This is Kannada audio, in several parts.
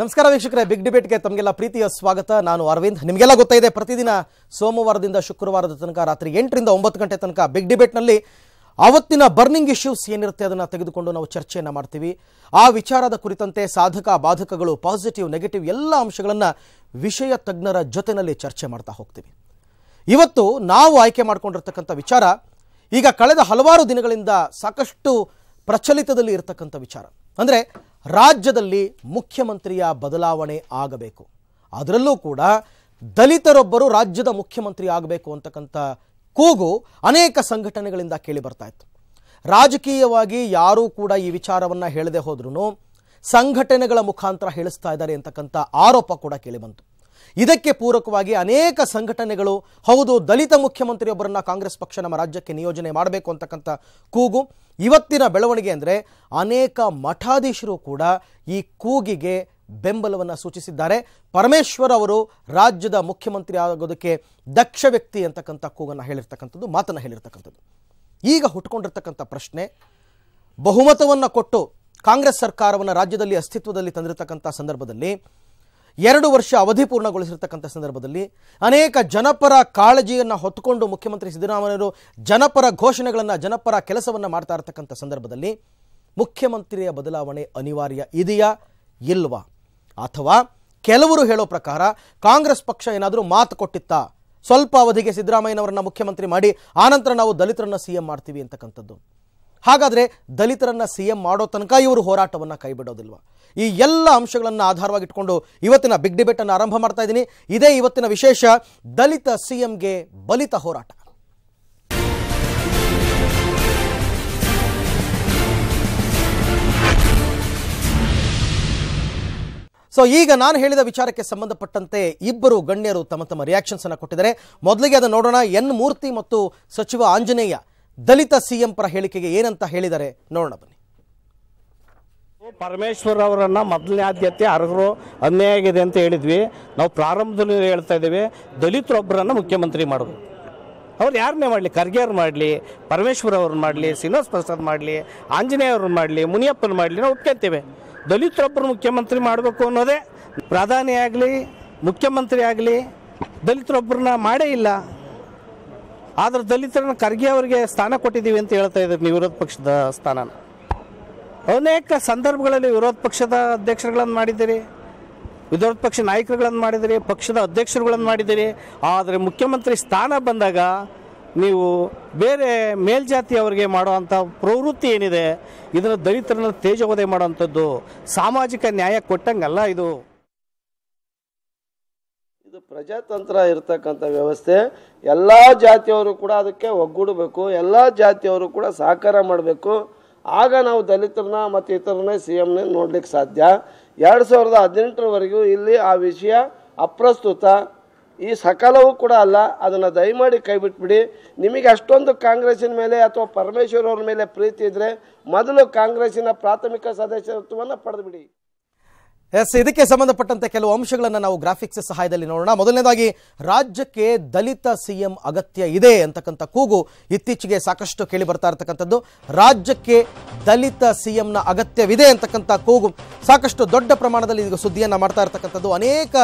ನಮಸ್ಕಾರ ವೀಕ್ಷಕರೇ ಬಿಗ್ ಡಿಬೇಟ್ಗೆ ತಮಗೆಲ್ಲ ಪ್ರೀತಿಯ ಸ್ವಾಗತ ನಾನು ಅರವಿಂದ್ ನಿಮಗೆಲ್ಲ ಗೊತ್ತಾಯಿದೆ ಪ್ರತಿದಿನ ಸೋಮವಾರದಿಂದ ಶುಕ್ರವಾರದ ತನಕ ರಾತ್ರಿ ಎಂಟರಿಂದ ಒಂಬತ್ತು ಗಂಟೆ ತನಕ ಬಿಗ್ ಡಿಬೇಟ್ನಲ್ಲಿ ಅವತ್ತಿನ ಬರ್ನಿಂಗ್ ಇಶ್ಯೂಸ್ ಏನಿರುತ್ತೆ ಅದನ್ನು ತೆಗೆದುಕೊಂಡು ನಾವು ಚರ್ಚೆಯನ್ನು ಮಾಡ್ತೀವಿ ಆ ವಿಚಾರದ ಕುರಿತಂತೆ ಸಾಧಕ ಬಾಧಕಗಳು ಪಾಸಿಟಿವ್ ನೆಗೆಟಿವ್ ಎಲ್ಲ ಅಂಶಗಳನ್ನು ವಿಷಯ ತಜ್ಞರ ಜೊತೆಯಲ್ಲಿ ಚರ್ಚೆ ಮಾಡ್ತಾ ಹೋಗ್ತೀವಿ ಇವತ್ತು ನಾವು ಆಯ್ಕೆ ಮಾಡಿಕೊಂಡಿರ್ತಕ್ಕಂಥ ವಿಚಾರ ಈಗ ಕಳೆದ ಹಲವಾರು ದಿನಗಳಿಂದ ಸಾಕಷ್ಟು ಪ್ರಚಲಿತದಲ್ಲಿ ಇರತಕ್ಕಂಥ ವಿಚಾರ ಅಂದರೆ ರಾಜ್ಯದಲ್ಲಿ ಮುಖ್ಯಮಂತ್ರಿಯ ಬದಲಾವಣೆ ಆಗಬೇಕು ಅದರಲ್ಲೂ ಕೂಡ ದಲಿತರೊಬ್ಬರು ರಾಜ್ಯದ ಮುಖ್ಯಮಂತ್ರಿ ಆಗಬೇಕು ಅಂತಕ್ಕಂಥ ಕೂಗು ಅನೇಕ ಸಂಘಟನೆಗಳಿಂದ ಕೇಳಿ ಬರ್ತಾ ಇತ್ತು ರಾಜಕೀಯವಾಗಿ ಯಾರೂ ಕೂಡ ಈ ವಿಚಾರವನ್ನು ಹೇಳದೆ ಹೋದ್ರೂ ಸಂಘಟನೆಗಳ ಮುಖಾಂತರ ಹೇಳಿಸ್ತಾ ಇದ್ದಾರೆ ಅಂತಕ್ಕಂಥ ಆರೋಪ ಕೂಡ ಕೇಳಿಬಂತು ಇದಕ್ಕೆ ಪೂರಕವಾಗಿ ಅನೇಕ ಸಂಘಟನೆಗಳು ಹೌದು ದಲಿತ ಮುಖ್ಯಮಂತ್ರಿಯೊಬ್ಬರನ್ನು ಕಾಂಗ್ರೆಸ್ ಪಕ್ಷ ನಮ್ಮ ರಾಜ್ಯಕ್ಕೆ ನಿಯೋಜನೆ ಮಾಡಬೇಕು ಅಂತಕ್ಕಂಥ ಕೂಗು ಇವತ್ತಿನ ಬೆಳವಣಿಗೆ ಅಂದರೆ ಅನೇಕ ಮಠಾಧೀಶರು ಕೂಡ ಈ ಕೂಗಿಗೆ ಬೆಂಬಲವನ್ನು ಸೂಚಿಸಿದ್ದಾರೆ ಪರಮೇಶ್ವರ್ ಅವರು ರಾಜ್ಯದ ಮುಖ್ಯಮಂತ್ರಿ ಆಗೋದಕ್ಕೆ ದಕ್ಷ ವ್ಯಕ್ತಿ ಅಂತಕ್ಕಂಥ ಕೂಗನ್ನು ಹೇಳಿರ್ತಕ್ಕಂಥದ್ದು ಮಾತನ್ನು ಹೇಳಿರ್ತಕ್ಕಂಥದ್ದು ಈಗ ಹುಟ್ಕೊಂಡಿರ್ತಕ್ಕಂಥ ಪ್ರಶ್ನೆ ಬಹುಮತವನ್ನು ಕೊಟ್ಟು ಕಾಂಗ್ರೆಸ್ ಸರ್ಕಾರವನ್ನು ರಾಜ್ಯದಲ್ಲಿ ಅಸ್ತಿತ್ವದಲ್ಲಿ ತಂದಿರತಕ್ಕಂಥ ಸಂದರ್ಭದಲ್ಲಿ ಎರಡು ವರ್ಷ ಅವಧಿ ಪೂರ್ಣಗೊಳಿಸಿರ್ತಕ್ಕಂಥ ಸಂದರ್ಭದಲ್ಲಿ ಅನೇಕ ಜನಪರ ಕಾಳಜಿಯನ್ನು ಹೊತ್ತುಕೊಂಡು ಮುಖ್ಯಮಂತ್ರಿ ಸಿದ್ದರಾಮಯ್ಯರು ಜನಪರ ಘೋಷಣೆಗಳನ್ನು ಜನಪರ ಕೆಲಸವನ್ನು ಮಾಡ್ತಾ ಇರತಕ್ಕಂಥ ಸಂದರ್ಭದಲ್ಲಿ ಮುಖ್ಯಮಂತ್ರಿಯ ಬದಲಾವಣೆ ಅನಿವಾರ್ಯ ಇದೆಯಾ ಇಲ್ವಾ ಅಥವಾ ಕೆಲವರು ಹೇಳೋ ಪ್ರಕಾರ ಕಾಂಗ್ರೆಸ್ ಪಕ್ಷ ಏನಾದರೂ ಮಾತು ಕೊಟ್ಟಿತ್ತಾ ಸ್ವಲ್ಪ ಅವಧಿಗೆ ಸಿದ್ದರಾಮಯ್ಯನವರನ್ನು ಮುಖ್ಯಮಂತ್ರಿ ಮಾಡಿ ಆನಂತರ ನಾವು ದಲಿತರನ್ನ ಸಿ ಮಾಡ್ತೀವಿ ಅಂತಕ್ಕಂಥದ್ದು ಹಾಗಾದರೆ ದಲಿತರನ್ನು ಸಿ ಎಂ ಮಾಡೋ ತನಕ ಇವರು ಹೋರಾಟವನ್ನು ಕೈಬಿಡೋದಿಲ್ವ ಈ ಎಲ್ಲ ಅಂಶಗಳನ್ನು ಆಧಾರವಾಗಿಟ್ಕೊಂಡು ಇವತ್ತಿನ ಬಿಗ್ ಡಿಬೇಟನ್ನು ಆರಂಭ ಮಾಡ್ತಾ ಇದ್ದೀನಿ ಇದೇ ಇವತ್ತಿನ ವಿಶೇಷ ದಲಿತ ಸಿ ಎಂಗೆ ಬಲಿತ ಹೋರಾಟ ಸೊ ಈಗ ನಾನು ಹೇಳಿದ ವಿಚಾರಕ್ಕೆ ಸಂಬಂಧಪಟ್ಟಂತೆ ಇಬ್ಬರು ಗಣ್ಯರು ತಮ್ಮ ತಮ್ಮ ರಿಯಾಕ್ಷನ್ಸ್ ಅನ್ನು ಕೊಟ್ಟಿದ್ದಾರೆ ಮೊದಲಿಗೆ ಅದನ್ನು ನೋಡೋಣ ಎನ್ ಮೂರ್ತಿ ಮತ್ತು ಸಚಿವ ಆಂಜನೇಯ ದಲಿತ ಸಿಎಂ ಪರ ಹೇಳಿಕೆಗೆ ಏನಂತ ಹೇಳಿದರೆ ನೋಡೋಣ ಬನ್ನಿ ಪರಮೇಶ್ವರ್ ಅವರನ್ನು ಮೊದಲನೇ ಆದ್ಯತೆ ಅರ್ಹರು ಅನ್ಯಾಯ ಆಗಿದೆ ಅಂತ ಹೇಳಿದ್ವಿ ನಾವು ಪ್ರಾರಂಭದಲ್ಲಿ ಹೇಳ್ತಾ ಇದ್ದೇವೆ ದಲಿತರೊಬ್ಬರನ್ನು ಮುಖ್ಯಮಂತ್ರಿ ಮಾಡೋದು ಅವ್ರು ಯಾರನ್ನೇ ಮಾಡಲಿ ಖರ್ಗೆಯವ್ರು ಮಾಡಲಿ ಪರಮೇಶ್ವರ್ ಅವ್ರನ್ನ ಮಾಡಲಿ ಶ್ರೀನಿವಾಸ್ ಪ್ರಸಾದ್ ಮಾಡಲಿ ಆಂಜನೇಯ ಅವ್ರನ್ನ ಮಾಡಲಿ ಮುನಿಯಪ್ಪನ ಮಾಡಲಿ ನಾವು ಒಪ್ಕೊಂತೇವೆ ದಲಿತರೊಬ್ಬರು ಮುಖ್ಯಮಂತ್ರಿ ಮಾಡಬೇಕು ಅನ್ನೋದೇ ಪ್ರಧಾನಿ ಆಗಲಿ ಮುಖ್ಯಮಂತ್ರಿ ಆಗಲಿ ದಲಿತರೊಬ್ಬರನ್ನ ಮಾಡೇ ಇಲ್ಲ ಆದ್ರೆ ದಲಿತರನ್ನ ಖರ್ಗೆ ಅವರಿಗೆ ಸ್ಥಾನ ಕೊಟ್ಟಿದ್ದೀವಿ ಅಂತ ಹೇಳ್ತಾ ಇದ್ದೀರಿ ನೀವು ವಿರೋಧ ಪಕ್ಷದ ಸ್ಥಾನನ ಅನೇಕ ಸಂದರ್ಭಗಳಲ್ಲಿ ವಿರೋಧ ಪಕ್ಷದ ಅಧ್ಯಕ್ಷರುಗಳನ್ನು ಮಾಡಿದ್ದೀರಿ ವಿರೋಧ ಪಕ್ಷ ನಾಯಕರುಗಳನ್ನು ಮಾಡಿದಿರಿ ಪಕ್ಷದ ಅಧ್ಯಕ್ಷರುಗಳನ್ನು ಮಾಡಿದಿರಿ ಆದರೆ ಮುಖ್ಯಮಂತ್ರಿ ಸ್ಥಾನ ಬಂದಾಗ ನೀವು ಬೇರೆ ಮೇಲ್ಜಾತಿಯವರಿಗೆ ಮಾಡುವಂಥ ಪ್ರವೃತ್ತಿ ಏನಿದೆ ಇದನ್ನು ದಲಿತರನ್ನು ತೇಜವಧೆ ಮಾಡುವಂಥದ್ದು ಸಾಮಾಜಿಕ ನ್ಯಾಯ ಕೊಟ್ಟಂಗಲ್ಲ ಇದು ಪ್ರಜಾತಂತ್ರ ಇರತಕ್ಕಂಥ ವ್ಯವಸ್ಥೆ ಎಲ್ಲ ಜಾತಿಯವರು ಕೂಡ ಅದಕ್ಕೆ ಒಗ್ಗೂಡಬೇಕು ಎಲ್ಲ ಜಾತಿಯವರು ಕೂಡ ಸಹಕಾರ ಮಾಡಬೇಕು ಆಗ ನಾವು ದಲಿತರನ್ನ ಮತ್ತು ಇತರನ್ನ ಸಿ ಎಮ್ನ ನೋಡಲಿಕ್ಕೆ ಸಾಧ್ಯ ಎರಡು ಸಾವಿರದ ಹದಿನೆಂಟರವರೆಗೂ ಇಲ್ಲಿ ಆ ವಿಷಯ ಅಪ್ರಸ್ತುತ ಈ ಸಕಾಲವೂ ಕೂಡ ಅಲ್ಲ ಅದನ್ನು ದಯಮಾಡಿ ಕೈಬಿಟ್ಬಿಡಿ ನಿಮಗೆ ಅಷ್ಟೊಂದು ಕಾಂಗ್ರೆಸ್ಸಿನ ಮೇಲೆ ಅಥವಾ ಪರಮೇಶ್ವರ್ ಅವ್ರ ಮೇಲೆ ಪ್ರೀತಿ ಇದ್ದರೆ ಮೊದಲು ಕಾಂಗ್ರೆಸ್ಸಿನ ಪ್ರಾಥಮಿಕ ಸದಸ್ಯತ್ವವನ್ನು ಪಡೆದುಬಿಡಿ ಎಸ್ ಇದಕ್ಕೆ ಸಂಬಂಧಪಟ್ಟಂತೆ ಕೆಲವು ಅಂಶಗಳನ್ನು ನಾವು ಗ್ರಾಫಿಕ್ಸ್ ಸಹಾಯದಲ್ಲಿ ನೋಡೋಣ ಮೊದಲನೇದಾಗಿ ರಾಜ್ಯಕ್ಕೆ ದಲಿತ ಸಿಎಂ ಅಗತ್ಯ ಇದೆ ಅಂತಕ್ಕಂಥ ಕೂಗು ಇತ್ತೀಚೆಗೆ ಸಾಕಷ್ಟು ಕೇಳಿ ಬರ್ತಾ ಇರತಕ್ಕಂಥದ್ದು ರಾಜ್ಯಕ್ಕೆ ದಲಿತ ಸಿಎಂನ ಅಗತ್ಯವಿದೆ ಅಂತಕ್ಕಂಥ ಕೂಗು ಸಾಕಷ್ಟು ದೊಡ್ಡ ಪ್ರಮಾಣದಲ್ಲಿ ಈಗ ಸುದ್ದಿಯನ್ನು ಮಾಡ್ತಾ ಇರತಕ್ಕಂಥದ್ದು ಅನೇಕ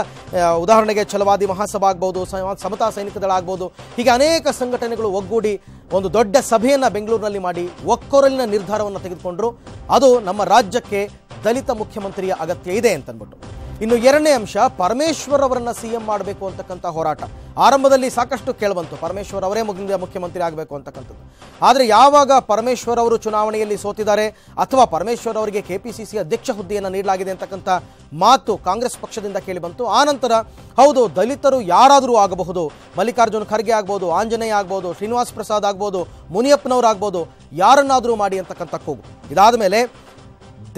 ಉದಾಹರಣೆಗೆ ಛಲವಾದಿ ಮಹಾಸಭಾ ಆಗ್ಬೋದು ಸಮತಾ ಸೈನಿಕ ದಳ ಆಗ್ಬೋದು ಹೀಗೆ ಅನೇಕ ಸಂಘಟನೆಗಳು ಒಗ್ಗೂಡಿ ಒಂದು ದೊಡ್ಡ ಸಭೆಯನ್ನು ಬೆಂಗಳೂರಿನಲ್ಲಿ ಮಾಡಿ ಒಕ್ಕೊರಲಿನ ನಿರ್ಧಾರವನ್ನು ತೆಗೆದುಕೊಂಡರು ಅದು ನಮ್ಮ ರಾಜ್ಯಕ್ಕೆ ದಲಿತ ಮುಖ್ಯಮಂತ್ರಿಯ ಅಗತ್ಯ ಇದೆ ಅಂತನ್ಬಿಟ್ಟು ಇನ್ನು ಎರಡನೇ ಅಂಶ ಪರಮೇಶ್ವರ್ ಅವರನ್ನ ಸಿಎಂ ಮಾಡಬೇಕು ಅಂತಕ್ಕಂಥ ಹೋರಾಟ ಆರಂಭದಲ್ಲಿ ಸಾಕಷ್ಟು ಕೇಳಬಂತು ಪರಮೇಶ್ವರ್ ಅವರೇ ಮುಗಿದ ಮುಖ್ಯಮಂತ್ರಿ ಆಗಬೇಕು ಅಂತಕ್ಕಂಥದ್ದು ಆದರೆ ಯಾವಾಗ ಪರಮೇಶ್ವರ್ ಅವರು ಚುನಾವಣೆಯಲ್ಲಿ ಸೋತಿದ್ದಾರೆ ಅಥವಾ ಪರಮೇಶ್ವರ್ ಅವರಿಗೆ ಸಿ ಅಧ್ಯಕ್ಷ ಹುದ್ದೆಯನ್ನು ನೀಡಲಾಗಿದೆ ಅಂತಕ್ಕಂಥ ಮಾತು ಕಾಂಗ್ರೆಸ್ ಪಕ್ಷದಿಂದ ಕೇಳಿಬಂತು ಆನಂತರ ಹೌದು ದಲಿತರು ಯಾರಾದರೂ ಆಗಬಹುದು ಮಲ್ಲಿಕಾರ್ಜುನ್ ಖರ್ಗೆ ಆಗ್ಬೋದು ಆಂಜನೇಯ ಆಗ್ಬೋದು ಶ್ರೀನಿವಾಸ್ ಪ್ರಸಾದ್ ಆಗ್ಬೋದು ಮುನಿಯಪ್ಪನವ್ರು ಯಾರನ್ನಾದರೂ ಮಾಡಿ ಅಂತಕ್ಕಂಥ ಕೂಗು ಇದಾದ ಮೇಲೆ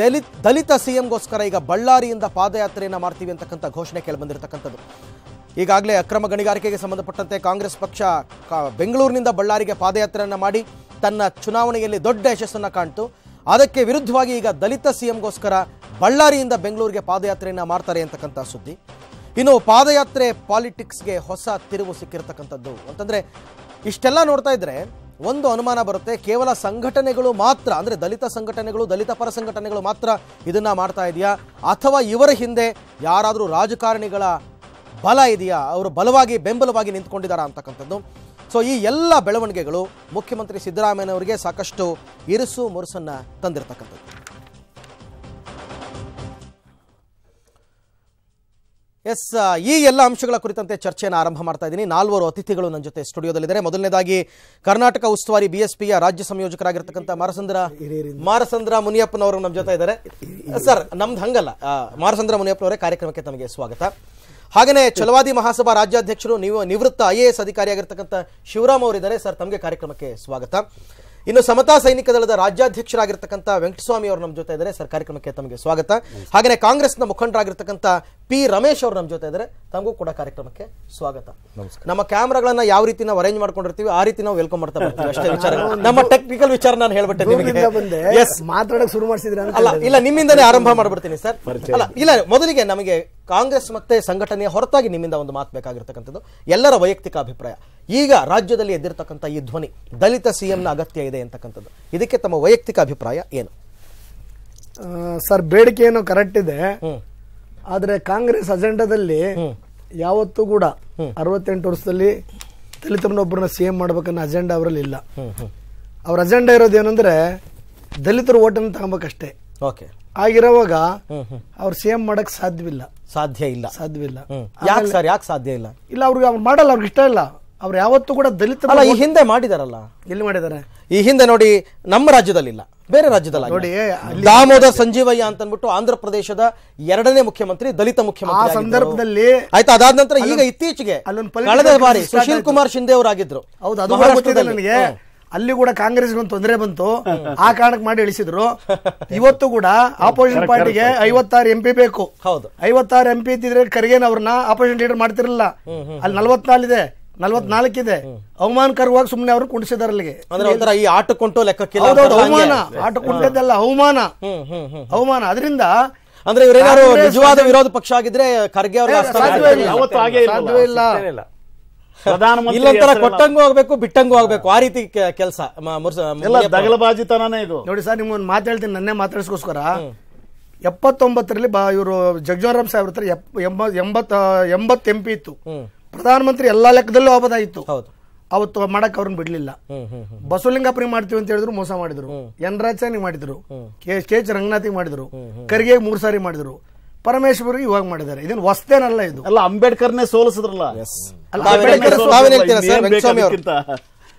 ದಲಿತ ದಲಿತ ಸಿಎಂಗೋಸ್ಕರ ಈಗ ಬಳ್ಳಾರಿಯಿಂದ ಪಾದಯಾತ್ರೆಯನ್ನು ಮಾಡ್ತೀವಿ ಅಂತಕ್ಕಂಥ ಘೋಷಣೆ ಕೇಳಿಬಂದಿರತಕ್ಕಂಥದ್ದು ಈಗಾಗಲೇ ಅಕ್ರಮ ಗಣಿಗಾರಿಕೆಗೆ ಸಂಬಂಧಪಟ್ಟಂತೆ ಕಾಂಗ್ರೆಸ್ ಪಕ್ಷ ಬೆಂಗಳೂರಿನಿಂದ ಬಳ್ಳಾರಿಗೆ ಪಾದಯಾತ್ರೆಯನ್ನು ಮಾಡಿ ತನ್ನ ಚುನಾವಣೆಯಲ್ಲಿ ದೊಡ್ಡ ಯಶಸ್ಸನ್ನು ಕಾಣ್ತು ಅದಕ್ಕೆ ವಿರುದ್ಧವಾಗಿ ಈಗ ದಲಿತ ಸಿಎಂಗೋಸ್ಕರ ಬಳ್ಳಾರಿಯಿಂದ ಬೆಂಗಳೂರಿಗೆ ಪಾದಯಾತ್ರೆಯನ್ನು ಮಾಡ್ತಾರೆ ಅಂತಕ್ಕಂಥ ಸುದ್ದಿ ಇನ್ನು ಪಾದಯಾತ್ರೆ ಪಾಲಿಟಿಕ್ಸ್ಗೆ ಹೊಸ ತಿರುವು ಸಿಕ್ಕಿರತಕ್ಕಂಥದ್ದು ಅಂತಂದರೆ ಇಷ್ಟೆಲ್ಲ ನೋಡ್ತಾ ಇದ್ದರೆ ಒಂದು ಅನುಮಾನ ಬರುತ್ತೆ ಕೇವಲ ಸಂಘಟನೆಗಳು ಮಾತ್ರ ಅಂದರೆ ದಲಿತ ಸಂಘಟನೆಗಳು ದಲಿತ ಪರ ಸಂಘಟನೆಗಳು ಮಾತ್ರ ಇದನ್ನು ಮಾಡ್ತಾ ಇದೆಯಾ ಅಥವಾ ಇವರ ಹಿಂದೆ ಯಾರಾದರೂ ರಾಜಕಾರಣಿಗಳ ಬಲ ಇದೆಯಾ ಅವರು ಬಲವಾಗಿ ಬೆಂಬಲವಾಗಿ ನಿಂತ್ಕೊಂಡಿದ್ದಾರೆ ಅಂತಕ್ಕಂಥದ್ದು ಸೊ ಈ ಎಲ್ಲ ಬೆಳವಣಿಗೆಗಳು ಮುಖ್ಯಮಂತ್ರಿ ಸಿದ್ದರಾಮಯ್ಯನವರಿಗೆ ಸಾಕಷ್ಟು ಇರಿಸು ಮುರುಸನ್ನು ತಂದಿರತಕ್ಕಂಥದ್ದು ಎಸ್ ಈ ಎಲ್ಲ ಅಂಶಗಳ ಕುರಿತಂತೆ ಚರ್ಚೆಯನ್ನು ಆರಂಭ ಮಾಡ್ತಾ ಇದ್ದೀನಿ ನಾಲ್ವರು ಅತಿಥಿಗಳು ನನ್ನ ಜೊತೆ ಸ್ಟುಡಿಯೋದಲ್ಲಿದ್ದಾರೆ ಮೊದಲನೇದಾಗಿ ಕರ್ನಾಟಕ ಉಸ್ತುವಾರಿ ಬಿಎಸ್ಪಿಯ ರಾಜ್ಯ ಸಂಯೋಜಕರಾಗಿರ್ತಕ್ಕಂಥ ಮಾರಸಂದ್ರ ಮಾರಸಂದ್ರ ಮುನಿಯಪ್ಪನವರು ನಮ್ಮ ಜೊತೆ ಇದ್ದಾರೆ ಸರ್ ನಮ್ದು ಹಂಗಲ್ಲ ಮಾರಸಂದ್ರ ಮುನಿಯಪ್ಪನವರೇ ಕಾರ್ಯಕ್ರಮಕ್ಕೆ ತಮಗೆ ಸ್ವಾಗತ ಹಾಗೆಯೇ ಚಲವಾದಿ ಮಹಾಸಭಾ ರಾಜ್ಯಾಧ್ಯಕ್ಷರು ನಿವೃತ್ತ ಐ ಎ ಎಸ್ ಅಧಿಕಾರಿಯಾಗಿರ್ತಕ್ಕಂಥ ಶಿವರಾಮ್ ಅವರಿದ್ದಾರೆ ಸರ್ ತಮಗೆ ಕಾರ್ಯಕ್ರಮಕ್ಕೆ ಸ್ವಾಗತ ಇನ್ನು ಸಮತಾ ಸೈನಿಕ ದಳದ ರಾಜ್ಯಾಧ್ಯಕ್ಷರಾಗಿರ್ತಕ್ಕಂಥ ವೆಂಕಟಸ್ವಾಮಿ ಅವರು ನಮ್ಮ ಜೊತೆ ಇದ್ದಾರೆ ಸರ್ ಕಾರ್ಯಕ್ರಮಕ್ಕೆ ತಮಗೆ ಸ್ವಾಗತ ಹಾಗೆಯೇ ಕಾಂಗ್ರೆಸ್ನ ಮುಖಂಡರಾಗಿರ್ತಕ್ಕಂಥ ಪಿ ರಮೇಶ್ ಅವರು ನಮ್ಮ ಜೊತೆ ಇದ್ದಾರೆ ತಮಗೂ ಕೂಡ ಕಾರ್ಯಕ್ರಮಕ್ಕೆ ಸ್ವಾಗತ ನಮ್ಮ ಕ್ಯಾಮ್ರಾಗಳನ್ನ ಯಾವ ರೀತಿ ನಾವು ಅರೇಂಜ್ ಮಾಡ್ಕೊಂಡಿರ್ತೀವಿ ಆ ರೀತಿ ನಾವು ವೆಲ್ಕಮ್ ಮಾಡ್ತಾ ಬರ್ತೀವಿ ಅಷ್ಟೇ ವಿಚಾರ ನಮ್ಮ ಟೆಕ್ನಿಕಲ್ ವಿಚಾರ ನಾನು ಹೇಳ್ಬಿಟ್ಟೆ ನಿಮಗೆ ಮಾತಾಡಕ್ಕೆ ಶುರು ಮಾಡಿಸಿದ್ರೆ ಅಲ್ಲ ಇಲ್ಲ ನಿಮ್ಮಿಂದನೇ ಆರಂಭ ಮಾಡ್ಬಿಡ್ತೀನಿ ಸರ್ ಅಲ್ಲ ಇಲ್ಲ ಮೊದಲಿಗೆ ನಮಗೆ ಕಾಂಗ್ರೆಸ್ ಮತ್ತೆ ಸಂಘಟನೆಯ ಹೊರತಾಗಿ ನಿಮ್ಮಿಂದ ಒಂದು ಮಾತು ಬೇಕಾಗಿರ್ತಕ್ಕಂಥದ್ದು ಎಲ್ಲರ ವೈಯಕ್ತಿಕ ಅಭಿಪ್ರಾಯ ಈಗ ರಾಜ್ಯದಲ್ಲಿ ಎದ್ದಿರತಕ್ಕಂಥ ಈ ಧ್ವನಿ ದಲಿತ ಸಿಎಂನ ಅಗತ್ಯ ಇದೆ ಅಂತಕ್ಕಂಥದ್ದು ಇದಕ್ಕೆ ತಮ್ಮ ವೈಯಕ್ತಿಕ ಅಭಿಪ್ರಾಯ ಏನು ಸರ್ ಬೇಡಿಕೆ ಏನು ಕರೆಕ್ಟ್ ಇದೆ ಆದರೆ ಕಾಂಗ್ರೆಸ್ ಅಜೆಂಡಾದಲ್ಲಿ ಯಾವತ್ತೂ ಕೂಡ ಅರವತ್ತೆಂಟು ವರ್ಷದಲ್ಲಿ ದಲಿತರನ್ನೊಬ್ಬರನ್ನ ಸಿ ಎಂ ಮಾಡ್ಬೇಕನ್ನೋ ಅಜೆಂಡಾ ಅವರಲ್ಲಿ ಇಲ್ಲ ಅವ್ರ ಅಜೆಂಡಾ ಇರೋದೇನಂದ್ರೆ ದಲಿತರು ಓಟನ್ನು ತಗೊಬೇಕಷ್ಟೇ ಓಕೆ ಆಗಿರೋವಾಗ ಅವ್ರು ಸಿ ಎಂ ಮಾಡಕ್ ಸಾಧ್ಯವಿಲ್ಲ ಸಾಧ್ಯ ಇಲ್ಲ ಸಾಧ್ಯವಿಲ್ಲ ಯಾಕೆ ಸರ್ ಯಾಕೆ ಸಾಧ್ಯ ಇಲ್ಲ ಇಲ್ಲ ಅವ್ರಿಗೆ ಅವ್ರು ಮಾಡಲ್ಲ ಅವ್ರಿಗೆ ಇಷ್ಟ ಇಲ್ಲ ಅವ್ರು ಯಾವತ್ತೂ ಕೂಡ ದಲಿತ ಈ ಹಿಂದೆ ಮಾಡಿದಾರಲ್ಲ ಎಲ್ಲಿ ಮಾಡಿದ್ದಾರೆ ಈ ಹಿಂದೆ ನೋಡಿ ನಮ್ಮ ರಾಜ್ಯದಲ್ಲಿ ಇಲ್ಲ ಬೇರೆ ರಾಜ್ಯದಲ್ಲಿ ನೋಡಿ ದಾಮೋದರ್ ಸಂಜೀವಯ್ಯ ಅಂತ ಅಂದ್ಬಿಟ್ಟು ಆಂಧ್ರ ಪ್ರದೇಶದ ಎರಡನೇ ಮುಖ್ಯಮಂತ್ರಿ ದಲಿತ ಮುಖ್ಯಮಂತ್ರಿ ಸಂದರ್ಭದಲ್ಲಿ ಆಯ್ತಾ ಅದಾದ ನಂತರ ಈಗ ಇತ್ತೀಚೆಗೆ ಕಳೆದ ಬಾರಿ ಸುಶೀಲ್ ಕುಮಾರ್ ಶಿಂದೆ ಅವರಾಗಿದ್ರು ಹೌದು ಅದು ನನಗೆ ಅಲ್ಲಿ ಕೂಡ ಕಾಂಗ್ರೆಸ್ ಒಂದು ತೊಂದರೆ ಬಂತು ಆ ಕಾರಣಕ್ಕೆ ಮಾಡಿ ಇಳಿಸಿದ್ರು ಇವತ್ತು ಕೂಡ ಆಪೋಸಿಷನ್ ಪಾರ್ಟಿಗೆ ಐವತ್ತಾರು ಎಂ ಪಿ ಬೇಕು ಹೌದು ಐವತ್ತಾರು ಎಂ ಪಿ ಇದ್ದಿದ್ರೆ ಖರ್ಗೆನ್ ಅವ್ರನ್ನ ಆಪೋಸಿಷನ್ ಲೀಡರ್ ಮಾಡ್ತಿರಲಿಲ್ಲ ಅಲ್ಲಿ ನಲ್ವತ್ನಾಲ್ ಇದೆ ನಲ್ವತ್ನಾಲ್ಕಿದೆ ಅವಮಾನಕರವಾಗಿ ಸುಮ್ಮನೆ ಅವರು ಕುಂಡಿಸಿದಾರೆ ಅಲ್ಲಿಗೆ ಅಂದ್ರೆ ಈ ಆಟ ಕೊಂಟು ಲೆಕ್ಕಕ್ಕೆ ಅವಮಾನ ಆಟ ಕೊಂಟದ್ದಲ್ಲ ಅವಮಾನ ಅವಮಾನ ಅದರಿಂದ ಅಂದ್ರೆ ಇವರೇನಾದ್ರು ನಿಜವಾದ ವಿರೋಧ ಪಕ್ಷ ಆಗಿದ್ರೆ ಖರ್ಗೆ ಅವ್ರಿಗೆ ಇಲ್ಲ ಇಲ್ಲೊಂಥರ ಕೊಟ್ಟಂಗೂ ಆಗ್ಬೇಕು ಬಿಟ್ಟಂಗೂ ಆಗ್ಬೇಕು ಆ ರೀತಿ ಕೆಲಸ ದಗಲಬಾಜಿತನೇ ಇದು ನೋಡಿ ಸರ್ ನಿಮ್ಗೊಂದು ಮಾತು ಹೇಳ್ತೀನಿ ನನ್ನೇ ಮಾತಾಡ್ಸ್ಕೋಸ್ಕರ ಎಪ್ಪತ್ತೊಂಬತ್ತರಲ್ಲಿ ಬಾ ಇವರು ಜಗಜೋರಾಮ್ ಸಾಹೇಬ್ರ ಹತ್ರ ಎಂಬತ್ ಎಂಬತ್ತು ಎಂ ಇತ್ತು ಪ್ರಧಾನಮಂತ್ರಿ ಎಲ್ಲಾ ಲೆಕ್ಕದಲ್ಲೂ ಆಗೋದಾಗಿತ್ತು ಅವತ್ತು ಮಾಡಕ್ ಅವ್ರನ್ನ ಬಿಡ್ಲಿಲ್ಲ ಪ್ರಿ ಮಾಡ್ತೀವಿ ಅಂತ ಹೇಳಿದ್ರು ಮೋಸ ಮಾಡಿದ್ರು ಎನ್ ರಾಜಾನಿ ಮಾಡಿದ್ರು ಕೆ ಕೆ ಎಚ್ ರಂಗನಾಥಿ ಮಾಡಿದ್ರು ಖರ್ಗೆ ಮೂರ್ ಸಾರಿ ಮಾಡಿದ್ರು ಪರಮೇಶ್ವರ್ ಇವಾಗ ಮಾಡಿದ್ದಾರೆ ಇದನ್ನ ವಸ್ತೇನಲ್ಲ ಇದು ಅಲ್ಲ ಅಂಬೇಡ್ಕರ್ನೇ ಸೋಲಿಸಿದ್ರಲ್ಲ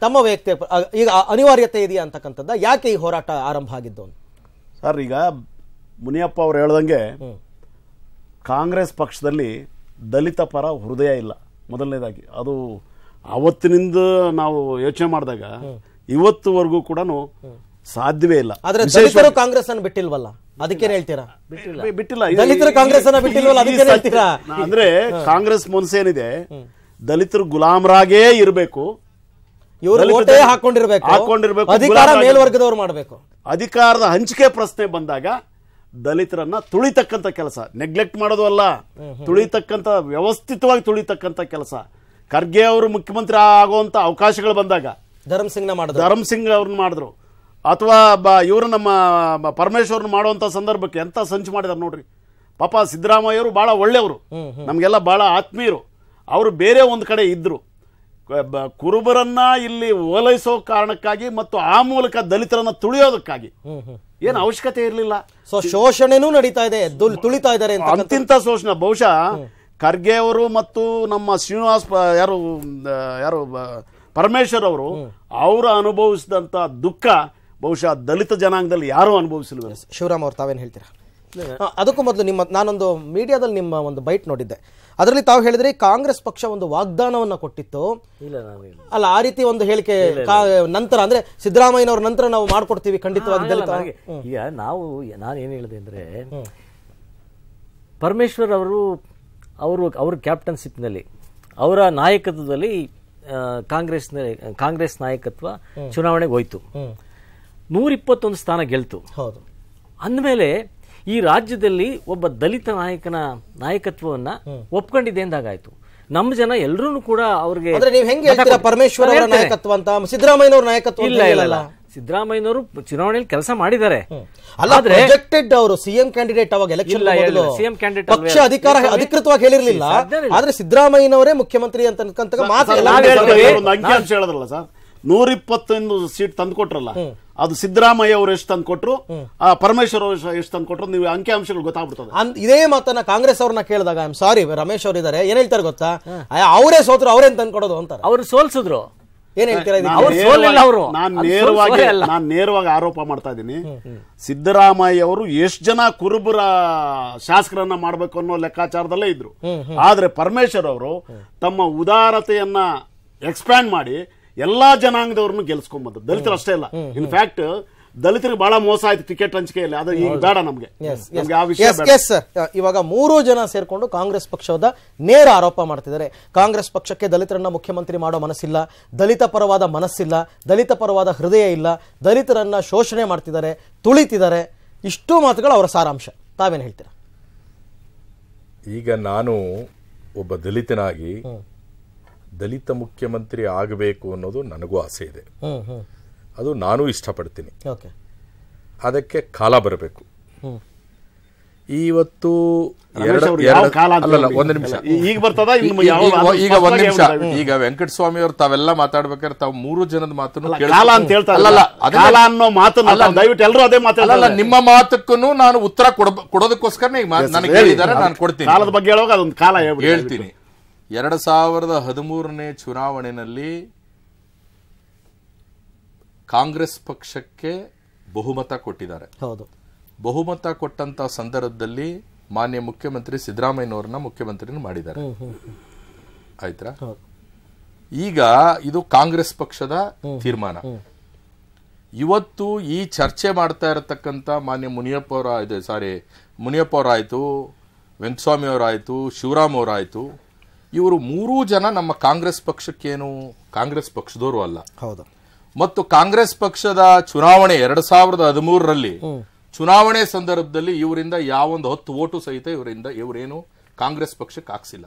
ತಮ್ಮ ವ್ಯಕ್ತಿ ಈಗ ಅನಿವಾರ್ಯತೆ ಇದೆಯಾ ಅಂತಕ್ಕಂಥದ್ದು ಯಾಕೆ ಈ ಹೋರಾಟ ಆರಂಭ ಆಗಿದ್ದು ಸರ್ ಈಗ ಮುನಿಯಪ್ಪ ಅವರು ಹೇಳ್ದಂಗೆ ಕಾಂಗ್ರೆಸ್ ಪಕ್ಷದಲ್ಲಿ ದಲಿತ ಪರ ಹೃದಯ ಇಲ್ಲ ಮೊದಲನೇದಾಗಿ ಅದು ಅವತ್ತಿನಿಂದ ನಾವು ಯೋಚನೆ ಮಾಡಿದಾಗ ಇವತ್ತುವರೆಗೂ ಕೂಡ ಸಾಧ್ಯವೇ ಇಲ್ಲ ಆದ್ರೆ ದಲಿತರು ಕಾಂಗ್ರೆಸ್ ಅನ್ನು ಬಿಟ್ಟಿಲ್ವಲ್ಲ ಅದಕ್ಕೆ ಹೇಳ್ತೀರಾ ಬಿಟ್ಟಿಲ್ಲ ದಲಿತರು ಕಾಂಗ್ರೆಸ್ ಅನ್ನ ಬಿಟ್ಟಿಲ್ವಲ್ಲ ಅದಕ್ಕೆ ಹೇಳ್ತೀರಾ ಅಂದ್ರೆ ಕಾಂಗ್ರೆಸ್ ಏನಿದೆ ದಲಿತರು ಗುಲಾಮರಾಗೇ ಇರಬೇಕು ಇವರು ಹಾಕೊಂಡಿರ್ಬೇಕು ಹಾಕೊಂಡಿರ್ಬೇಕು ಅಧಿಕಾರ ಮೇಲ್ವರ್ಗದವ್ರು ಮಾಡಬೇಕು ಅಧಿಕಾರದ ಹಂಚಿಕೆ ಪ್ರಶ್ನೆ ಬಂದಾಗ ದಲಿತರನ್ನ ತುಳಿತಕ್ಕಂಥ ಕೆಲಸ ನೆಗ್ಲೆಕ್ಟ್ ಮಾಡೋದು ಅಲ್ಲ ತುಳಿತಕ್ಕಂಥ ವ್ಯವಸ್ಥಿತವಾಗಿ ತುಳಿತಕ್ಕಂಥ ಕೆಲಸ ಖರ್ಗೆ ಅವರು ಮುಖ್ಯಮಂತ್ರಿ ಆಗುವಂಥ ಅವಕಾಶಗಳು ಬಂದಾಗ ಧರ್ಮಸಿಂಗ್ನ ಮಾಡಿದ್ರು ಧರ್ಮಸಿಂಗ್ ಅವ್ರನ್ನ ಮಾಡಿದ್ರು ಅಥವಾ ಬ ಇವರು ನಮ್ಮ ಪರಮೇಶ್ವರ್ನ ಮಾಡುವಂಥ ಸಂದರ್ಭಕ್ಕೆ ಎಂಥ ಸಂಚು ಮಾಡಿದಾರೆ ನೋಡ್ರಿ ಪಾಪ ಸಿದ್ದರಾಮಯ್ಯವರು ಭಾಳ ಒಳ್ಳೆಯವರು ನಮಗೆಲ್ಲ ಭಾಳ ಆತ್ಮೀಯರು ಅವರು ಬೇರೆ ಒಂದು ಕಡೆ ಇದ್ದರು ಕುರುಬರನ್ನ ಇಲ್ಲಿ ಓಲೈಸೋ ಕಾರಣಕ್ಕಾಗಿ ಮತ್ತು ಆ ಮೂಲಕ ದಲಿತರನ್ನ ತುಳಿಯೋದಕ್ಕಾಗಿ ಏನು ಅವಶ್ಯಕತೆ ಇರಲಿಲ್ಲ ಸೊ ಶೋಷಣೆನೂ ನಡೀತಾ ಇದೆ ತುಳಿತಾ ಇದ್ದಾರೆ ಅಂತಿಂತ ಶೋಷಣೆ ಬಹುಶಃ ಖರ್ಗೆ ಅವರು ಮತ್ತು ನಮ್ಮ ಶ್ರೀನಿವಾಸ್ ಯಾರು ಯಾರು ಪರಮೇಶ್ವರ್ ಅವರು ಅವರು ಅನುಭವಿಸಿದಂತ ದುಃಖ ಬಹುಶಃ ದಲಿತ ಜನಾಂಗದಲ್ಲಿ ಯಾರು ಅನುಭವಿಸಿಲ್ಲ ಶಿವರಾಮ್ ಅವರು ತಾವೇನು ಹೇಳ್ತೀರಾ ಅದಕ್ಕೂ ಮೊದಲು ನಿಮ್ಮ ನಾನೊಂದು ಮೀಡಿಯಾದಲ್ಲಿ ನಿಮ್ಮ ಒಂದು ಬೈಟ್ ನೋಡಿದ್ದೆ ಅದರಲ್ಲಿ ತಾವು ಹೇಳಿದ್ರೆ ಕಾಂಗ್ರೆಸ್ ಪಕ್ಷ ಒಂದು ವಾಗ್ದಾನವನ್ನ ಕೊಟ್ಟಿತ್ತು ಅಲ್ಲ ಆ ರೀತಿ ಒಂದು ಹೇಳಿಕೆ ನಂತರ ಅಂದ್ರೆ ಸಿದ್ದರಾಮಯ್ಯನವ್ರ ನಂತರ ನಾವು ಮಾಡ್ಕೊಡ್ತೀವಿ ಖಂಡಿತವಾಗಿ ಈಗ ನಾವು ಏನು ಹೇಳಿದೆ ಅಂದ್ರೆ ಪರಮೇಶ್ವರ್ ಅವರು ಅವರು ಅವ್ರ ಕ್ಯಾಪ್ಟನ್ಶಿಪ್ನಲ್ಲಿ ಅವರ ನಾಯಕತ್ವದಲ್ಲಿ ಕಾಂಗ್ರೆಸ್ ಕಾಂಗ್ರೆಸ್ ನಾಯಕತ್ವ ಚುನಾವಣೆಗೆ ಹೋಯ್ತು ನೂರಿಪ್ಪತ್ತೊಂದು ಸ್ಥಾನ ಗೆಲ್ತು ಅಂದಮೇಲೆ ಈ ರಾಜ್ಯದಲ್ಲಿ ಒಬ್ಬ ದಲಿತ ನಾಯಕನ ನಾಯಕತ್ವವನ್ನ ಒಪ್ಕೊಂಡಿದೆ ಅಂದಾಗಾಯ್ತು ನಮ್ಮ ಜನ ಎಲ್ಲರೂ ಕೂಡ ಅವ್ರಿಗೆ ಪರಮೇಶ್ವರ ನಾಯಕತ್ವ ಅಂತ ಸಿದ್ದರಾಮಯ್ಯನವ್ರ ನಾಯಕತ್ವ ಇಲ್ಲ ಇಲ್ಲ ಸಿದ್ದರಾಮಯ್ಯನವರು ಚುನಾವಣೆಯಲ್ಲಿ ಕೆಲಸ ಮಾಡಿದ್ದಾರೆ ಅಲ್ಲಾದ್ರೆ ಎಲೆಕ್ಟೆಡ್ ಅವರು ಸಿಎಂ ಕ್ಯಾಂಡಿಡೇಟ್ ಅವಾಗ ಎಲೆಕ್ಷನ್ ಸಿಎಂ ಕ್ಯಾಂಡಿಡೇಟ್ ಪಕ್ಷ ಅಧಿಕಾರ ಅಧಿಕೃತವಾಗಿ ಹೇಳಿರಲಿಲ್ಲ ಆದ್ರೆ ಸಿದ್ದರಾಮಯ್ಯನವರೇ ಮುಖ್ಯಮಂತ್ರಿ ಅಂತ ಮಾತು ಹೇಳಿದ್ರಲ್ಲ ಸರ್ ನೂರಿಪ್ಪತ್ತೊಂದು ಸೀಟ್ ತಂದು ಕೊಟ್ರಲ್ಲ ಅದು ಸಿದ್ದರಾಮಯ್ಯ ಅವರು ಎಷ್ಟು ತಂದು ಕೊಟ್ಟರು ಆ ಪರಮೇಶ್ವರ್ ಅವರು ಎಷ್ಟು ತಂದು ಕೊಟ್ಟರು ನೀವು ಅಂಶಗಳು ಗೊತ್ತಾಗ್ಬಿಡ್ತದೆ ಇದೇ ಮಾತನ್ನ ಕಾಂಗ್ರೆಸ್ ಅವ್ರನ್ನ ಕೇಳಿದಾಗ ಐ ಆಮ್ ಸಾರಿ ರಮೇಶ್ ಅವರು ಇದ್ದಾರೆ ಏನ್ ಹೇಳ್ತಾರೆ ಗೊತ್ತಾ ಅವರೇ ಸೋತ್ರು ಅವ್ರೇನ್ ತಂದು ಕೊಡೋದು ಅಂತಾರೆ ಅವ್ರು ಸೋಲ್ಸಿದ್ರು ಏನ್ ಹೇಳ್ತೀರಾ ನಾನು ನೇರವಾಗಿ ನಾನು ನೇರವಾಗಿ ಆರೋಪ ಮಾಡ್ತಾ ಇದ್ದೀನಿ ಸಿದ್ದರಾಮಯ್ಯ ಅವರು ಎಷ್ಟು ಜನ ಕುರುಬರ ಶಾಸಕರನ್ನ ಮಾಡ್ಬೇಕು ಅನ್ನೋ ಲೆಕ್ಕಾಚಾರದಲ್ಲೇ ಇದ್ರು ಆದ್ರೆ ಪರಮೇಶ್ವರ್ ಅವರು ತಮ್ಮ ಉದಾರತೆಯನ್ನ ಎಕ್ಸ್ಪ್ಯಾಂಡ್ ಮಾಡಿ ಎಲ್ಲ ಜನಾಂಗದವ್ರನ್ನು ಗೆಲ್ಸ್ಕೊಂಬಂದದ್ದು ದಲಿತರು ಅಷ್ಟೇ ಇಲ್ಲ ಇನ್ಫ್ಯಾಕ್ಟ್ ದಲಿತರಿಗೆ ಬಹಳ ಮೋಸ ಆಯ್ತು ಟಿಕೆಟ್ ಹಂಚಿಕೆಯಲ್ಲಿ ಅದು ಈಗ ಬೇಡ ನಮ್ಗೆ uh, ಇವಾಗ ಮೂರು ಜನ ಸೇರ್ಕೊಂಡು ಕಾಂಗ್ರೆಸ್ ಪಕ್ಷದ ನೇರ ಆರೋಪ ಮಾಡ್ತಿದ್ದಾರೆ ಕಾಂಗ್ರೆಸ್ ಪಕ್ಷಕ್ಕೆ ದಲಿತರನ್ನ ಮುಖ್ಯಮಂತ್ರಿ ಮಾಡೋ ಮನಸ್ಸಿಲ್ಲ ದಲಿತ ಪರವಾದ ಮನಸ್ಸಿಲ್ಲ ದಲಿತ ಪರವಾದ ಹೃದಯ ಇಲ್ಲ ದಲಿತರನ್ನ ಶೋಷಣೆ ಮಾಡ್ತಿದ್ದಾರೆ ತುಳಿತಿದ್ದಾರೆ ಇಷ್ಟು ಮಾತುಗಳು ಅವರ ಸಾರಾಂಶ ತಾವೇನು ಹೇಳ್ತೀರಾ ಈಗ ನಾನು ಒಬ್ಬ ದಲಿತನಾಗಿ ದಲಿತ ಮುಖ್ಯಮಂತ್ರಿ ಆಗಬೇಕು ಅನ್ನೋದು ನನಗೂ ಆಸೆ ಇದೆ ಅದು ನಾನು ಇಷ್ಟಪಡ್ತೀನಿ ಅದಕ್ಕೆ ಕಾಲ ಬರಬೇಕು ಇವತ್ತು ಒಂದು ನಿಮಿಷ ಈಗ ಬರ್ತದ ಈಗ ಒಂದು ನಿಮಿಷ ಈಗ ವೆಂಕಟಸ್ವಾಮಿ ಅವರು ತಾವೆಲ್ಲ ಮಾತಾಡ್ಬೇಕಾದ್ರೆ ತಾವು ಮೂರು ಜನದ ಮಾತನ್ನು ಕಾಲ ಅಂತ ಹೇಳ್ತಾರೆ ಅನ್ನೋ ಮಾತನ್ನ ದಯವಿಟ್ಟು ಎಲ್ಲರೂ ಅದೇ ಮಾತಾಡಲ್ಲ ನಿಮ್ಮ ಮಾತಕ್ಕೂ ನಾನು ಉತ್ತರ ಕೊಡೋದಕ್ಕೋಸ್ಕರ ಈಗ ನಾನು ಕೇಳಿದ್ದಾರೆ ನಾನು ಕೊಡ್ತೀನಿ ಕಾಲದ ಬಗ್ಗೆ ಹೇಳುವಾಗ ಅದೊಂದು ಕಾಲ ಹೇಳ್ತೀನಿ ಎರಡು ಸಾವಿರದ ಹದಿಮೂರನೇ ಚುನಾವಣೆಯಲ್ಲಿ ಕಾಂಗ್ರೆಸ್ ಪಕ್ಷಕ್ಕೆ ಬಹುಮತ ಕೊಟ್ಟಿದ್ದಾರೆ ಹೌದು ಬಹುಮತ ಕೊಟ್ಟಂತ ಸಂದರ್ಭದಲ್ಲಿ ಮಾನ್ಯ ಮುಖ್ಯಮಂತ್ರಿ ಸಿದ್ದರಾಮಯ್ಯವ್ರನ್ನ ಮುಖ್ಯಮಂತ್ರಿ ಮಾಡಿದ್ದಾರೆ ಆಯ್ತಾ ಈಗ ಇದು ಕಾಂಗ್ರೆಸ್ ಪಕ್ಷದ ತೀರ್ಮಾನ ಇವತ್ತು ಈ ಚರ್ಚೆ ಮಾಡ್ತಾ ಇರತಕ್ಕಂತ ಮಾನ್ಯ ಮುನಿಯಪ್ಪ ಅವರ ಸಾರಿ ಮುನಿಯಪ್ಪ ಅವರಾಯ್ತು ವೆಂಕಸ್ವಾಮಿ ಅವರಾಯ್ತು ಶಿವರಾಮ್ ಅವರಾಯ್ತು ಇವರು ಮೂರೂ ಜನ ನಮ್ಮ ಕಾಂಗ್ರೆಸ್ ಪಕ್ಷಕ್ಕೇನು ಕಾಂಗ್ರೆಸ್ ಪಕ್ಷದವರು ಅಲ್ಲ ಹೌದು ಮತ್ತು ಕಾಂಗ್ರೆಸ್ ಪಕ್ಷದ ಚುನಾವಣೆ ಎರಡ್ ಸಾವಿರದ ಹದಿಮೂರರಲ್ಲಿ ಚುನಾವಣೆ ಸಂದರ್ಭದಲ್ಲಿ ಇವರಿಂದ ಯಾವೊಂದು ಹತ್ತು ಓಟು ಸಹಿತ ಇವರಿಂದ ಇವರೇನು ಕಾಂಗ್ರೆಸ್ ಪಕ್ಷಕ್ಕೆ ಹಾಕ್ಸಿಲ್ಲ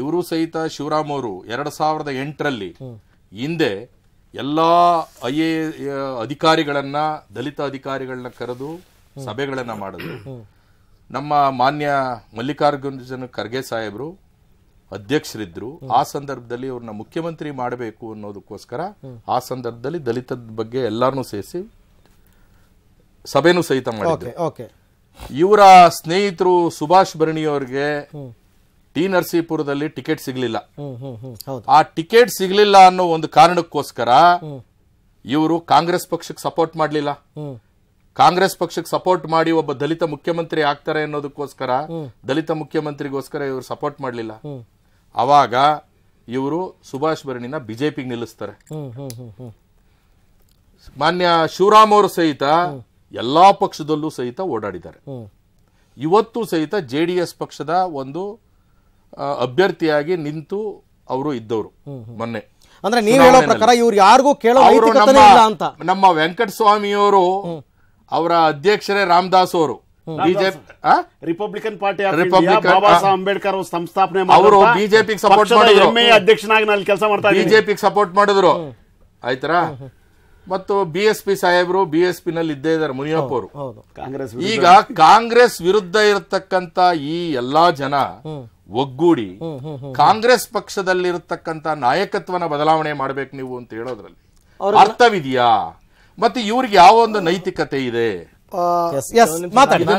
ಇವರು ಸಹಿತ ಶಿವರಾಮ್ ಅವರು ಎರಡ್ ಸಾವಿರದ ಎಂಟರಲ್ಲಿ ಹಿಂದೆ ಎಲ್ಲಾ ಐ ಅಧಿಕಾರಿಗಳನ್ನ ದಲಿತ ಅಧಿಕಾರಿಗಳನ್ನ ಕರೆದು ಸಭೆಗಳನ್ನ ಮಾಡಿದ್ರು ನಮ್ಮ ಮಾನ್ಯ ಮಲ್ಲಿಕಾರ್ಜುನ ಖರ್ಗೆ ಸಾಹೇಬರು ಅಧ್ಯಕ್ಷರಿದ್ರು ಆ ಸಂದರ್ಭದಲ್ಲಿ ಅವ್ರನ್ನ ಮುಖ್ಯಮಂತ್ರಿ ಮಾಡಬೇಕು ಅನ್ನೋದಕ್ಕೋಸ್ಕರ ಆ ಸಂದರ್ಭದಲ್ಲಿ ದಲಿತದ ಬಗ್ಗೆ ಎಲ್ಲಾರನ್ನೂ ಸೇರಿಸಿ ಸಭೆನೂ ಸಹಿತ ಮಾಡಿದ್ರು ಇವರ ಸ್ನೇಹಿತರು ಸುಭಾಷ್ ಭರಣಿಯವ್ರಿಗೆ ಟಿ ನರಸೀಪುರದಲ್ಲಿ ಟಿಕೆಟ್ ಸಿಗ್ಲಿಲ್ಲ ಆ ಟಿಕೆಟ್ ಸಿಗ್ಲಿಲ್ಲ ಅನ್ನೋ ಒಂದು ಕಾರಣಕ್ಕೋಸ್ಕರ ಇವರು ಕಾಂಗ್ರೆಸ್ ಪಕ್ಷಕ್ಕೆ ಸಪೋರ್ಟ್ ಮಾಡಲಿಲ್ಲ ಕಾಂಗ್ರೆಸ್ ಪಕ್ಷಕ್ಕೆ ಸಪೋರ್ಟ್ ಮಾಡಿ ಒಬ್ಬ ದಲಿತ ಮುಖ್ಯಮಂತ್ರಿ ಆಗ್ತಾರೆ ಅನ್ನೋದಕ್ಕೋಸ್ಕರ ದಲಿತ ಮುಖ್ಯಮಂತ್ರಿಗೋಸ್ಕರ ಇವರು ಸಪೋರ್ಟ್ ಮಾಡಲಿಲ್ಲ ಅವಾಗ ಇವರು ಸುಭಾಷ್ ಭರಣಿನ ಬಿಜೆಪಿಗೆ ನಿಲ್ಲಿಸ್ತಾರೆ ಮಾನ್ಯ ಶಿವರಾಮ್ ಅವರು ಸಹಿತ ಎಲ್ಲಾ ಪಕ್ಷದಲ್ಲೂ ಸಹಿತ ಓಡಾಡಿದ್ದಾರೆ ಇವತ್ತು ಸಹಿತ ಜೆ ಡಿ ಎಸ್ ಪಕ್ಷದ ಒಂದು ಅಭ್ಯರ್ಥಿಯಾಗಿ ನಿಂತು ಅವರು ಇದ್ದವರು ಮೊನ್ನೆ ಅಂದ್ರೆ ನೀವು ಹೇಳೋ ಪ್ರಕಾರ ಇವ್ರು ಯಾರಿಗೂ ಕೇಳೋ ನಮ್ಮ ವೆಂಕಟಸ್ವಾಮಿಯವರು ಅವರ ಅಧ್ಯಕ್ಷರೇ ರಾಮದಾಸ್ ಅವರು ರಿಪಬ್ಲಿಕನ್ ಪಾರ್ಟಿ ಬಾಬಾ ಅಂಬೇಡ್ಕರ್ ಸಂಸ್ಥಾಪನೆ ಅವರು ಬಿಜೆಪಿ ಸಪೋರ್ಟ್ ಮಾಡಿದ್ರು ಅಧ್ಯಕ್ಷನಾಗಿ ನಾನು ಕೆಲಸ ಮಾಡ್ತಾ ಬಿಜೆಪಿ ಸಪೋರ್ಟ್ ಮಾಡಿದ್ರು ಆಯ್ತರಾ ಮತ್ತು ಬಿ ಎಸ್ ಪಿ ಸಾಹೇಬರು ಬಿ ಎಸ್ ಪಿ ನಲ್ಲಿ ಇದ್ದೇ ಇದ್ದಾರೆ ಮುನಿಯಪ್ಪ ಅವರು ಈಗ ಕಾಂಗ್ರೆಸ್ ವಿರುದ್ಧ ಇರತಕ್ಕಂತ ಈ ಎಲ್ಲಾ ಜನ ಒಗ್ಗೂಡಿ ಕಾಂಗ್ರೆಸ್ ಪಕ್ಷದಲ್ಲಿರತಕ್ಕಂತ ನಾಯಕತ್ವನ ಬದಲಾವಣೆ ಮಾಡ್ಬೇಕು ನೀವು ಅಂತ ಹೇಳೋದ್ರಲ್ಲಿ ಅರ್ಥವಿದೆಯಾ ಮತ್ತೆ ಇವ್ರಿಗೆ ಯಾವ ಒಂದು ನೈತಿಕತೆ ಇದೆ ಅಲ್ಲ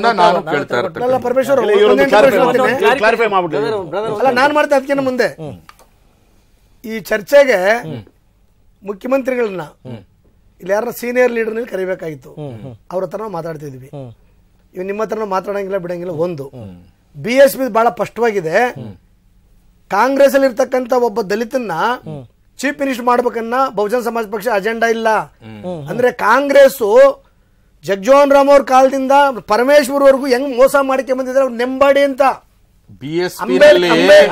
ನಾನು ಮಾಡ್ತಾ ಮುಂದೆ ಈ ಚರ್ಚೆಗೆ ಮುಖ್ಯಮಂತ್ರಿಗಳನ್ನ ಇಲ್ಲಿ ಯಾರ ಸೀನಿಯರ್ ಲೀಡರ್ನಲ್ಲಿ ಕರಿಬೇಕಾಗಿತ್ತು ಅವ್ರ ಹತ್ರ ಮಾತಾಡ್ತಿದ್ವಿ ಇವ್ ನಿಮ್ಮ ಹತ್ರ ಮಾತಾಡಂಗಿಲ್ಲ ಬಿಡಂಗಿಲ್ಲ ಒಂದು ಬಿ ಎಸ್ ಪಿ ಬಹಳ ಸ್ಪಷ್ಟವಾಗಿದೆ ಕಾಂಗ್ರೆಸ್ ಅಲ್ಲಿ ಇರ್ತಕ್ಕಂತ ಒಬ್ಬ ದಲಿತನ್ನ ಚೀಫ್ ಮಿನಿಸ್ಟರ್ ಮಾಡ್ಬೇಕನ್ನ ಬಹುಜನ ಸಮಾಜ ಪಕ್ಷ ಅಜೆಂಡಾ ಇಲ್ಲ ಅಂದ್ರೆ ಕಾಂಗ್ರೆಸ್ ಜಗಜೋಹನ್ ರಾಮ್ ಅವ್ರ ಕಾಲದಿಂದ ಪರಮೇಶ್ವರ್ ಅವ್ರಿಗೂ ಹೆಂಗ್ ಮೋಸ ಮಾಡಿಕೆ ಬಂದಿದ್ರೆ ಅವ್ರು ನೆಂಬಾಡಿ ಅಂತ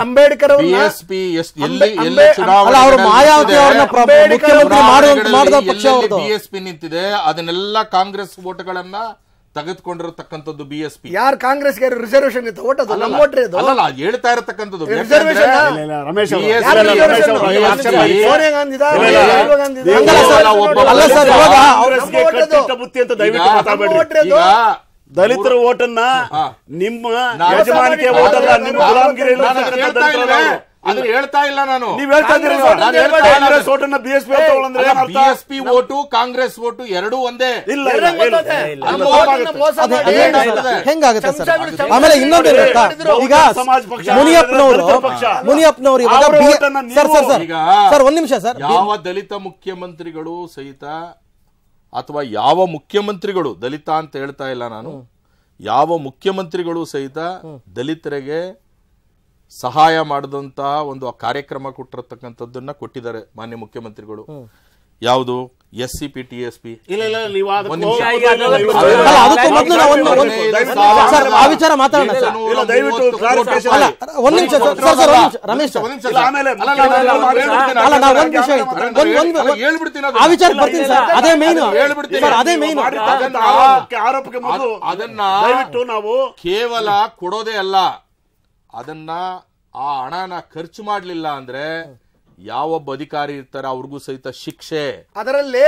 ಅಂಬೇಡ್ಕರ್ ಮಾಯಾವತಿ ಬಿ ಪಕ್ಷ ಬಿಎಸ್ಪಿ ನಿಂತಿದೆ ಅದನ್ನೆಲ್ಲ ಕಾಂಗ್ರೆಸ್ ಓಟ್ಗಳನ್ನ ತೆಗೆದುಕೊಂಡಿರತಕ್ಕಂಥದ್ದು ಬಿ ಎಸ್ ಪಿ ಯಾರು ಕಾಂಗ್ರೆಸ್ಗೆ ರಿಸರ್ವೇಷನ್ ಇತ್ತು ಓಟ್ ಅದು ನಮ್ಮ ಓಟ್ರಿ ಹೇಳ್ತಾ ಇರತಕ್ಕಂಥದ್ದು ದಲಿತರ ಓಟನ್ನ ನಿಮ್ಮ ಯಜಮಾನಿಕೆ ಓಟಲ್ಲ ನಿಮ್ಮ ಅದನ್ನ ಹೇಳ್ತಾ ಇಲ್ಲ ನಾನು ನೀವ್ ಹೇಳ್ತಾ ಕಾಂಗ್ರೆಸ್ ಓಟನ್ನ ಬಿಎಸ್ಪಿ ತಗೊಳ್ಳಂದ್ರೆ ಬಿಎಸ್ಪಿ ಓಟು ಕಾಂಗ್ರೆಸ್ ಓಟು ಎರಡೂ ಒಂದೇ ಇಲ್ಲ ಹೆಂಗಾಗುತ್ತೆ ಸರ್ ಆಮೇಲೆ ಇನ್ನೊಂದು ಈಗ ಮುನಿಯಪ್ಪನವರು ಮುನಿಯಪ್ಪನವರು ಇವಾಗ ಸರ್ ಸರ್ ಸರ್ ಸರ್ ಒಂದ್ ನಿಮಿಷ ಸರ್ ಯಾವ ದಲಿತ ಮುಖ್ಯಮಂತ್ರಿಗಳು ಸಹಿತ ಅಥವಾ ಯಾವ ಮುಖ್ಯಮಂತ್ರಿಗಳು ದಲಿತ ಅಂತ ಹೇಳ್ತಾ ಇಲ್ಲ ನಾನು ಯಾವ ಮುಖ್ಯಮಂತ್ರಿಗಳು ಸಹಿತ ದಲಿತರಿಗೆ ಸಹಾಯ ಮಾಡಿದಂತಹ ಒಂದು ಕಾರ್ಯಕ್ರಮ ಕೊಟ್ಟಿರತಕ್ಕಂಥದ್ದನ್ನ ಕೊಟ್ಟಿದ್ದಾರೆ ಮಾನ್ಯ ಮುಖ್ಯಮಂತ್ರಿಗಳು ಯಾವುದು S C P T S P ಇಲ್ಲ ಇಲ್ಲ ನೀವು ಒಂದ್ ನಿಮಿಷ ರಮೇಶ್ ಆ ವಿಚಾರ ಬರ್ತೀನಿ ಸರ್ ಅದೇ ಮೇನ್ ಅದೇ ಮೇನ್ ಅದನ್ನ ನಾವು ಕೇವಲ ಕೊಡೋದೇ ಅಲ್ಲ ಅದನ್ನ ಆ ಹಣನ ಖರ್ಚು ಮಾಡಲಿಲ್ಲ ಅಂದ್ರೆ ಯಾವೊಬ್ಬ ಅಧಿಕಾರಿ ಇರ್ತಾರೆ ಅವ್ರಿಗೂ ಸಹಿತ ಶಿಕ್ಷೆ ಅದರಲ್ಲಿ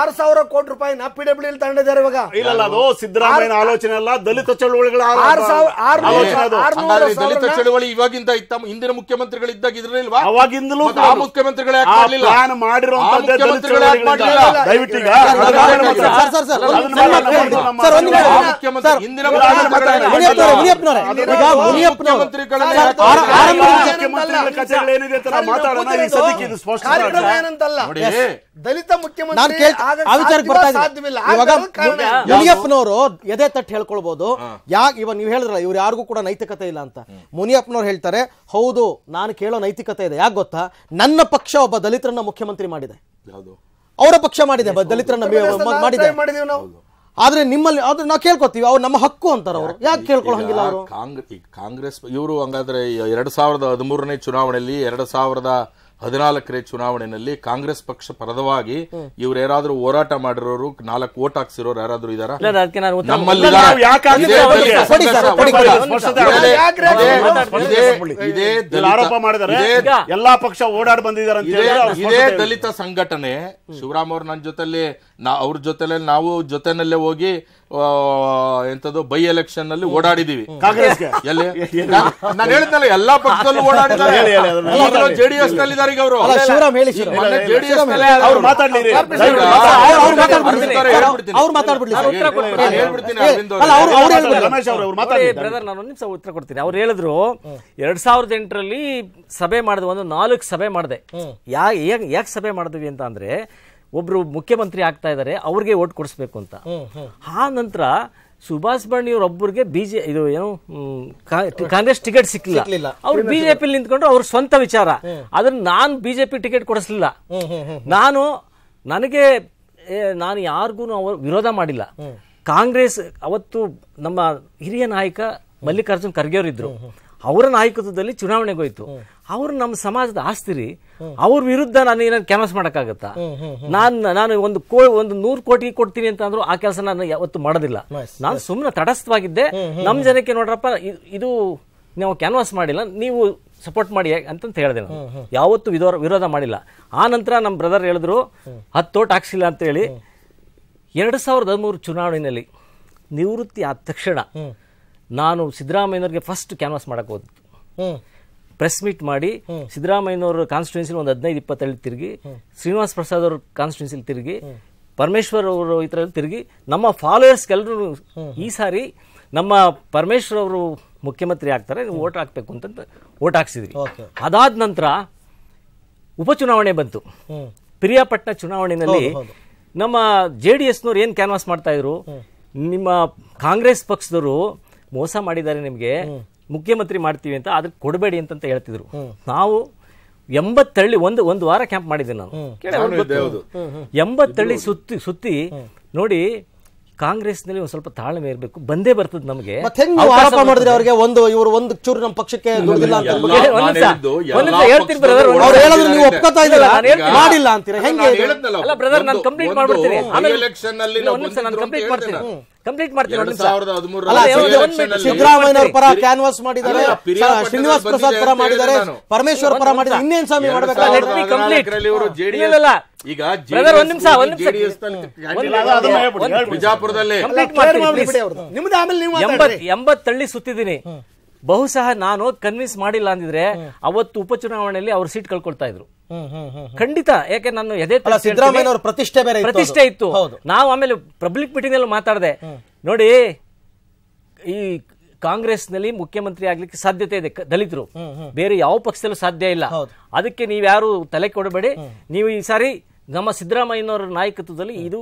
ಆರ್ ಸಾವಿರ ಕೋಟಿ ರೂಪಾಯಿ ಪಿ ಡಬ್ಲ್ಯೂ ತಗೊಂಡಿದ್ದಾರೆ ಇವಾಗ ಇಲ್ಲ ಅದು ಸಿದ್ದರಾಮಯ್ಯ ಆಲೋಚನೆ ಅಲ್ಲ ದಲಿತ ಚಳವಳಿಗಳ ದಲಿತ ಚಳವಳಿ ಇವಾಗಿಂದ ಇತ್ತ ಹಿಂದಿನ ಮುಖ್ಯಮಂತ್ರಿಗಳು ಇದ್ದಾಗ ಇದ್ರಲಿಲ್ವಾ ಅವಾಗಿಂದಲೂ ಆ ಮುಖ್ಯಮಂತ್ರಿಗಳೇ ಪ್ಲಾನ್ ಮಾಡಿರೋ ಹಿಂದಿನ ಏನಿದೆ ಮಾತಾಡೋಣ ಮುನಿಯಪ್ಪನವರು ಎದೆ ತಟ್ಟು ಹೇಳ್ಕೊಳ್ಬಹುದು ಯಾಕೆ ಇವಾಗ ನೀವು ಹೇಳಿದ್ರಲ್ಲ ಇವ್ರು ಯಾರಿಗೂ ಕೂಡ ನೈತಿಕತೆ ಇಲ್ಲ ಅಂತ ಮುನಿಯಪ್ಪನವ್ರು ಹೇಳ್ತಾರೆ ಹೌದು ನಾನು ಕೇಳೋ ನೈತಿಕತೆ ಇದೆ ಯಾಕೆ ಗೊತ್ತಾ ನನ್ನ ಪಕ್ಷ ಒಬ್ಬ ದಲಿತರನ್ನ ಮುಖ್ಯಮಂತ್ರಿ ಮಾಡಿದೆ ಅವರ ಪಕ್ಷ ಮಾಡಿದೆ ದಲಿತರನ್ನ ಮಾಡಿದೆ ಆದ್ರೆ ನಿಮ್ಮಲ್ಲಿ ಆದ್ರೆ ನಾವು ಕೇಳ್ಕೊತೀವಿ ಅವ್ರು ನಮ್ಮ ಹಕ್ಕು ಅಂತಾರೆ ಅವರು ಯಾಕೆ ಕೇಳ್ಕೊಳ್ಳೋ ಹಂಗಿಲ್ಲ ಅವರು ಕಾಂಗ್ರೆಸ್ ಇವರು ಹಂಗಾದ್ರೆ ಎರಡ್ ಸಾವಿರದ ಹದಿಮೂರನೇ ಚುನಾವಣೆಯಲ್ಲಿ ಎರಡ್ ಸಾವಿರದ ಹದಿನಾಲ್ಕನೇ ಚುನಾವಣೆಯಲ್ಲಿ ಕಾಂಗ್ರೆಸ್ ಪಕ್ಷ ಪರದವಾಗಿ ಇವ್ರು ಯಾರಾದ್ರೂ ಹೋರಾಟ ಮಾಡಿರೋರು ನಾಲ್ಕು ಓಟ್ ಹಾಕ್ಸಿರೋರು ಯಾರಾದ್ರೂ ಇದಾರ ಎಲ್ಲಾ ಪಕ್ಷ ಓಡಾಡಿ ಬಂದಿದ್ದಾರೆ ಇದೇ ದಲಿತ ಸಂಘಟನೆ ಶಿವರಾಮ್ ಅವ್ರ ನನ್ನ ಜೊತೆಲಿ ಅವ್ರ ಜೊತೆಲೆ ನಾವು ಜೊತೆನಲ್ಲೇ ಹೋಗಿ ಎಂತದ್ದು ಬೈ ಎಲೆಕ್ಷನ್ ನಲ್ಲಿ ಓಡಾಡಿದೀವಿ ಎಲ್ಲಿ ನಾನು ಹೇಳಿದ್ನಲ್ಲ ಎಲ್ಲಾ ಜೆಡಿಎಸ್ ನಲ್ಲಿ ಈಗ ಅವರು ಜೆಡಿಎಸ್ ಉತ್ತರ ಕೊಡ್ತೀನಿ ಅವ್ರು ಹೇಳಿದ್ರು ಎರಡ್ ಸಾವಿರದ ಎಂಟರಲ್ಲಿ ಸಭೆ ಮಾಡಿದ್ವಿ ಒಂದು ನಾಲ್ಕು ಸಭೆ ಮಾಡಿದೆ ಯಾಕೆ ಸಭೆ ಮಾಡಿದ್ವಿ ಅಂತ ಅಂದ್ರೆ ಒಬ್ರು ಮುಖ್ಯಮಂತ್ರಿ ಆಗ್ತಾ ಇದ್ದಾರೆ ಅವ್ರಿಗೆ ಓಟ್ ಕೊಡಿಸ್ಬೇಕು ಅಂತ ಆ ನಂತರ ಸುಭಾಷ್ ಅವ್ರೊಬ್ಬರಿಗೆ ಬಿಜೆ ಇದು ಏನು ಕಾಂಗ್ರೆಸ್ ಟಿಕೆಟ್ ಸಿಕ್ಕಿಲ್ಲ ಅವ್ರು ಬಿಜೆಪಿ ನಿಂತ್ಕೊಂಡು ಅವ್ರ ಸ್ವಂತ ವಿಚಾರ ಅದನ್ನ ನಾನು ಬಿಜೆಪಿ ಟಿಕೆಟ್ ಕೊಡಿಸ್ಲಿಲ್ಲ ನಾನು ನನಗೆ ನಾನು ಯಾರಿಗೂ ಅವರು ವಿರೋಧ ಮಾಡಿಲ್ಲ ಕಾಂಗ್ರೆಸ್ ಅವತ್ತು ನಮ್ಮ ಹಿರಿಯ ನಾಯಕ ಮಲ್ಲಿಕಾರ್ಜುನ್ ಖರ್ಗೆ ಅವರಿದ್ರು ಅವರ ನಾಯಕತ್ವದಲ್ಲಿ ಚುನಾವಣೆಗೋಯ್ತು ಅವ್ರು ನಮ್ಮ ಸಮಾಜದ ಆಸ್ತಿರಿ ಅವ್ರ ವಿರುದ್ಧ ನಾನು ಏನಾದ್ರು ಕ್ಯಾನ್ವಸ್ ಮಾಡಕ್ಕಾಗತ್ತ ನಾನು ನಾನು ಒಂದು ಕೋ ಒಂದು ನೂರು ಕೋಟಿ ಕೊಡ್ತೀನಿ ಅಂತ ಆ ಕೆಲಸ ನಾನು ಯಾವತ್ತು ಮಾಡೋದಿಲ್ಲ ನಾನು ಸುಮ್ಮನೆ ತಟಸ್ಥವಾಗಿದ್ದೆ ನಮ್ಮ ಜನಕ್ಕೆ ನೋಡ್ರಪ್ಪ ಇದು ನಾವು ಕ್ಯಾನ್ವಾಸ್ ಮಾಡಿಲ್ಲ ನೀವು ಸಪೋರ್ಟ್ ಮಾಡಿ ಅಂತಂತ ಹೇಳಿದೆ ನಾನು ಯಾವತ್ತೂ ವಿರೋಧ ಮಾಡಿಲ್ಲ ಆ ನಂತರ ನಮ್ಮ ಬ್ರದರ್ ಹೇಳಿದ್ರು ಹತ್ತು ತೋಟ ಹಾಕ್ಸಿಲ್ಲ ಹೇಳಿ ಎರಡು ಸಾವಿರದ ಹದಿಮೂರು ಚುನಾವಣೆಯಲ್ಲಿ ನಿವೃತ್ತಿ ಆದ ತಕ್ಷಣ ನಾನು ಸಿದ್ದರಾಮಯ್ಯವ್ರಿಗೆ ಫಸ್ಟ್ ಕ್ಯಾನ್ವಾಸ್ ಮಾಡಕ್ಕೆ ಹೋದ್ ಪ್ರೆಸ್ ಮೀಟ್ ಮಾಡಿ ಸಿದ್ದರಾಮಯ್ಯನವ್ರ ಕಾನ್ಸ್ಟಿಟ್ಯೂನ್ಸಿ ಒಂದು ಹದಿನೈದು ಇಪ್ಪತ್ತೇಳು ತಿರುಗಿ ಶ್ರೀನಿವಾಸ್ ಪ್ರಸಾದ್ ಅವರು ಕಾನ್ಸ್ಟಿಟ್ಯೂನ್ಸಿಲಿ ತಿರುಗಿ ಪರಮೇಶ್ವರ್ ಅವರು ಈ ಥರ ತಿರುಗಿ ನಮ್ಮ ಎಲ್ಲರೂ ಈ ಸಾರಿ ನಮ್ಮ ಪರಮೇಶ್ವರ್ ಅವರು ಮುಖ್ಯಮಂತ್ರಿ ಆಗ್ತಾರೆ ನೀವು ಓಟ್ ಹಾಕಬೇಕು ಅಂತ ಓಟ್ ಹಾಕ್ಸಿದ್ರಿ ಅದಾದ ನಂತರ ಉಪಚುನಾವಣೆ ಬಂತು ಪಿರಿಯಾಪಟ್ಟಣ ಚುನಾವಣೆಯಲ್ಲಿ ನಮ್ಮ ಜೆ ಡಿ ಎಸ್ನವ್ರು ಏನು ಕ್ಯಾನ್ವಾಸ್ ಮಾಡ್ತಾ ಇದ್ರು ನಿಮ್ಮ ಕಾಂಗ್ರೆಸ್ ಪಕ್ಷದವರು ಮೋಸ ಮಾಡಿದ್ದಾರೆ ನಿಮಗೆ ಮುಖ್ಯಮಂತ್ರಿ ಮಾಡ್ತೀವಿ ಅಂತ ಅದಕ್ಕೆ ಕೊಡಬೇಡಿ ಅಂತ ಹೇಳ್ತಿದ್ರು ನಾವು ಎಂಬತ್ತಳ್ಳಿ ಒಂದು ಒಂದು ವಾರ ಕ್ಯಾಂಪ್ ಮಾಡಿದ್ದೆ ನಾನು ಎಂಬತ್ತಳ್ಳಿ ಸುತ್ತಿ ಸುತ್ತಿ ನೋಡಿ ಕಾಂಗ್ರೆಸ್ನಲ್ಲಿ ಒಂದು ಸ್ವಲ್ಪ ತಾಳ್ಮೆ ಇರಬೇಕು ಬಂದೇ ಬರ್ತದೆ ನಮಗೆ ಅವರಿಗೆ ಒಂದು ಇವರು ಒಂದು ಚೂರು ನಮ್ಮ ಪಕ್ಷಕ್ಕೆ ಮಾಡಿಲ್ಲ ಅಂತೀರಾ ಬ್ರದರ್ ನಾನು ಕಂಪ್ಲೀಟ್ ಮಾಡ್ಬಿಡ್ತೀನಿ ಕಂಪ್ಲೀಟ್ ಮಾಡ್ತೀನಿ ಸಿದ್ದರಾಮಯ್ಯ ಪರ ಕ್ಯಾನ್ವಾಸ್ ಮಾಡಿದ್ದಾರೆ ಶ್ರೀನಿವಾಸ್ ಪ್ರಸಾದ್ ಪರ ಮಾಡಿದ್ದಾರೆ ಪರಮೇಶ್ವರ್ ಪರ ಮಾಡಿದ್ದಾರೆ ಇನ್ನೇನ್ ಸ್ವಾಮಿ ಮಾಡ್ಬೇಕಾಗಿಲ್ಲ ಈಗ ಒಂದ್ ನಿಮಿಷ ಆಮೇಲೆ ಬಿಜಾಪುರದಲ್ಲಿ ಎಂಬತ್ತಳ್ಳಿ ಸುತ್ತಿದ್ದೀನಿ ಬಹುಶಃ ನಾನು ಕನ್ವಿನ್ಸ್ ಮಾಡಿಲ್ಲ ಅಂದಿದ್ರೆ ಅವತ್ತು ಉಪಚುನಾವಣೆಯಲ್ಲಿ ಅವ್ರು ಸೀಟ್ ಕಳ್ಕೊಳ್ತಾ ಇದ್ರು ಖಂಡಿತ ಯಾಕೆ ನಾನು ಎದೆ ಪ್ರತಿಷ್ಠೆ ಪ್ರತಿಷ್ಠೆ ಇತ್ತು ನಾವು ಆಮೇಲೆ ಪಬ್ಲಿಕ್ ಮೀಟಿಂಗ್ ಅಲ್ಲಿ ಮಾತಾಡಿದೆ ನೋಡಿ ಈ ಕಾಂಗ್ರೆಸ್ ನಲ್ಲಿ ಮುಖ್ಯಮಂತ್ರಿ ಆಗ್ಲಿಕ್ಕೆ ಸಾಧ್ಯತೆ ಇದೆ ದಲಿತರು ಬೇರೆ ಯಾವ ಪಕ್ಷದಲ್ಲೂ ಸಾಧ್ಯ ಇಲ್ಲ ಅದಕ್ಕೆ ನೀವ್ಯಾರು ತಲೆ ಕೊಡಬೇಡಿ ನೀವು ಈ ಸಾರಿ ನಮ್ಮ ಸಿದ್ದರಾಮಯ್ಯನವರ ನಾಯಕತ್ವದಲ್ಲಿ ಇದು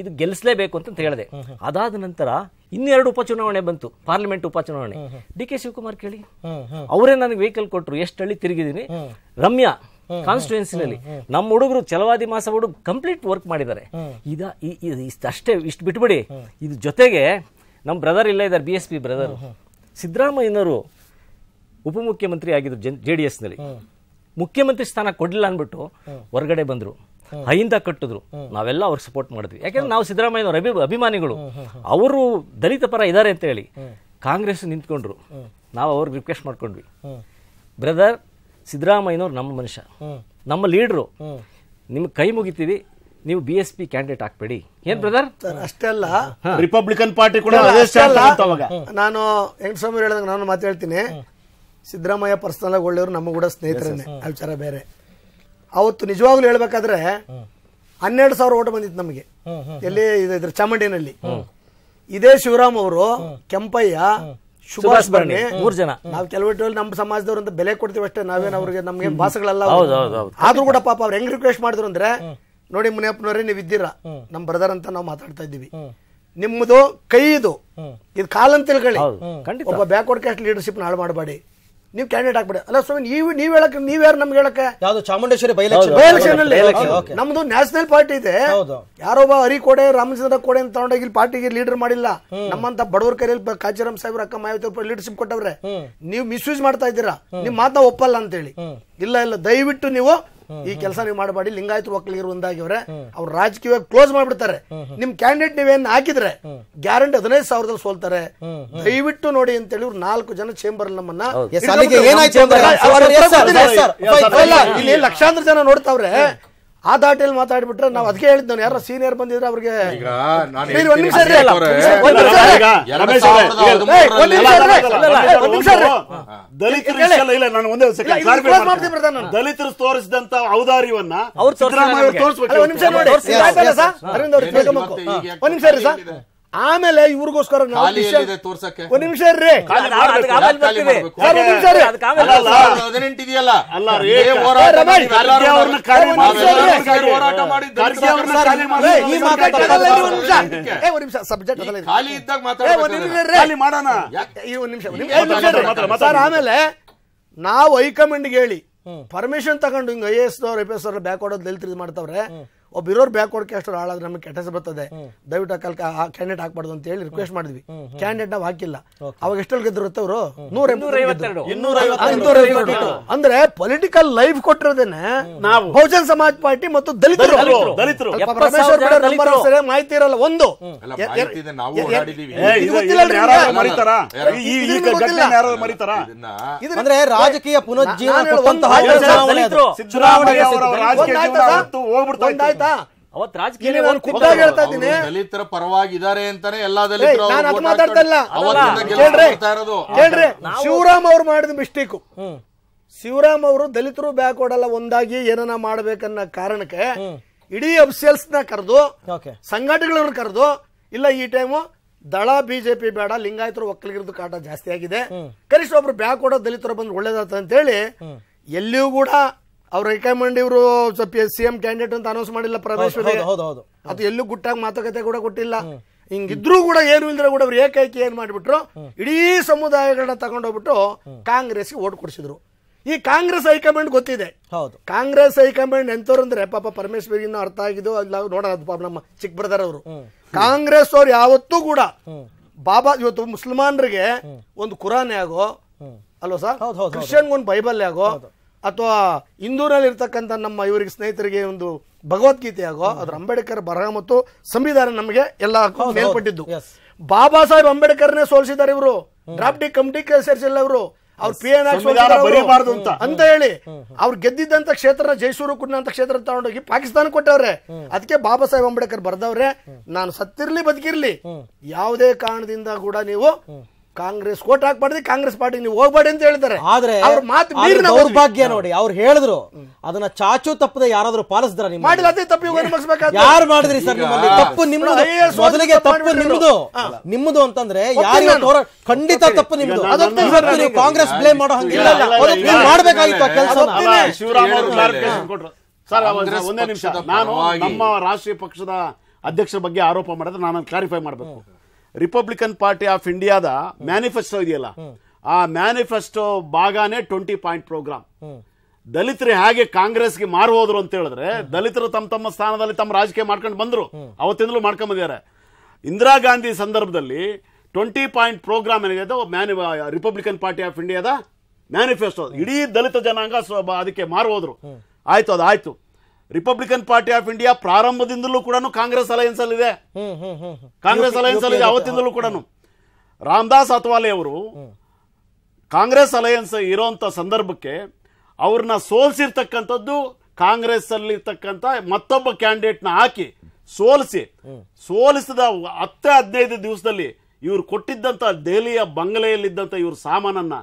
ಇದು ಗೆಲ್ಲಿಸಲೇಬೇಕು ಅಂತ ಹೇಳಿದೆ ಅದಾದ ನಂತರ ಇನ್ನೆರಡು ಉಪಚುನಾವಣೆ ಬಂತು ಪಾರ್ಲಿಮೆಂಟ್ ಉಪಚುನಾವಣೆ ಡಿ ಕೆ ಶಿವಕುಮಾರ್ ಕೇಳಿ ಅವರೇ ನನಗೆ ವೆಹಿಕಲ್ ಕೊಟ್ಟರು ಎಷ್ಟು ಹಳ್ಳಿ ತಿರುಗಿದ್ದೀನಿ ರಮ್ಯಾ ಕಾನ್ಸ್ಟಿಟ್ಯೂನ್ಸಿನಲ್ಲಿ ನಮ್ಮ ಹುಡುಗರು ಚಲವಾದಿ ಮಾಸ ಹುಡುಗ ಕಂಪ್ಲೀಟ್ ವರ್ಕ್ ಮಾಡಿದ್ದಾರೆ ಇದ ಅಷ್ಟೇ ಇಷ್ಟು ಬಿಟ್ಬಿಡಿ ಇದು ಜೊತೆಗೆ ನಮ್ಮ ಬ್ರದರ್ ಇಲ್ಲ ಇದ್ದಾರೆ ಬಿ ಎಸ್ ಪಿ ಬ್ರದರ್ ಸಿದ್ದರಾಮಯ್ಯನವರು ಉಪಮುಖ್ಯಮಂತ್ರಿ ಆಗಿದ್ರು ಜೆ ಡಿ ಎಸ್ನಲ್ಲಿ ಮುಖ್ಯಮಂತ್ರಿ ಸ್ಥಾನ ಕೊಡಲಿಲ್ಲ ಅಂದ್ಬಿಟ್ಟು ಹೊರಗಡೆ ಬಂದರು ಹೈಯಿಂದ ಕಟ್ಟಿದ್ರು ನಾವೆಲ್ಲ ಅವ್ರಿಗೆ ಸಪೋರ್ಟ್ ಮಾಡಿದ್ವಿ ಯಾಕಂದ್ರೆ ನಾವು ಸಿದ್ಧರಾಮಯ್ಯನವರ ಅಭಿ ಅಭಿಮಾನಿಗಳು ಅವರು ದಲಿತ ಪರ ಇದ್ದಾರೆ ಅಂತ ಹೇಳಿ ಕಾಂಗ್ರೆಸ್ ನಿಂತ್ಕೊಂಡ್ರು ನಾವು ಅವ್ರಿಗೆ ರಿಕ್ವೆಸ್ಟ್ ಮಾಡ್ಕೊಂಡ್ವಿ ಬ್ರದರ್ ಸಿದ್ದರಾಮಯ್ಯನವ್ರು ನಮ್ಮ ಮನುಷ್ಯ ನಮ್ಮ ಲೀಡ್ರು ನಿಮ್ಗೆ ಕೈ ಮುಗಿತೀವಿ ನೀವು ಬಿ ಎಸ್ ಪಿ ಕ್ಯಾಂಡಿಡೇಟ್ ಹಾಕ್ಬೇಡಿ ಏನ್ ಬ್ರದರ್ ಅಷ್ಟೇ ಅಲ್ಲ ರಿಪಬ್ಲಿಕನ್ ಪಾರ್ಟಿ ಕೂಡ ನಾನು ಹೆಂಗ್ ಸ್ವಾಮಿ ಹೇಳಿದಾಗ ನಾನು ಮಾತಾಡ್ತೀನಿ ಸಿದ್ದರಾಮಯ್ಯ ಪರ್ಸನಲ್ ಆಗಿ ಒಳ್ಳೆಯವರು ನಮ್ಮ ಕೂಡ ಸ್ನೇಹಿತರೇ ಆ ವಿಚಾರ ಬೇರೆ ಅವತ್ತು ನಿಜವಾಗ್ಲೂ ಹೇಳ್ಬೇಕಾದ್ರೆ ಹನ್ನೆರಡು ಸಾವಿರ ಓಟ ಬಂದಿತ್ತು ನಮಗೆ ಎಲ್ಲಿ ಇದ್ರ ಚಾಮುಂಡಿನಲ್ಲಿ ಇದೇ ಶಿವರಾಮ್ ಅವರು ಕೆಂಪಯ್ಯ ಸುಭಾಷ್ ಬರ್ಣಿ ಮೂರ್ ಜನ ನಾವು ಕೆಲವೊಟ್ಟು ನಮ್ಮ ಸಮಾಜದವ್ರು ಅಂತ ಬೆಲೆ ಕೊಡ್ತೀವಿ ಅಷ್ಟೇ ನಾವೇನು ಅವ್ರಿಗೆ ನಮ್ಗೆ ಭಾಷೆಗಳಲ್ಲ ಆದ್ರೂ ಕೂಡ ಪಾಪ ಅವ್ರು ಹೆಂಗ್ ರಿಕ್ವೆಸ್ಟ್ ಮಾಡಿದ್ರು ಅಂದ್ರೆ ನೋಡಿ ಮುನಿಯಪ್ಪನವ್ರೆ ನೀವು ಇದ್ದೀರಾ ನಮ್ಮ ಬ್ರದರ್ ಅಂತ ನಾವು ಮಾತಾಡ್ತಾ ಇದ್ದೀವಿ ನಿಮ್ಮದು ಕೈ ಇದು ಕಾಲಂತ ತಿಳ್ಕೊಳ್ಳಿ ಒಬ್ಬ ಬ್ಯಾಕ್ವರ್ಡ್ ಕ್ಯಾಸ್ಟ್ ಲೀಡರ್ಶಿಪ್ ಹಾಳು ಮಾಡಬೇಡಿ ನೀವು ಕ್ಯಾಂಡಿಡೇಟ್ ಆಗ್ಬಿಡಿ ಅಲ್ಲ ಸ್ವಾಮಿ ನೀವು ನೀವ್ ಹೇಳಕ್ಕೆ ನೀವ್ ಯಾರು ನಮ್ಗೆ ಹೇಳಕ್ಕೆ ಯಾವ್ದು ಚಾಮುಂಡೇಶ್ವರಿ ನಮ್ದು ನ್ಯಾಷನಲ್ ಪಾರ್ಟಿ ಇದೆ ಯಾರೊಬ್ಬ ಕೋಡೆ ರಾಮಚಂದ್ರ ಕೋಡೆ ಅಂತ ತಗೊಂಡೋಗಿ ಇಲ್ಲಿ ಪಾರ್ಟಿಗೆ ಲೀಡರ್ ಮಾಡಿಲ್ಲ ನಮ್ಮಂತ ಬಡವರ ಕೈಯಲ್ಲಿ ಕಾಜಿರಾಮ್ ಸಾಹೇಬ್ರ ಅಕ್ಕ ಮಾಯಾವತಿ ಲೀಡರ್ಶಿಪ್ ಕೊಟ್ಟವ್ರೆ ನೀವು ಮಿಸ್ಯೂಸ್ ಮಾಡ್ತಾ ಇದ್ದೀರಾ ನಿಮ್ ಮಾತಾ ಒಪ್ಪಲ್ಲ ಅಂತೇಳಿ ಇಲ್ಲ ಇಲ್ಲ ದಯವಿಟ್ಟು ನೀವು ಈ ಕೆಲಸ ನೀವು ಮಾಡಬೇಡಿ ಲಿಂಗಾಯತ ಒಕ್ಕಲಿಗರು ಒಂದಾಗಿವ್ರೆ ಅವ್ರ ರಾಜಕೀಯವಾಗಿ ಕ್ಲೋಸ್ ಮಾಡ್ಬಿಡ್ತಾರೆ ನಿಮ್ ಕ್ಯಾಂಡಿಡೇಟ್ ನೀವೇನ್ ಹಾಕಿದ್ರೆ ಗ್ಯಾರಂಟಿ ಹದಿನೈದು ಸಾವಿರದಲ್ಲಿ ಸೋಲ್ತಾರೆ ದಯವಿಟ್ಟು ನೋಡಿ ಅಂತೇಳಿ ಇವ್ರು ನಾಲ್ಕು ಜನ ಚೇಂಬರ್ ನಮ್ಮನ್ನ ಲಕ್ಷಾಂತರ ಜನ ನೋಡ್ತಾವ್ರೆ ಆ ದಾಟಿಯಲ್ಲಿ ಮಾತಾಡ್ಬಿಟ್ರೆ ನಾವು ಅದಕ್ಕೆ ಹೇಳಿದ್ ನಾನು ಯಾರೋ ಸೀನಿಯರ್ ಬಂದಿದ್ರೆ ಅವ್ರಿಗೆ ದಲಿತರು ತೋರಿಸಿದಂತ ಔದಾರ್ಯವನ್ನ ಅವ್ರು ತೋರಿಸ್ಬೇಕು ಆಮೇಲೆ ಇವ್ರಿಗೋಸ್ಕರ ಒಂದ್ ನಿಮಿಷ ಆಮೇಲೆ ನಾವು ಹೈಕಮಾಂಡ್ ಹೇಳಿ ಪರ್ಮಿಷನ್ ತಗೊಂಡು ಹಿಂಗ ಐ ಎಸ್ ಅವ್ರ ಎಫೆಸ್ ಬ್ಯಾಕ್ ಹೊಡೋದು ಮಾಡ್ತಾವ್ರೆ ಬ್ಯಾಕ್ ಕೊಡಕ್ಕೆ ಅಷ್ಟು ಹಾಳಾದ್ರೆ ನಮಗೆ ಕೆಟ್ಟ ಬರ್ತದೆ ದಯವಿಟ್ಟು ಆ ಕ್ಯಾಂಡಿಡೇಟ್ ಹಾಕ್ಬಾರ್ದು ಅಂತ ಹೇಳಿ ರಿಕ್ವೆಸ್ಟ್ ಮಾಡಿದ್ವಿ ಕ್ಯಾಂಡಿಡೇಟ್ ನಾವು ಹಾಕಿಲ್ಲ ಅವಾಗ ಎಷ್ಟು ಗೆದ್ದಿರುತ್ತೆ ಅವರು ನೂರ ಅಂದ್ರೆ ಪೊಲಿಟಿಕಲ್ ಲೈಫ್ ಕೊಟ್ಟಿರೋದೇನೆ ಬಹುಜನ್ ಸಮಾಜ್ ಪಾರ್ಟಿ ಮತ್ತು ದಲಿತರು ಮಾಹಿತಿ ಇರಲ್ಲ ಒಂದು ಅಂದ್ರೆ ರಾಜಕೀಯ ಪುನರುಜ್ಜೀವನ ಅವತ್ ರಾಜಕೀಯ ದಲಿತರ ಪರವಾಗಿದ್ದಾರೆ ಅಂತಾನೆ ಎಲ್ಲಾ ಶಿವರಾಮ್ ಅವ್ರು ಮಾಡಿದ ಮಿಸ್ಟೇಕ್ ಶಿವರಾಮ್ ಅವರು ದಲಿತರು ಬ್ಯಾಕ್ ಕೊಡಲ್ಲ ಒಂದಾಗಿ ಏನನ್ನ ಮಾಡ್ಬೇಕನ್ನ ಕಾರಣಕ್ಕೆ ಇಡೀ ಅಫ್ಸಿಯಲ್ಸ್ ನ ಕರೆದು ಸಂಘಟನೆಗಳನ್ನ ಕರೆದು ಇಲ್ಲ ಈ ಟೈಮು ದಳ ಬಿಜೆಪಿ ಬೇಡ ಲಿಂಗಾಯತರು ಒಕ್ಕಲಿಗರದ್ದು ಕಾಟ ಜಾಸ್ತಿ ಆಗಿದೆ ಕನಿಷ್ಠ ಒಬ್ರು ಬ್ಯಾಕ್ ಕೊಡೋ ದಲಿತರು ಬಂದು ಅಂತ ಹೇಳಿ ಎಲ್ಲಿಯೂ ಕೂಡ ಅವ್ರು ಹೈಕಮಾಂಡ್ ಇವರು ಸಿಎಂ ಕ್ಯಾಂಡಿಡೇಟ್ ಅಂತ ಅನೌನ್ಸ್ ಮಾಡಿಲ್ಲ ಪ್ರದೇಶ ಅದು ಎಲ್ಲೂ ಗುಟ್ಟಾಗಿ ಮಾತುಕತೆ ಕೂಡ ಕೊಟ್ಟಿಲ್ಲ ಹಿಂಗಿದ್ರು ಕೂಡ ಏನು ಇಲ್ದ್ರೆ ಕೂಡ ಅವ್ರು ಏಕೈಕಿ ಏನ್ ಮಾಡಿಬಿಟ್ರು ಇಡೀ ಸಮುದಾಯಗಳನ್ನ ತಗೊಂಡೋಗ್ಬಿಟ್ಟು ಕಾಂಗ್ರೆಸ್ಗೆ ಓಟ್ ಕೊಡಿಸಿದ್ರು ಈ ಕಾಂಗ್ರೆಸ್ ಹೈಕಮಾಂಡ್ ಗೊತ್ತಿದೆ ಹೌದು ಕಾಂಗ್ರೆಸ್ ಹೈಕಮಾಂಡ್ ಎಂತವ್ರು ಅಂದ್ರೆ ಪಾಪ ಪರಮೇಶ್ವರ್ ಇನ್ನು ಅರ್ಥ ಆಗಿದ್ದು ನೋಡೋದು ಪಾಪ ನಮ್ಮ ಚಿಕ್ಕ ಬ್ರದರ್ ಅವರು ಕಾಂಗ್ರೆಸ್ ಅವ್ರು ಯಾವತ್ತೂ ಕೂಡ ಬಾಬಾ ಇವತ್ತು ಮುಸ್ಲ್ಮಾನ್ರಿಗೆ ಒಂದು ಕುರಾನ್ ಆಗೋ ಅಲ್ವಾ ಸರ್ ಕ್ರಿಶ್ಚಿಯನ್ಗೆ ಒಂದು ಬೈಬಲ್ ಆಗೋ ಅಥವಾ ಇರ್ತಕ್ಕಂಥ ನಮ್ಮ ಇವರಿಗೆ ಸ್ನೇಹಿತರಿಗೆ ಒಂದು ಭಗವದ್ಗೀತೆ ಆಗೋ ಅದ್ರ ಅಂಬೇಡ್ಕರ್ ಬರಹ ಮತ್ತು ಸಂವಿಧಾನ ನಮಗೆ ಎಲ್ಲ ಮೇಲ್ಪಟ್ಟಿದ್ದು ಬಾಬಾ ಸಾಹೇಬ್ ನೇ ಸೋಲಿಸಿದ್ದಾರೆ ಇವರು ಡ್ರಾಫ್ಟಿ ಕಮಿಟಿ ಸೇರಿಸಿಲ್ಲ ಇವರು ಅವ್ರ ಪಿ ಎನ್ ಬರೀಬಾರ್ದು ಅಂತ ಅಂತ ಹೇಳಿ ಅವ್ರು ಗೆದ್ದಿದ್ದಂತ ಕ್ಷೇತ್ರ ಜೈಸೂರು ಕುಡ್ನಂತ ಕ್ಷೇತ್ರ ತಗೊಂಡೋಗಿ ಪಾಕಿಸ್ತಾನ ಕೊಟ್ಟವ್ರೆ ಅದಕ್ಕೆ ಬಾಬಾ ಸಾಹೇಬ್ ಅಂಬೇಡ್ಕರ್ ಬರ್ದವ್ರೆ ನಾನು ಸತ್ತಿರ್ಲಿ ಬದುಕಿರ್ಲಿ ಯಾವುದೇ ಕಾರಣದಿಂದ ಕೂಡ ನೀವು ಕಾಂಗ್ರೆಸ್ ಓಟ್ ಹಾಕ್ಬಾರ್ದು ಕಾಂಗ್ರೆಸ್ ಪಾರ್ಟಿ ನೀವು ಹೋಗ್ಬೇಡಿ ಅಂತ ಹೇಳ್ತಾರೆ ಆದ್ರೆ ಅವ್ರ ಮಾತು ದೌರ್ಭಾಗ್ಯ ನೋಡಿ ಅವ್ರು ಹೇಳಿದ್ರು ಅದನ್ನ ಚಾಚು ತಪ್ಪದೆ ಯಾರಾದ್ರೂ ಪಾಲಿಸಿದ್ರ ಮಾಡಿದ ಅದೇ ತಪ್ಪು ಯಾರು ಮಾಡಿದ್ರಿ ಸರ್ ನಿಮ್ಮಲ್ಲಿ ತಪ್ಪು ನಿಮ್ಮದು ಮೊದಲಿಗೆ ತಪ್ಪು ನಿಮ್ಮದು ನಿಮ್ಮದು ಅಂತಂದ್ರೆ ಯಾರು ಖಂಡಿತ ತಪ್ಪು ನಿಮ್ಮದು ನೀವು ಕಾಂಗ್ರೆಸ್ ಬ್ಲೇಮ್ ಮಾಡೋ ಹಂಗಿಲ್ಲ ಮಾಡ್ಬೇಕಾಗಿತ್ತು ಆ ಕೆಲಸ ಸರ್ ಒಂದೇ ನಿಮಿಷ ನಾನು ನಮ್ಮ ರಾಷ್ಟ್ರೀಯ ಪಕ್ಷದ ಅಧ್ಯಕ್ಷರ ಬಗ್ಗೆ ಆರೋಪ ಮಾಡಿದ್ರೆ ನಾನು ಕ್ಲಾರಿಫೈ ಮಾಡಬೇಕು ರಿಪಬ್ಲಿಕನ್ ಪಾರ್ಟಿ ಆಫ್ ಇಂಡಿಯಾದ ಮ್ಯಾನಿಫೆಸ್ಟೋ ಇದೆಯಲ್ಲ ಆ ಮ್ಯಾನಿಫೆಸ್ಟೋ ಭಾಗನೇ ಟ್ವೆಂಟಿ ಪಾಯಿಂಟ್ ಪ್ರೋಗ್ರಾಮ್ ದಲಿತರು ಹೇಗೆ ಕಾಂಗ್ರೆಸ್ಗೆ ಮಾರು ಹೋದ್ರು ಅಂತ ಹೇಳಿದ್ರೆ ದಲಿತರು ತಮ್ಮ ತಮ್ಮ ಸ್ಥಾನದಲ್ಲಿ ತಮ್ಮ ರಾಜಕೀಯ ಮಾಡ್ಕೊಂಡು ಬಂದ್ರು ಅವತ್ತಿಂದಲೂ ಮಾಡ್ಕೊಂಡ್ ಇಂದಿರಾ ಗಾಂಧಿ ಸಂದರ್ಭದಲ್ಲಿ ಟ್ವೆಂಟಿ ಪಾಯಿಂಟ್ ಪ್ರೋಗ್ರಾಮ್ ಏನಿದೆ ಮ್ಯಾನಿ ರಿಪಬ್ಲಿಕನ್ ಪಾರ್ಟಿ ಆಫ್ ಇಂಡಿಯಾದ ಮ್ಯಾನಿಫೆಸ್ಟೋ ಇಡೀ ದಲಿತ ಜನಾಂಗ ಅದಕ್ಕೆ ಮಾರು ಹೋದ್ರು ಆಯ್ತು ಅದಾಯ್ತು ರಿಪಬ್ಲಿಕನ್ ಪಾರ್ಟಿ ಆಫ್ ಇಂಡಿಯಾ ಪ್ರಾರಂಭದಿಂದಲೂ ಕೂಡ ಕಾಂಗ್ರೆಸ್ ಅಲಯನ್ಸ್ ಅಲ್ಲಿ ಇದೆ ಕಾಂಗ್ರೆಸ್ ಅಲಯನ್ಸ್ ಅಲ್ಲಿ ಅವತ್ತಿಂದಲೂ ಕೂಡ ರಾಮದಾಸ್ ಅತ್ವಾಲೆ ಅವರು ಕಾಂಗ್ರೆಸ್ ಅಲಯನ್ಸ್ ಇರೋಂಥ ಸಂದರ್ಭಕ್ಕೆ ಅವ್ರನ್ನ ಸೋಲ್ಸಿರ್ತಕ್ಕಂಥದ್ದು ಕಾಂಗ್ರೆಸ್ ಅಲ್ಲಿ ಇರ್ತಕ್ಕಂಥ ಮತ್ತೊಬ್ಬ ಕ್ಯಾಂಡಿಡೇಟ್ನ ಹಾಕಿ ಸೋಲಿಸಿ ಸೋಲಿಸಿದ ಹತ್ತು ಹದಿನೈದು ದಿವಸದಲ್ಲಿ ಇವ್ರು ಕೊಟ್ಟಿದ್ದಂಥ ದೆಹಲಿಯ ಬಂಗಲೆಯಲ್ಲಿದ್ದಂಥ ಇವ್ರ ಸಾಮಾನನ್ನ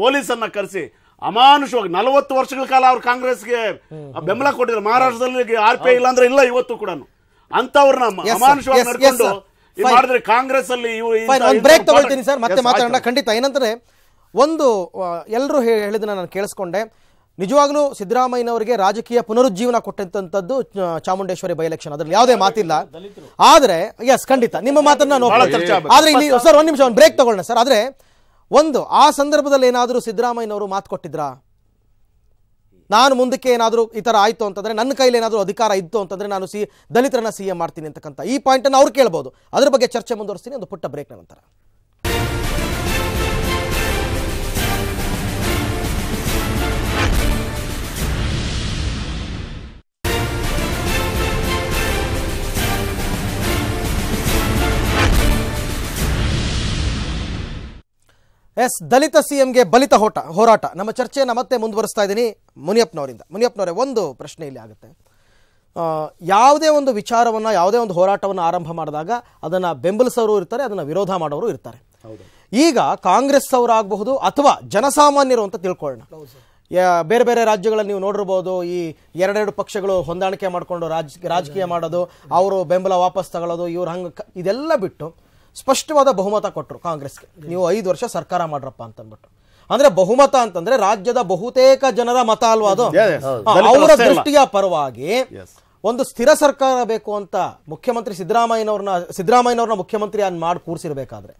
ಪೊಲೀಸನ್ನ ಕರೆಸಿ ಅಮಾನುಷವಾಗಿ ನಲವತ್ತು ವರ್ಷಗಳ ಕಾಲ ಅವ್ರು ಕಾಂಗ್ರೆಸ್ಗೆ ಬೆಂಬಲ ಕೊಟ್ಟಿದ್ರು ಮಹಾರಾಷ್ಟ್ರದಲ್ಲಿ ಆರ್ ಪಿ ಐ ಇಲ್ಲ ಅಂದ್ರೆ ಇಲ್ಲ ಇವತ್ತು ಕೂಡ ಅಂತವ್ರನ್ನ ಅಮಾನುಷವಾಗಿ ನಡ್ಕೊಂಡು ಮಾಡಿದ್ರೆ ಕಾಂಗ್ರೆಸ್ ಅಲ್ಲಿ ಬ್ರೇಕ್ ತಗೊಳ್ತೀನಿ ಸರ್ ಮತ್ತೆ ಮಾತಾಡೋಣ ಖಂಡಿತ ಏನಂದ್ರೆ ಒಂದು ಎಲ್ಲರೂ ಹೇಳಿದನ್ನ ನಾನು ಕೇಳಿಸ್ಕೊಂಡೆ ನಿಜವಾಗ್ಲೂ ಸಿದ್ದರಾಮಯ್ಯನವರಿಗೆ ರಾಜಕೀಯ ಪುನರುಜ್ಜೀವನ ಕೊಟ್ಟಂತದ್ದು ಚಾಮುಂಡೇಶ್ವರಿ ಬೈ ಎಲೆಕ್ಷನ್ ಅದ್ರಲ್ಲಿ ಯಾವುದೇ ಮಾತಿಲ್ಲ ಆದ್ರೆ ಎಸ್ ಖಂಡಿತ ನಿಮ್ಮ ಮಾತನ್ನ ನೋಡ್ತಾರೆ ಆದ್ರೆ ಇಲ್ಲಿ ಸರ್ ಒಂದ್ ನಿಮಿಷ ಒಂದು ಬ್ರೇಕ್ ತಗೊಳ್ಳೋಣ ಸರ್ ಆದ್ರೆ ಒಂದು ಆ ಸಂದರ್ಭದಲ್ಲಿ ಏನಾದರೂ ಸಿದ್ದರಾಮಯ್ಯನವರು ಮಾತು ಕೊಟ್ಟಿದ್ರಾ ನಾನು ಮುಂದಕ್ಕೆ ಏನಾದರೂ ಈ ಥರ ಆಯಿತು ಅಂತಂದರೆ ನನ್ನ ಕೈಲಿ ಏನಾದರೂ ಅಧಿಕಾರ ಇತ್ತು ಅಂತಂದರೆ ನಾನು ಸಿ ದಲಿತರನ್ನ ಸಿ ಎಂ ಮಾಡ್ತೀನಿ ಅಂತಕ್ಕಂಥ ಈ ಪಾಯಿಂಟನ್ನು ಅವ್ರು ಕೇಳ್ಬೋದು ಅದ್ರ ಬಗ್ಗೆ ಚರ್ಚೆ ಮುಂದುವರಿಸ್ತೀನಿ ಒಂದು ಪುಟ್ಟ ಬ್ರೇಕ್ನ ನಂತರ ಎಸ್ ದಲಿತ ಸಿಎಂಗೆ ಬಲಿತ ಹೋಟ ಹೋರಾಟ ನಮ್ಮ ಚರ್ಚೆಯನ್ನು ಮತ್ತೆ ಮುಂದುವರಿಸ್ತಾ ಇದ್ದೀನಿ ಮುನಿಯಪ್ಪನವರಿಂದ ಮುನಿಯಪ್ಪನವರೇ ಒಂದು ಪ್ರಶ್ನೆ ಇಲ್ಲಿ ಆಗುತ್ತೆ ಯಾವುದೇ ಒಂದು ವಿಚಾರವನ್ನು ಯಾವುದೇ ಒಂದು ಹೋರಾಟವನ್ನು ಆರಂಭ ಮಾಡಿದಾಗ ಅದನ್ನು ಬೆಂಬಲಿಸೋರು ಇರ್ತಾರೆ ಅದನ್ನು ವಿರೋಧ ಮಾಡೋರು ಇರ್ತಾರೆ ಈಗ ಕಾಂಗ್ರೆಸ್ ಅವರಾಗಬಹುದು ಅಥವಾ ಜನಸಾಮಾನ್ಯರು ಅಂತ ತಿಳ್ಕೊಳ್ಳೋಣ ಬೇರೆ ಬೇರೆ ರಾಜ್ಯಗಳಲ್ಲಿ ನೀವು ನೋಡಿರ್ಬೋದು ಈ ಎರಡೆರಡು ಪಕ್ಷಗಳು ಹೊಂದಾಣಿಕೆ ಮಾಡಿಕೊಂಡು ರಾಜ ರಾಜಕೀಯ ಮಾಡೋದು ಅವರು ಬೆಂಬಲ ವಾಪಸ್ ತಗೊಳ್ಳೋದು ಇವ್ರು ಹಂಗೆ ಇದೆಲ್ಲ ಬಿಟ್ಟು ಸ್ಪಷ್ಟವಾದ ಬಹುಮತ ಕೊಟ್ಟರು ಕಾಂಗ್ರೆಸ್ಗೆ ನೀವು ಐದು ವರ್ಷ ಸರ್ಕಾರ ಮಾಡ್ರಪ್ಪ ಅಂತಂದ್ಬಿಟ್ಟು ಅಂದ್ರೆ ಬಹುಮತ ಅಂತಂದ್ರೆ ರಾಜ್ಯದ ಬಹುತೇಕ ಜನರ ಮತ ಅಲ್ವಾ ಅದು ಅವರ ದೃಷ್ಟಿಯ ಪರವಾಗಿ ಒಂದು ಸ್ಥಿರ ಸರ್ಕಾರ ಬೇಕು ಅಂತ ಮುಖ್ಯಮಂತ್ರಿ ಸಿದ್ದರಾಮಯ್ಯನವ್ರನ್ನ ಸಿದ್ದರಾಮಯ್ಯನವ್ರನ್ನ ಮುಖ್ಯಮಂತ್ರಿ ಅನ್ ಮಾಡಿ ಕೂರಿಸಿರ್ಬೇಕಾದ್ರೆ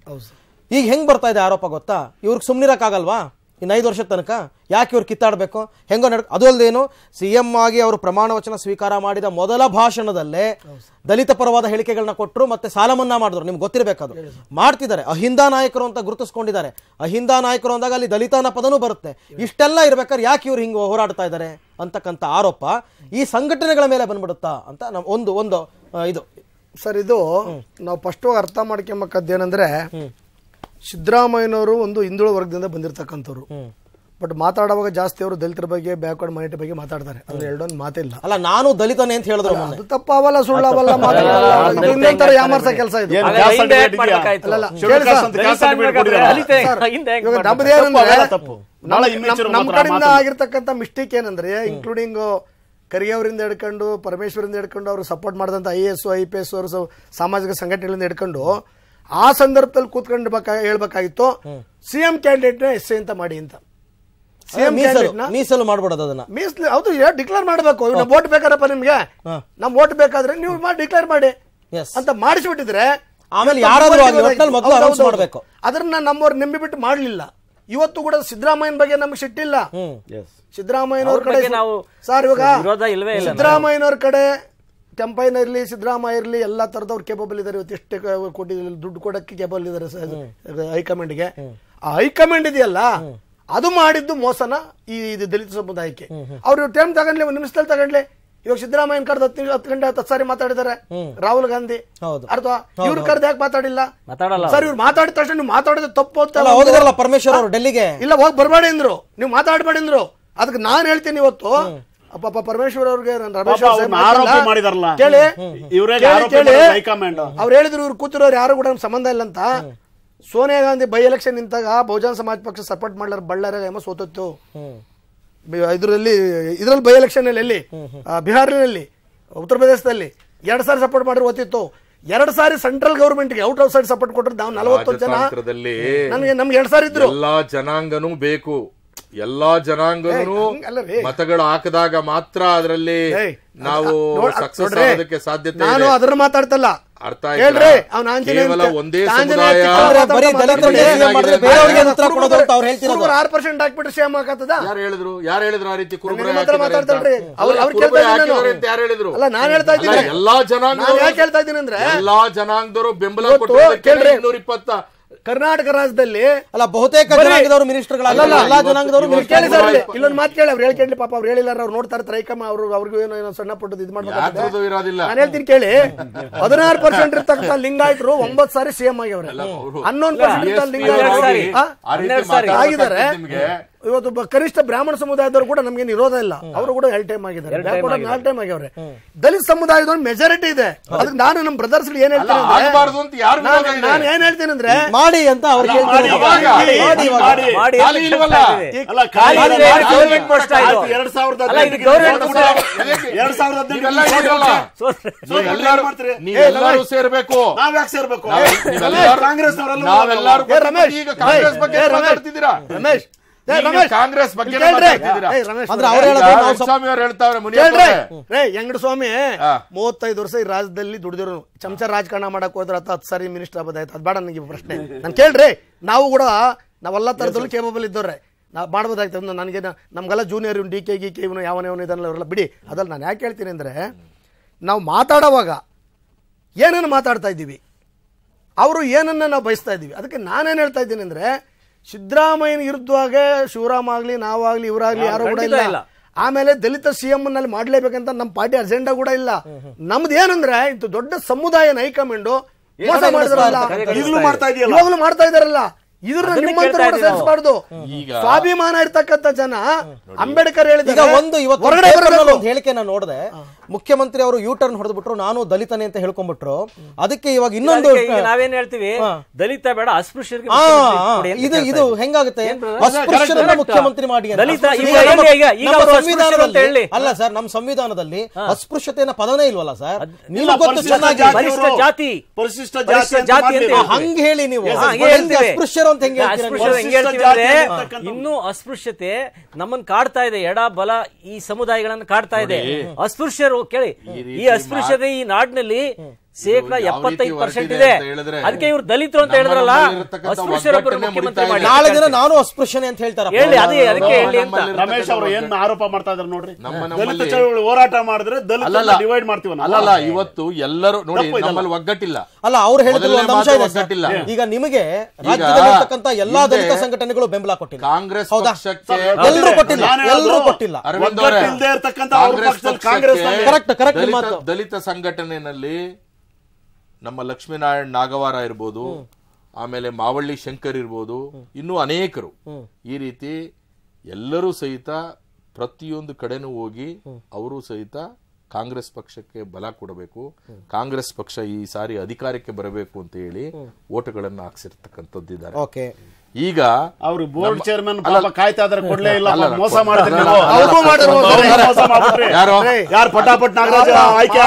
ಈಗ ಹೆಂಗ್ ಬರ್ತಾ ಇದೆ ಆರೋಪ ಗೊತ್ತಾ ಇವ್ರಿಗೆ ಸುಮ್ನಿರಕ್ಕಾಗಲ್ವಾ ಇನ್ನೈದು ಐದು ವರ್ಷದ ತನಕ ಯಾಕೆ ಇವ್ರು ಕಿತ್ತಾಡಬೇಕು ಹೆಂಗೋ ನಡ ಅದು ಅಲ್ಲದೇನು ಸಿ ಎಂ ಆಗಿ ಅವರು ಪ್ರಮಾಣ ವಚನ ಸ್ವೀಕಾರ ಮಾಡಿದ ಮೊದಲ ಭಾಷಣದಲ್ಲೇ ದಲಿತ ಪರವಾದ ಹೇಳಿಕೆಗಳನ್ನ ಕೊಟ್ಟರು ಮತ್ತೆ ಸಾಲ ಮನ್ನಾ ಮಾಡಿದ್ರು ನಿಮ್ಗೆ ಗೊತ್ತಿರಬೇಕದು ಮಾಡ್ತಿದ್ದಾರೆ ಅಹಿಂದ ನಾಯಕರು ಅಂತ ಗುರುತಿಸ್ಕೊಂಡಿದ್ದಾರೆ ಅಹಿಂದಾ ನಾಯಕರು ಅಂದಾಗ ಅಲ್ಲಿ ದಲಿತಾನ ಪದನೂ ಬರುತ್ತೆ ಇಷ್ಟೆಲ್ಲ ಇರ್ಬೇಕಾದ್ರೆ ಯಾಕೆ ಇವ್ರು ಹಿಂಗೆ ಹೋರಾಡ್ತಾ ಇದ್ದಾರೆ ಅಂತಕ್ಕಂಥ ಆರೋಪ ಈ ಸಂಘಟನೆಗಳ ಮೇಲೆ ಬಂದ್ಬಿಡುತ್ತಾ ಅಂತ ನಮ್ಮ ಒಂದು ಒಂದು ಇದು ಸರ್ ಇದು ನಾವು ಫಸ್ಟ್ ಅರ್ಥ ಮಾಡ್ಕೊಬೇಕಾದ್ದೇನೆಂದ್ರೆ ಸಿದ್ದರಾಮಯ್ಯನವರು ಒಂದು ಹಿಂದುಳ ವರ್ಗದಿಂದ ಬಂದಿರತಕ್ಕಂಥವ್ರು ಬಟ್ ಮಾತಾಡುವಾಗ ಜಾಸ್ತಿ ಅವರು ದಲಿತರ ಬಗ್ಗೆ ಬ್ಯಾಕ್ವರ್ಡ್ ಮೈನಿಟಿ ಬಗ್ಗೆ ಮಾತಾಡ್ತಾರೆ ಅಂದ್ರೆ ಎರಡೊಂದು ಮಾತಿಲ್ಲ ಅಲ್ಲ ನಾನು ದಲಿತನೇ ಅಂತ ಹೇಳಿದ್ರು ಅದು ತಪ್ಪಾವಲ್ಲ ಸುಳ್ಳಾವಲ್ಲ ಮಾತಾಡಲ್ಲ ಯಾಮರ್ಸ ಕೆಲಸ ಇದು ನಮ್ಮ ಕಡೆಯಿಂದ ಆಗಿರ್ತಕ್ಕಂಥ ಮಿಸ್ಟೇಕ್ ಏನಂದ್ರೆ ಇನ್ಕ್ಲೂಡಿಂಗ್ ಕರಿಯವರಿಂದ ಹಿಡ್ಕೊಂಡು ಪರಮೇಶ್ವರಿಂದ ಹಿಡ್ಕೊಂಡು ಅವರು ಸಪೋರ್ಟ್ ಮಾಡಿದಂಥ I S I P S ಅವರು ಸಾಮಾಜಿಕ ಸಂಘಟನೆಗಳಿಂದ ಹಿಡ್ಕೊಂಡು ಆ ಸಂದರ್ಭದಲ್ಲಿ ಕೂತ್ಕೊಂಡು ಹೇಳ್ಬೇಕಾಗಿತ್ತು ಸಿಎಂ ಕ್ಯಾಂಡಿಡೇಟ್ ನ ಎಸ್ ಸಿ ಅಂತ ಮಾಡಿ ಅಂತ ಸಿಎಂ ಮೀಸಲು ಅದನ್ನ ಮೀಸಲು ಹೌದು ಡಿಕ್ಲೇರ್ ಮಾಡಬೇಕು ನಮ್ ವೋಟ್ ಬೇಕಾರಪ್ಪ ನಿಮ್ಗೆ ನಮ್ ವೋಟ್ ಬೇಕಾದ್ರೆ ನೀವು ಮಾಡಿ ಡಿಕ್ಲೇರ್ ಮಾಡಿ ಅಂತ ಮಾಡಿಸ್ಬಿಟ್ಟಿದ್ರೆ ಆಮೇಲೆ ಅದನ್ನ ನಮ್ಮವ್ರು ನಂಬಿ ಬಿಟ್ಟು ಮಾಡ್ಲಿಲ್ಲ ಇವತ್ತು ಕೂಡ ಸಿದ್ದರಾಮಯ್ಯನ ಬಗ್ಗೆ ನಮ್ಗೆ ಸಿಟ್ಟಿಲ್ಲ ಸಿದ್ದರಾಮಯ್ಯನವ್ರ ಕಡೆ ನಾವು ಇವಾಗ ಸಿದ್ದರಾಮಯ್ಯನವ್ರ ಕಡೆ ಟೆಂಪೈನ ಇರಲಿ ಸಿದ್ದರಾಮಯ್ಯ ಇರಲಿ ಎಲ್ಲ ಥರದವ್ರು ಕೇಬಲ್ ಇದ್ದಾರೆ ಇವತ್ತು ಎಷ್ಟು ಕೋಟಿ ದುಡ್ಡು ಕೊಡೋಕ್ಕೆ ಕೇಬಲ್ ಇದ್ದಾರೆ ಹೈಕಮಾಂಡ್ಗೆ ಆ ಹೈಕಮಾಂಡ್ ಇದೆಯಲ್ಲ ಅದು ಮಾಡಿದ್ದು ಮೋಸನ ಈ ಇದು ದಲಿತ ಸಮುದಾಯಕ್ಕೆ ಅವ್ರು ಟೈಮ್ ತಗೊಂಡ್ಲಿ ಒಂದು ನಿಮಿಷದಲ್ಲಿ ತಗೊಂಡ್ಲಿ ಇವಾಗ ಸಿದ್ದರಾಮಯ್ಯ ಕರೆದು ಹತ್ತು ಹತ್ತು ಗಂಟೆ ಹತ್ತು ಸಾರಿ ಮಾತಾಡಿದ್ದಾರೆ ರಾಹುಲ್ ಗಾಂಧಿ ಅರ್ಥ ಇವ್ರು ಕರೆದು ಯಾಕೆ ಮಾತಾಡಿಲ್ಲ ಸರ್ ಇವ್ರು ಮಾತಾಡಿದ ತಕ್ಷಣ ನೀವು ಮಾತಾಡಿದ್ರೆ ತಪ್ಪು ಅಂತ ಪರಮೇಶ್ವರ್ ಡೆಲ್ಲಿಗೆ ಇಲ್ಲ ಹೋಗಿ ಬರಬೇಡಿ ಅಂದ್ರು ನೀವು ಮಾತಾಡಬೇಡಿ ಅಂದ್ರು ಅದಕ್ಕೆ ನಾನು ಹೇಳ್ತೀನಿ ಇವತ್ತು ಪಾಪ ಪರಮೇಶ್ವರ್ ಅವ್ರಿಗೆ ಅವ್ರು ಹೇಳಿದ್ರು ಇವ್ರು ಕೂತಿರೋರು ಯಾರು ಕೂಡ ಸಂಬಂಧ ಇಲ್ಲ ಅಂತ ಸೋನಿಯಾ ಗಾಂಧಿ ಬೈ ಎಲೆಕ್ಷನ್ ನಿಂತಾಗ ಬಹುಜನ ಸಮಾಜ ಪಕ್ಷ ಸಪೋರ್ಟ್ ಮಾಡ್ಲಾರ ಬಳ್ಳಾರ ಸೋತತ್ತು ಇದರಲ್ಲಿ ಇದರಲ್ಲಿ ಬೈ ಎಲೆಕ್ಷನ್ ಎಲ್ಲಿ ಬಿಹಾರಿನಲ್ಲಿ ಉತ್ತರ ಪ್ರದೇಶದಲ್ಲಿ ಎರಡ್ ಸಾರಿ ಸಪೋರ್ಟ್ ಮಾಡಿದ್ರೆ ಓದಿತ್ತು ಎರಡ್ ಸಾರಿ ಸೆಂಟ್ರಲ್ ಗೆ ಔಟ್ ಆಫ್ ಸೈಡ್ ಸಪೋರ್ಟ್ ಕೊಟ್ಟರೆ ನಾವು ನಲವತ್ತು ಜನ ನಮ್ಗೆ ನಮ್ಗೆ ಸಾರಿ ಇದ್ರು ಜನಾಂಗನೂ ಬೇಕು ಎಲ್ಲಾ ಜನಾಂಗನೂ ಮತಗಳ ಹಾಕಿದಾಗ ಮಾತ್ರ ಅದರಲ್ಲಿ ನಾವು ಸಕ್ಸಸ್ ಆಗೋದಕ್ಕೆ ಸಾಧ್ಯತೆ ನಾನು ಅದನ್ನ ಮಾತಾಡ್ತಲ್ಲ ಅರ್ಥ ಹೇಳ್ರಿ ಕೇವಲ ಒಂದೇ ಸಮುದಾಯ ಆರ್ ಪರ್ಸೆಂಟ್ ಹಾಕ್ಬಿಟ್ರೆ ಸೇಮ್ ಆಗತ್ತದ ಯಾರು ಹೇಳಿದ್ರು ಯಾರು ಹೇಳಿದ್ರು ಆ ರೀತಿ ಮಾತ್ರ ಯಾರು ಹೇಳಿದ್ರು ಅಲ್ಲ ನಾನು ಹೇಳ್ತಾ ಇದ್ದೀನಿ ಎಲ್ಲಾ ಜನಾಂಗ ಹೇಳ್ತಾ ಇದ್ದೀನಿ ಅಂದ್ರೆ ಎಲ್ಲಾ ಜನಾಂಗದವರು ಬೆಂಬಲ ಕೊಟ್ಟು ಕೇಳ್ರಿ ಕರ್ನಾಟಕ ರಾಜ್ಯದಲ್ಲಿ ಅಲ್ಲ ಬಹುತೇಕ ಜನಾಂಗದವರು ಮಿನಿಸ್ಟರ್ ಜನಾಂಗದವರು ಕೇಳಿ ಮಾತು ಕೇಳಿ ಅವ್ರು ಹೇಳಿ ಪಾಪ ಅವ್ರು ಹೇಳಿಲ್ಲ ಅವ್ರು ನೋಡ್ತಾರೆ ರೈಕಮ್ಮ ಅವರು ಅವ್ರಿಗೂ ಏನೋ ಏನೋ ಸಣ್ಣ ಪುಟ್ಟದ ಇದು ಯಾತ್ರದ್ದು ನಾನು ಹೇಳ್ತೀನಿ ಕೇಳಿ ಹದಿನಾರು ಪರ್ಸೆಂಟ್ ಇರ್ತಕ್ಕಂಥ ಲಿಂಗಾಯತರು ಒಂಬತ್ತು ಸಾರಿ ಸಿಎಂ ಆಗ್ಯವ್ರೆ ಹನ್ನೊಂದು ಪರ್ಸೆಂಟ್ ಇರ್ತಕ್ಕಂಥ ಲಿಂಗಾಯತರು ಸಾರಿ. ಆಗಿದ್ದಾರೆ. ಇವತ್ತು ಕನಿಷ್ಠ ಬ್ರಾಹ್ಮಣ ಸಮುದಾಯದವರು ಕೂಡ ನಮಗೆ ನಿರೋಧ ಇಲ್ಲ ಅವರು ಕೂಡ ಎರಡು ಟೈಮ್ ಆಗಿದ್ದಾರೆ ನಾಲ್ಕು ಟೈಮ್ ಆಗ್ಯವ್ರೆ ದಲಿತ ಸಮುದಾಯದ ಮೆಜಾರಿಟಿ ಇದೆ ಅದಕ್ಕೆ ನಾನು ನಮ್ಮ ಬ್ರದರ್ಸ್ ಏನ್ ಹೇಳ್ತೀನಿ ನಾನು ಏನ್ ಹೇಳ್ತೀನಿ ಅಂದ್ರೆ ಮಾಡಿ ಅಂತ ಎಲ್ಲರೂ ಸೇರ್ಬೇಕು ಸೇರ್ಬೇಕು ಕಾಂಗ್ರೆಸ್ ರಮೇಶ್ ರಮೇಶ್ ಕಾಂಗ್ರೆಸ್ ಸ್ವಾಮಿ ಮೂವತ್ತೈದು ವರ್ಷ ಈ ರಾಜ್ಯದಲ್ಲಿ ದುಡಿದಿರೋ ಚಮಚ ರಾಜಕಾರಣ ಮಾಡಕ್ ಹೋದ್ರ ಹತ್ತು ಸಾರಿ ಮಿನಿಸ್ಟರ್ ಆಗೋದಾಯ್ತು ಅದ್ ಬೇಡ ನನಗೆ ಪ್ರಶ್ನೆ ನಾನು ಕೇಳ್ರಿ ನಾವು ಕೂಡ ನಾವೆಲ್ಲ ತರದಲ್ಲೂ ಕೇಪಬಲ್ ಇದ್ದವ್ರೆ ಮಾಡ್ಬೋದಾಯ್ತು ಮಾಡ್ಬೋದಾಗ್ತದೆ ನನಗೆ ನಮ್ಗೆಲ್ಲ ಜೂನಿಯರ್ ಡಿ ಕೆ ಗಿ ಕೆ ಇವನು ಇದನ್ನೆಲ್ಲ ಬಿಡಿ ಅದಲ್ಲ ನಾನು ಯಾಕೆ ಹೇಳ್ತೀನಿ ಅಂದ್ರೆ ನಾವು ಮಾತಾಡೋವಾಗ ಏನನ್ನ ಮಾತಾಡ್ತಾ ಇದ್ದೀವಿ ಅವರು ಏನನ್ನ ನಾವು ಬಯಸ್ತಾ ಇದ್ದೀವಿ ಅದಕ್ಕೆ ನಾನೇನು ಹೇಳ್ತಾ ಇದ್ದೀನಿ ಅಂದರೆ ಸಿದ್ದರಾಮಯ್ಯನ ಇರುದ್ವಾಗೆ ಶಿವರಾಮ್ ಆಗ್ಲಿ ನಾವಾಗ್ಲಿ ಇವರಾಗ್ಲಿ ಯಾರು ಕೂಡ ಇಲ್ಲ ಆಮೇಲೆ ದಲಿತ ಸಿಎಂ ನಲ್ಲಿ ಮಾಡ್ಲೇಬೇಕಂತ ನಮ್ಮ ಪಾರ್ಟಿ ಅಜೆಂಡಾ ಕೂಡ ಇಲ್ಲ ನಮ್ದು ಏನಂದ್ರೆ ಇಂತ ದೊಡ್ಡ ಸಮುದಾಯನ ಹೈಕಮಾಂಡ್ ಮೋಸ ಮಾಡಿದ್ರಲ್ಲ ಮಾಡ್ತಾ ಇದಾರಲ್ಲ ಇದ್ರ ನಿಮ್ಮಂತರ ಸ್ವಾಭಿಮಾನ ಇರ್ತಕ್ಕಂಥ ಜನ ಅಂಬೇಡ್ಕರ್ ಹೇಳಿದ ಒಂದು ಹೇಳಿಕೆ ನೋಡಿದೆ ಮುಖ್ಯಮಂತ್ರಿ ಅವರು ಯೂಟರ್ನ್ ಟರ್ನ್ ಹೊಡೆದ್ಬಿಟ್ರು ನಾನು ದಲಿತನೇ ಅಂತ ಹೇಳ್ಕೊಂಡ್ಬಿಟ್ರು ಅದಕ್ಕೆ ಇವಾಗ ಇನ್ನೊಂದು ನಾವೇನ್ ಹೇಳ್ತೀವಿ ದಲಿತ ಬೇಡ ಅಸ್ಪೃಶ್ಯರಿಗೆ ಇದು ಇದು ಹೆಂಗಾಗುತ್ತೆ ಮುಖ್ಯಮಂತ್ರಿ ಮಾಡಿ ಅಲ್ಲ ಸರ್ ನಮ್ಮ ಸಂವಿಧಾನದಲ್ಲಿ ಅಸ್ಪೃಶ್ಯತೆಯನ್ನ ಪದನೇ ಇಲ್ವಲ್ಲ ಸರ್ ನೀವು ಗೊತ್ತು ಜಾತಿ ಪರಿಶಿಷ್ಟ ಜಾತಿ ಹಂಗ ಹೇಳಿ ನೀವು ಅಸ್ಪೃಶ್ಯರು ಅಂತ ಹೆಂಗೆ ಇನ್ನೂ ಅಸ್ಪೃಶ್ಯತೆ ನಮ್ಮನ್ನ ಕಾಡ್ತಾ ಇದೆ ಎಡ ಬಲ ಈ ಸಮುದಾಯಗಳನ್ನ ಕಾಡ್ತಾ ಇದೆ ಅಸ್ಪೃಶ್ಯರು ಕೇಳಿ ಈ ಅಸ್ಪೃಶ್ಯತೆ ಈ ನಾಡಿನಲ್ಲಿ ಶೇಕಡ ಎಪ್ಪತ್ತೈದು ಪರ್ಸೆಂಟ್ ಇದೆ ಅದಕ್ಕೆ ಇವ್ರು ದಲಿತರು ಅಂತ ಹೇಳಿದ್ರಲ್ಲ ಅಸ್ಪೃಶ್ಯರೊಬ್ಬರು ಮುಖ್ಯಮಂತ್ರಿ ಮಾಡಿ ನಾಳೆ ದಿನ ನಾನು ಅಸ್ಪೃಶ್ಯನೆ ಅಂತ ಹೇಳ್ತಾರೆ ಹೇಳಿ ಅದೇ ಅದಕ್ಕೆ ಹೇಳಿ ಅಂತ ರಮೇಶ್ ಅವರು ಏನ್ ಆರೋಪ ಮಾಡ್ತಾ ಇದಾರೆ ನೋಡ್ರಿ ದಲಿತ ಚಳವಳಿ ಹೋರಾಟ ಮಾಡಿದ್ರೆ ದಲಿತ ಡಿವೈಡ್ ಮಾಡ್ತೀವಿ ಅಲ್ಲ ಅಲ್ಲ ಇವತ್ತು ಎಲ್ಲರೂ ನೋಡಿ ನಮ್ಮಲ್ಲಿ ಒಗ್ಗಟ್ಟಿಲ್ಲ ಅಲ್ಲ ಅವ್ರು ಹೇಳಿದ್ರು ಒಂದು ಅಂಶ ಇದೆ ಒಗ್ಗಟ್ಟಿಲ್ಲ ಈಗ ನಿಮಗೆ ರಾಜ್ಯದಲ್ಲಿರ್ತಕ್ಕಂತ ಎಲ್ಲಾ ದಲಿತ ಸಂಘಟನೆಗಳು ಬೆಂಬಲ ಕೊಟ್ಟಿಲ್ಲ ಕಾಂಗ್ರೆಸ್ ಹೌದಾ ಎಲ್ಲರೂ ಕೊಟ್ಟಿಲ್ಲ ಎಲ್ಲರೂ ಕೊಟ್ಟಿಲ್ಲ ಕಾಂಗ್ರೆಸ್ ಕರೆಕ್ಟ್ ಕರೆಕ್ಟ್ ದಲಿತ ಸಂಘಟನೆಯಲ್ಲಿ ನಮ್ಮ ಲಕ್ಷ್ಮೀನಾರಾಯಣ ನಾಗವಾರ ಇರ್ಬೋದು ಆಮೇಲೆ ಮಾವಳ್ಳಿ ಶಂಕರ್ ಇರ್ಬೋದು ಇನ್ನೂ ಅನೇಕರು ಈ ರೀತಿ ಎಲ್ಲರೂ ಸಹಿತ ಪ್ರತಿಯೊಂದು ಕಡೆನೂ ಹೋಗಿ ಅವರು ಸಹಿತ ಕಾಂಗ್ರೆಸ್ ಪಕ್ಷಕ್ಕೆ ಬಲ ಕೊಡಬೇಕು ಕಾಂಗ್ರೆಸ್ ಪಕ್ಷ ಈ ಸಾರಿ ಅಧಿಕಾರಕ್ಕೆ ಬರಬೇಕು ಅಂತ ಹೇಳಿ ಓಟುಗಳನ್ನು ಹಾಕ್ಸಿರ್ತಕ್ಕಂಥದ್ದಿದ್ದಾರೆ ಈಗ ಅವರು ಬೋರ್ಡ್ ಚೇರ್ಮನ್ ಕಾಯ್ತಾ ಇದಾರೆ ಕೊಡ್ಲೇ ಇಲ್ಲ ಮೋಸ ಮಾಡ್ತಾರೆ ಯಾರು ಪಟಾಪಟ್ ನಾಗರಾಜ್ ಆಯ್ಕೆ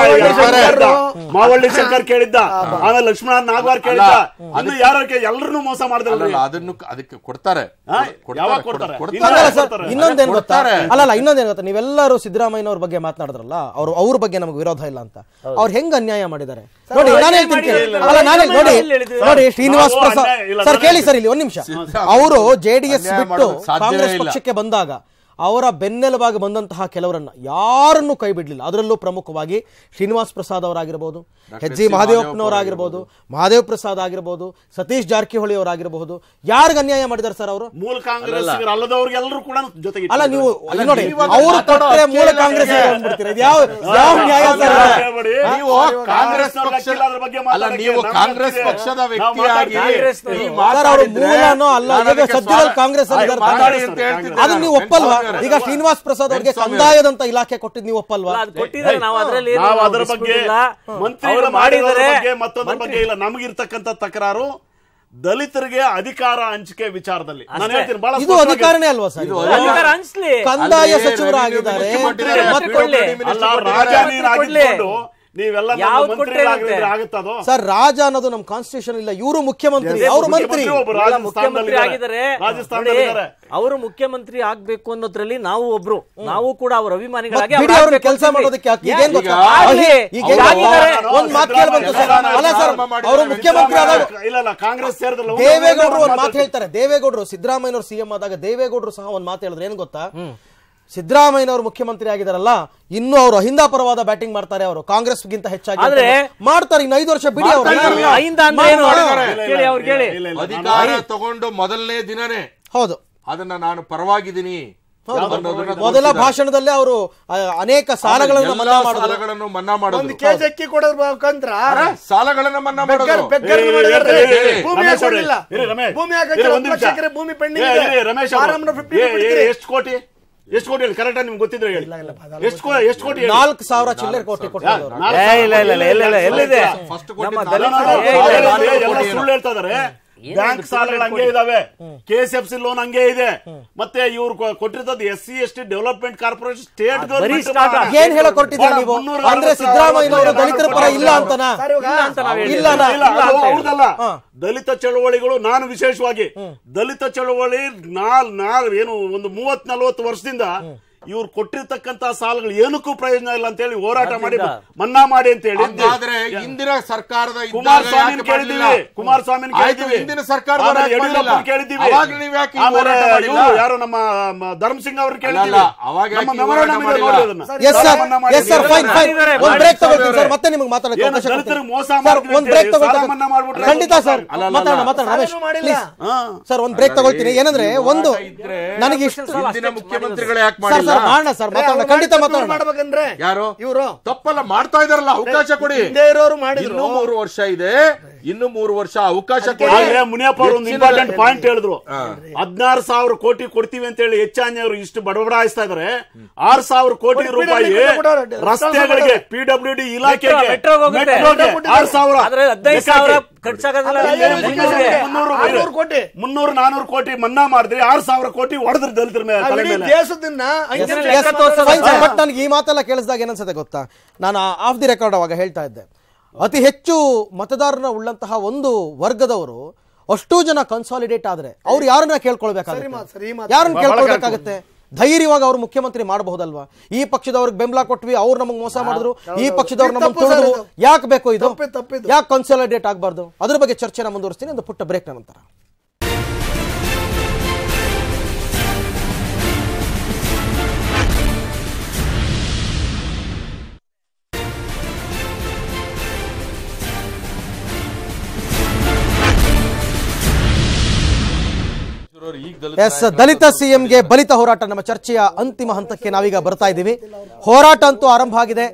ಮಾವಳ್ಳಿ ಶಂಕರ್ ಕೇಳಿದ್ದ ಆಮೇಲೆ ಲಕ್ಷ್ಮಣ ನಾಗವಾರ್ ಕೇಳಿದ್ದ ಅದು ಯಾರ ಎಲ್ಲರನ್ನೂ ಮೋಸ ಮಾಡಿದ್ರಲ್ಲ ಅದನ್ನು ಅದಕ್ಕೆ ಕೊಡ್ತಾರೆ ಇನ್ನೊಂದೇನ್ ಗೊತ್ತಾರೆ ಅಲ್ಲಲ್ಲ ಇನ್ನೊಂದೇನ್ ಗೊತ್ತಾ ನೀವೆಲ್ಲರೂ ಸಿದ್ದರಾಮಯ್ಯನವ್ರ ಬಗ್ಗೆ ಮಾತನಾಡಿದ್ರಲ್ಲ ಅವ್ರು ಅವ್ರ ಬಗ್ಗೆ ನಮ್ಗೆ ವಿರೋಧ ಇಲ್ಲ ಅಂತ ಅವ್ರು ಹೆಂಗ್ ಅನ್ಯಾಯ ಮಾಡಿದ್ದಾರೆ ನೋಡಿ ನಾನು ಹೇಳ್ತೀನಿ ಅಲ್ಲ ನಾನು ನೋಡಿ ನೋಡಿ ಶ್ರೀನಿವಾಸ್ ಪ್ರಸಾದ್ ಸರ್ ಕೇಳಿ ಸರ್ ಇಲ್ಲಿ ಒಂದ್ ನಿಮಿಷ ಅವರು ಜೆಡಿಎಸ್ ಬಿಟ್ಟು ಕಾಂಗ್ರೆಸ್ ಪಕ್ಷಕ್ಕೆ ಬಂದಾಗ ಅವರ ಬೆನ್ನೆಲುಬಾಗಿ ಬಂದಂತಹ ಕೆಲವರನ್ನ ಯಾರನ್ನು ಕೈ ಬಿಡಲಿಲ್ಲ ಅದರಲ್ಲೂ ಪ್ರಮುಖವಾಗಿ ಶ್ರೀನಿವಾಸ್ ಪ್ರಸಾದ್ ಅವರಾಗಿರ್ಬೋದು ಎಚ್ ಜಿ ಮಹಾದೇವಪ್ಪನವರಾಗಿರ್ಬೋದು ಮಹಾದೇವ ಪ್ರಸಾದ್ ಆಗಿರ್ಬೋದು ಸತೀಶ್ ಜಾರಕಿಹೊಳಿ ಅವರಾಗಿರಬಹುದು ಯಾರಿಗೆ ಅನ್ಯಾಯ ಮಾಡಿದ್ದಾರೆ ಸರ್ ಅವರು ಮೂಲ ಕಾಂಗ್ರೆಸ್ ಅಲ್ಲ ನೀವು ನೋಡಿ ಅವರು ಕೊಟ್ಟರೆ ಮೂಲ ಕಾಂಗ್ರೆಸ್ ಕಾಂಗ್ರೆಸ್ ಕಾಂಗ್ರೆಸ್ ಪಕ್ಷದ ವ್ಯಕ್ತಿಯಾಗಿ ಕಾಂಗ್ರೆಸ್ ಅದನ್ನ ನೀವು ಒಪ್ಪಲ್ವಾ ಈಗ ಶ್ರೀನಿವಾಸ್ ಪ್ರಸಾದ್ ಅವರಿಗೆ ಕಂದಾಯದಂತ ಇಲಾಖೆ ಕೊಟ್ಟಿದ್ ನೀವು ಒಪ್ಪಲ್ವಾ ಕೊಟ್ಟಿದ್ರೆ ನಾವು ಅದರಲ್ಲಿ ನಾವು ಅದರ ಬಗ್ಗೆ ಮಂತ್ರಿಗಳು ಮಾಡಿದರೆ ಮತ್ತೊಂದ್ರ ಬಗ್ಗೆ ಇಲ್ಲ ನಮಗಿರ್ತಕ್ಕಂಥ ತಕರಾರು ದಲಿತರಿಗೆ ಅಧಿಕಾರ ಹಂಚಿಕೆ ವಿಚಾರದಲ್ಲಿ ಇದು ಅಧಿಕಾರನೇ ಅಲ್ವಾ ಸರ್ ಅಧಿಕಾರ ಹಂಚ್ಲಿ ಕಂದಾಯ ಸಚಿವರಾಗಿದ್ದಾರೆ ನೀವೆಲ್ಲ ಸರ್ ರಾಜ ಅನ್ನೋದು ನಮ್ ಕಾನ್ಸ್ಟಿಟ್ಯೂಷನ್ ಇಲ್ಲ ಇವರು ಮುಖ್ಯಮಂತ್ರಿ ಅವರು ಮಂತ್ರಿ ಮುಖ್ಯಮಂತ್ರಿ ಆಗಿದ್ದಾರೆ ಅವರು ಮುಖ್ಯಮಂತ್ರಿ ಆಗ್ಬೇಕು ಅನ್ನೋದ್ರಲ್ಲಿ ನಾವು ಒಬ್ರು ನಾವು ಕೂಡ ಅವ್ರ ಅಭಿಮಾನಿಗಳಾಗಿ ಅವ್ರ ಕೆಲಸ ಮಾಡೋದಕ್ಕೆ ಒಂದ್ ಮಾತು ಕೇಳ್ಬಂತು ಸರ್ ಅವರು ಮುಖ್ಯಮಂತ್ರಿ ಆದಾಗ ಕಾಂಗ್ರೆಸ್ ಸೇರಿದಲ್ಲ ದೇವೇಗೌಡರು ಒಂದ್ ಮಾತು ಹೇಳ್ತಾರೆ ದೇವೇಗೌಡರು ಸಿದ್ದರಾಮಯ್ಯನವರು ಸಿಎಂ ಆದಾಗ ದೇವೇಗೌಡರು ಸಹ ಒಂದ್ ಮಾತು ಹೇಳಿದ್ರೆ ಏನ್ ಗೊತ್ತಾ ಸಿದ್ದರಾಮಯ್ಯನವರು ಮುಖ್ಯಮಂತ್ರಿ ಆಗಿದಾರಲ್ಲ ಇನ್ನು ಅವರು ಅಹಿಂದ ಪರವಾದ ಬ್ಯಾಟಿಂಗ್ ಮಾಡ್ತಾರೆ ಅವರು ಕಾಂಗ್ರೆಸ್ ಗಿಂತ ಹೆಚ್ಚಾಗಿ ಆದ್ರೆ ಮಾಡ್ತಾರೆ ಇನ್ನು ಐದು ವರ್ಷ ಬಿಡಿ ಅವರು ಅಧಿಕಾರ ತಗೊಂಡು ಮೊದಲನೇ ದಿನನೇ ಹೌದು ಅದನ್ನ ನಾನು ಪರವಾಗಿದ್ದೀನಿ ಮೊದಲ ಭಾಷಣದಲ್ಲೇ ಅವರು ಅನೇಕ ಸಾಲಗಳನ್ನು ಮನ್ನಾ ಸಾಲಗಳನ್ನು ಮನ್ನಾ ಮಾಡೋದು ಒಂದು ಕೊಡೋದ್ರ ಸಾಲಗಳನ್ನು ಮನ್ನಾ ಮಾಡೋದು ಭೂಮಿ ಭೂಮಿ ಭೂಮಿ ಪೆಂಡಿಂಗ್ ರಮೇಶ್ ಎಷ್ಟು ಕೋಟಿ ಎಷ್ಟು ಕೋಟಿ ಹೇಳಿ ಕರೆಕ್ಟ್ ನಿಮ್ಗೆ ಗೊತ್ತಿದ್ರೆ ಹೇಳಿ ಎಷ್ಟು ಕೋಟಿ ಎಷ್ಟು ಕೋಟಿ ನಾಲ್ಕು ಸಾವಿರ ಚಿಲ್ಲರೆ ಕೋಟಿ ಕೊಟ್ಟಿದ್ದಾರೆ ಇಲ್ಲ ಇಲ್ಲ ಇಲ್ಲ ಎಲ್ಲಿದೆ ನಮ್ಮ ದಲಿತರು ಎಲ್ಲ ಸುಳ್ಳು ಹೇಳ್ತಾ ಇದಾರೆ ಬ್ಯಾಂಕ್ ಸಾಲಗಳು ಹಂಗೆ ಇದಾವೆ K S F C loan ಹಂಗೆ ಇದೆ ಮತ್ತೆ ಇವರು ಕೊಟ್ಟಿರ್ತದ S C S T development corporation state ಏನ್ ದಲಿತ ಚಳವಳಿಗಳು ನಾನು ವಿಶೇಷವಾಗಿ ದಲಿತ ಚಳವಳಿ ನಾಲ್ ನಾಲ್ ಏನು ಒಂದು ಮೂವತ್ ನಲ್ವತ್ತು ವರ್ಷದಿಂದ ಇವ್ರು ಕೊಟ್ಟಿರ್ತಕ್ಕಂತ ಸಾಲಗಳು ಏನಕ್ಕೂ ಪ್ರಯೋಜನ ಇಲ್ಲ ಅಂತ ಹೇಳಿ ಹೋರಾಟ ಮಾಡಿ ಮನ್ನಾ ಮಾಡಿ ಅಂತ ಹೇಳಿ ಸರ್ಕಾರದ ಕುಮಾರಸ್ವಾಮಿ ಯಾರು ನಮ್ಮ ಧರ್ಮಸಿಂಗ್ ಅವ್ರನ್ನ ಕೇಳಿಲ್ಲ ಅವಾಗ ಖಂಡಿತ ಸರ್ ಸರ್ ಒಂದ್ ಬ್ರೇಕ್ ತಗೊಳ್ತೀನಿ ಏನಂದ್ರೆ ಒಂದು ನನಗೆ ಮುಖ್ಯಮಂತ್ರಿಗಳು ಯಾಕೆ ಮಾಡಿಲ್ಲ ಸರ್ ಮಾಡೋಣ ಸರ್ ಮಾತಾಡೋಣ ಖಂಡಿತ ಮಾತಾಡೋಣ ಯಾರು ಇವರು ತಪ್ಪಲ್ಲ ಮಾಡ್ತಾ ಇದಾರಲ್ಲ ಅವಕಾಶ ಕೊಡಿ ಇರೋರು ಮಾಡಿದ್ರು ಇನ್ನು ಮೂರು ವರ್ಷ ಇದೆ ಇನ್ನು ಮೂರು ವರ್ಷ ಅವಕಾಶ ಕೊಡಿ ಮುನಿಯಪ್ಪ ಅವರು ಒಂದು ಇಂಪಾರ್ಟೆಂಟ್ ಪಾಯಿಂಟ್ ಹೇಳಿದ್ರು ಹದಿನಾರು ಸಾವಿರ ಕೋಟಿ ಕೊಡ್ತೀವಿ ಅಂತ ಹೇಳಿ ಹೆಚ್ಚಾನಿ ಅವರು ಇಷ್ಟು ಬಡಬಡಾಯಿಸ್ತಾ ಇದಾರೆ ಆರ್ ಸಾವಿರ ಕೋಟಿ ರೂಪಾಯಿ ರಸ್ತೆಗಳಿಗೆ ಪಿ ಡಬ್ಲ್ಯೂ ಡಿ ಇಲಾಖೆಗೆ ಆರ್ ಸಾವಿರ ಹದಿನೈದು ಸಾವಿರ ಮುನ್ನೂರು ನಾನೂರು ಕೋಟಿ ಮನ್ನಾ ಮಾಡಿದ್ರಿ ಆರ್ ಸಾವಿರ ಕೋಟಿ ದಲಿತರ ಮೇಲೆ ದೇಶದನ್ನ ನನಗೆ ಈ ಮಾತೆಲ್ಲ ಕೇಳಿಸಿದಾಗ ಏನನ್ಸುತ್ತೆ ಗೊತ್ತಾ ನಾನು ಆಫ್ ದಿ ರೆಕಾರ್ಡ್ ಅವಾಗ ಹೇಳ್ತಾ ಇದ್ದೆ ಅತಿ ಹೆಚ್ಚು ಮತದಾರನ ಉಳ್ಳಂತಹ ಒಂದು ವರ್ಗದವರು ಅಷ್ಟು ಜನ ಕನ್ಸಾಲಿಡೇಟ್ ಆದ್ರೆ ಅವ್ರು ಯಾರನ್ನ ಕೇಳ್ಕೊಳ್ಬೇಕಾಗುತ್ತೆ ಯಾರನ್ನ ಕೇಳ್ಕೊಳ್ಬೇಕಾಗುತ್ತೆ ಧೈರ್ಯವಾಗಿ ಅವರು ಮುಖ್ಯಮಂತ್ರಿ ಮಾಡಬಹುದಲ್ವಾ ಈ ಪಕ್ಷದವ್ರಿಗೆ ಬೆಂಬಲ ಕೊಟ್ವಿ ಅವ್ರು ನಮಗೆ ಮೋಸ ಮಾಡಿದ್ರು ಈ ಪಕ್ಷದವ್ರು ನಮಗೆ ಯಾಕೆ ಬೇಕು ಇದು ಯಾಕೆ ಕನ್ಸಾಲಿಡೇಟ್ ಆಗಬಾರ್ದು ಅದ್ರ ಬಗ್ಗೆ ಚರ್ಚೆನ ಮುಂದುವರಿಸ್ತೀನಿ ಒಂದು ಪುಟ್ಟ ಬ್ರೇಕ್ ನಂತರ ಎಸ್ ದಲಿತ ಸಿಎಂಗೆ ಬಲಿತ ಹೋರಾಟ ನಮ್ಮ ಚರ್ಚೆಯ ಅಂತಿಮ ಹಂತಕ್ಕೆ ನಾವೀಗ ಬರ್ತಾ ಇದ್ದೀವಿ ಹೋರಾಟ ಅಂತೂ ಆರಂಭ ಆಗಿದೆ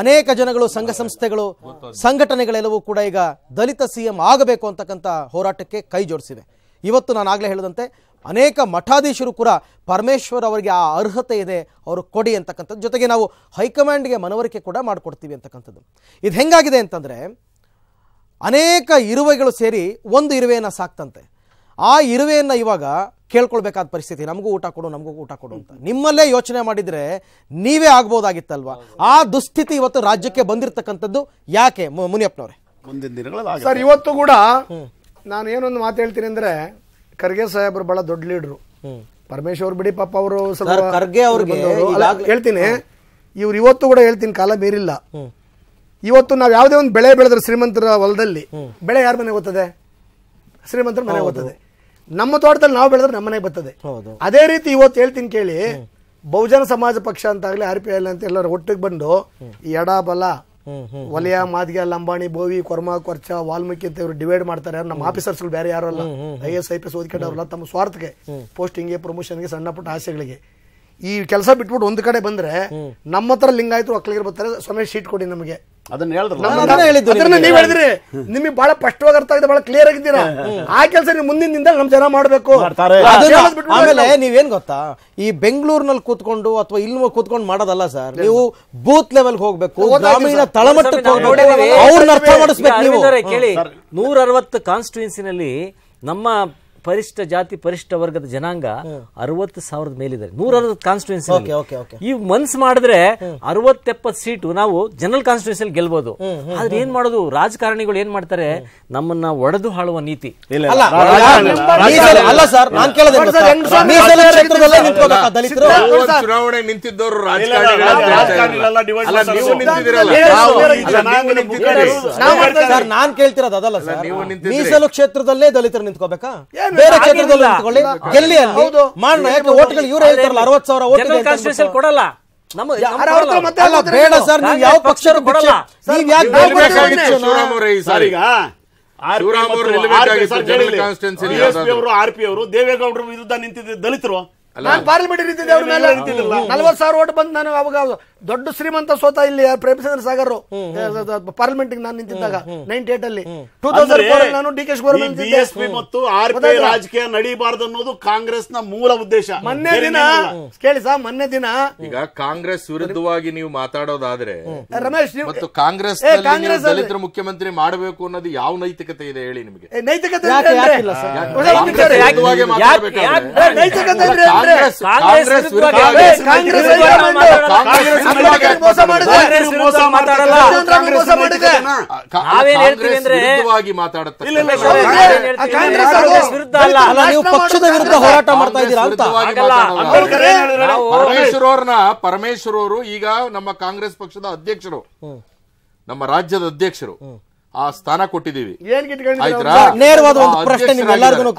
ಅನೇಕ ಜನಗಳು ಸಂಘ ಸಂಸ್ಥೆಗಳು ಸಂಘಟನೆಗಳೆಲ್ಲವೂ ಕೂಡ ಈಗ ದಲಿತ ಸಿಎಂ ಆಗಬೇಕು ಅಂತಕ್ಕಂಥ ಹೋರಾಟಕ್ಕೆ ಕೈ ಜೋಡಿಸಿವೆ ಇವತ್ತು ನಾನು ಆಗಲೇ ಹೇಳಿದಂತೆ ಅನೇಕ ಮಠಾಧೀಶರು ಕೂಡ ಪರಮೇಶ್ವರ್ ಅವರಿಗೆ ಆ ಅರ್ಹತೆ ಇದೆ ಅವರು ಕೊಡಿ ಅಂತಕ್ಕಂಥದ್ದು ಜೊತೆಗೆ ನಾವು ಹೈಕಮಾಂಡ್ಗೆ ಮನವರಿಕೆ ಕೂಡ ಮಾಡಿಕೊಡ್ತೀವಿ ಅಂತಕ್ಕಂಥದ್ದು ಇದು ಹೆಂಗಾಗಿದೆ ಅಂತಂದರೆ ಅನೇಕ ಇರುವೆಗಳು ಸೇರಿ ಒಂದು ಇರುವೆಯನ್ನು ಸಾಕ್ತಂತೆ ಆ ಇರುವೆಯನ್ನು ಇವಾಗ ಕೇಳ್ಕೊಳ್ಬೇಕಾದ ಪರಿಸ್ಥಿತಿ ನಮಗೂ ಊಟ ಕೊಡು ನಮಗೂ ಊಟ ಕೊಡು ಅಂತ ನಿಮ್ಮಲ್ಲೇ ಯೋಚನೆ ಮಾಡಿದರೆ ನೀವೇ ಆಗ್ಬೋದಾಗಿತ್ತಲ್ವಾ ಆ ದುಸ್ಥಿತಿ ಇವತ್ತು ರಾಜ್ಯಕ್ಕೆ ಬಂದಿರತಕ್ಕಂಥದ್ದು ಯಾಕೆ ಮುನಿಯಪ್ಪನವ್ರೆ ಮುಂದಿನ ದಿನಗಳ ಸರ್ ಇವತ್ತು ಕೂಡ ನಾನು ಏನೊಂದು ಮಾತು ಹೇಳ್ತೀನಿ ಅಂದ್ರೆ ಖರ್ಗೆ ಸಾಹೇಬ್ರು ಬಹಳ ದೊಡ್ಡ ಲೀಡ್ರು ಪರಮೇಶ್ವರ್ ಬಿಡಿ ಪಾಪ ಅವರು ಖರ್ಗೆ ಅವ್ರಿಗೆ ಹೇಳ್ತೀನಿ ಇವ್ರು ಇವತ್ತು ಕೂಡ ಹೇಳ್ತೀನಿ ಕಾಲ ಬೇರಿಲ್ಲ ಇವತ್ತು ನಾವು ಯಾವುದೇ ಒಂದು ಬೆಳೆ ಬೆಳೆದ್ರೆ ಶ್ರೀಮಂತರ ಹೊಲದಲ್ಲಿ ಬೆಳೆ ಯಾರ ಮನೆ ಗೊತ್ತದೆ ಶ್ರೀಮಂತರ ಮನೆಗೆ ಹೋಗ್ತದೆ ನಮ್ಮ ತೋಟದಲ್ಲಿ ನಾವು ಬೆಳೆದ್ರೆ ನಮ್ಮ ಮನೆಗೆ ಬರ್ತದೆ ಅದೇ ರೀತಿ ಇವತ್ತು ಹೇಳ್ತೀನಿ ಕೇಳಿ ಬಹುಜನ ಸಮಾಜ ಪಕ್ಷ ಅಂತ ಆಗಲಿ ಆರ್ ಪಿ ಐ ಅಂತ ಎಲ್ಲರೂ ಒಟ್ಟಿಗೆ ಬಂದು ಎಡ ಬಲ ವಲಯ ಮಾದಿಗೆ ಲಂಬಾಣಿ ಬೋವಿ ಕೊರ್ಮ ಕೊರ್ಚ ವಾಲ್ಮೀಕಿ ಅಂತ ಇವರು ಡಿವೈಡ್ ಮಾಡ್ತಾರೆ ನಮ್ಮ ಆಫೀಸರ್ಸ್ಗಳು ಬೇರೆ ಯಾರು ಅಲ್ಲ I S I P S ಓದ್ಕೊಂಡವ್ರಲ್ಲ ತಮ್ಮ ಸ್ವಾರ್ಥಕ್ಕೆ ಪೋಸ್ಟಿಂಗ್ಗೆ ಪ್ರಮೋಷನ್ಗೆ ಸಣ್ಣ ಪುಟ್ಟ ಆಸೆಗಳಿಗೆ ಈ ಕೆಲಸ ಬಿಟ್ಬಿಟ್ಟು ಒಂದು ಕಡೆ ಬಂದ್ರೆ ನಮ್ಮ ಹತ್ರ ಲಿಂಗಾಯತರು ಒಕ್ಕಲಿಗರು ಬರ್ತಾರೆ ಸ್ವಾಮಿ ಶೀಟ್ ಕೊಡಿ ನಮಗೆ ಅದನ್ನ ಹೇಳಿದ್ರು ನೀವ್ ಹೇಳಿದ್ರಿ ನಿಮಗೆ ಬಹಳ ಸ್ಪಷ್ಟವಾಗಿ ಅರ್ಥ ಆಗಿದೆ ಬಹಳ ಕ್ಲಿಯರ್ ಆಗಿದ್ದೀರಾ ಆ ಕೆಲಸ ನೀವು ಮುಂದಿನಿಂದ ನಮ್ ಜನ ಮಾಡ್ಬೇಕು ಆಮೇಲೆ ನೀವೇನ್ ಗೊತ್ತಾ ಈ ಬೆಂಗಳೂರಿನಲ್ಲಿ ಕೂತ್ಕೊಂಡು ಅಥವಾ ಇಲ್ಲಿ ಕೂತ್ಕೊಂಡು ಮಾಡೋದಲ್ಲ ಸರ್ ನೀವು ಬೂತ್ ಲೆವೆಲ್ ಹೋಗ್ಬೇಕು ಗ್ರಾಮೀಣ ತಳಮಟ್ಟಕ್ಕೆ ಹೋಗ್ಬೇಕು ಅರ್ಥ ಮಾಡಿಸ್ಬೇಕು ನೀವು ಕೇಳಿ ನೂರ ಅರವತ್ತು ಕಾನ್ಸ್ಟಿಟ್ಯೂನ್ಸಿನಲ್ಲಿ ನಮ್ಮ ಪರಿಷ್ಠ ಜಾತಿ ಪರಿಷ್ಠ ವರ್ಗದ ಜನಾಂಗ ಅರವತ್ತು ಸಾವಿರದ ಮೇಲಿದೆ ನೂರ ಅರವತ್ತು ಕಾನ್ಸ್ಟಿಟ್ಯೂನ್ಸಿ ಈ ಮನ್ಸ್ ಮಾಡಿದ್ರೆ ಅರವತ್ತೆಪ್ಪತ್ತು ಸೀಟು ನಾವು ಜನರಲ್ ಕಾನ್ಸ್ಟಿಟ್ಯೂನ್ಸಿ ಗೆಲ್ಬಹುದು ಆದ್ರೆ ಏನ್ ಮಾಡೋದು ರಾಜಕಾರಣಿಗಳು ಏನ್ ಮಾಡ್ತಾರೆ ನಮ್ಮನ್ನ ಒಡೆದು ಹಾಳುವ ನೀತಿ ಚುನಾವಣೆ ನಿಂತಿದ್ದವರು ನಾನ್ ಕೇಳ್ತಿರೋದು ಅದಲ್ಲ ಸರ್ ಮೀಸಲು ಕ್ಷೇತ್ರದಲ್ಲೇ ದಲಿತರು ನಿಂತ್ಕೋಬೇಕಾ ಬೇರೆ ಕ್ಷೇತ್ರದಲ್ಲಿ ನಿಂತ್ಕೊಳ್ಳಿ ಗೆಲ್ಲಿ ಅಲ್ಲಿ ಮಾಡೋಣ ಯಾಕೆ ಓಟ್ಗಳು ಕೊಡಲ್ಲ ಆರ್ ಪಿ ಅವರು ದೇವೇಗೌಡರು ವಿರುದ್ಧ ನಿಂತಿದ್ದ ದಲಿತರು ನಾನು ಪಾರ್ಲಿಮೆಂಟ್ ಇರ್ತಿದ್ದೆ ಅವ್ರ ಮೇಲೆ ನಲ್ವತ್ ಸಾವಿರ ಓಟ್ ಬಂದು ನಾನು ಅವಾಗ ದೊಡ್ಡ ಶ್ರೀಮಂತ ಸೋತ ಇಲ್ಲಿ ಪ್ರೇಮಚಂದ್ರ ಸಾಗರ್ ಪಾರ್ಲಿಮೆಂಟ್ ನಾನು ನಿಂತಿದ್ದಾಗ ನೈನ್ಟಿ ಏಟ್ ಅಲ್ಲಿ ಟೂ ತೌಸಂಡ್ ಫೋರ್ ನಾನು ಡಿ ಕೆ ಶಿವರಾಮ್ ಮತ್ತು ರಾಜಕೀಯ ನಡೀಬಾರ್ದು ಅನ್ನೋದು ಕಾಂಗ್ರೆಸ್ ನ ಮೂಲ ಉದ್ದೇಶ ಮೊನ್ನೆ ದಿನ ಕೇಳಿ ಸಾ ಮೊನ್ನೆ ದಿನ ಈಗ ಕಾಂಗ್ರೆಸ್ ವಿರುದ್ಧವಾಗಿ ನೀವು ಮಾತಾಡೋದಾದ್ರೆ ರಮೇಶ್ ಮತ್ತು ಕಾಂಗ್ರೆಸ್ ಕಾಂಗ್ರೆಸ್ ದಲಿತರ ಮುಖ್ಯಮಂತ್ರಿ ಮಾಡಬೇಕು ಅನ್ನೋದು ಯಾವ ನೈತಿಕತೆ ಇದೆ ಹೇಳಿ ನಿಮಗೆ ನೈತಿಕತೆ ನೈತಿಕತೆ ಪಕ್ಷದ ವಿರುದ್ಧ ಹೋರಾಟ ಮಾಡ್ತಾ ಪರಮೇಶ್ವರ್ ಅವರು ಈಗ ನಮ್ಮ ಕಾಂಗ್ರೆಸ್ ಪಕ್ಷದ ಅಧ್ಯಕ್ಷರು ನಮ್ಮ ರಾಜ್ಯದ ಅಧ್ಯಕ್ಷರು ಆ ಸ್ಥಾನ ಕೊಟ್ಟಿದ್ದೀವಿ ನೇರವಾದ ಒಂದು ಪ್ರಶ್ನೆ ನಿಮ್ಗೆಲ್ಲರಿಗೂ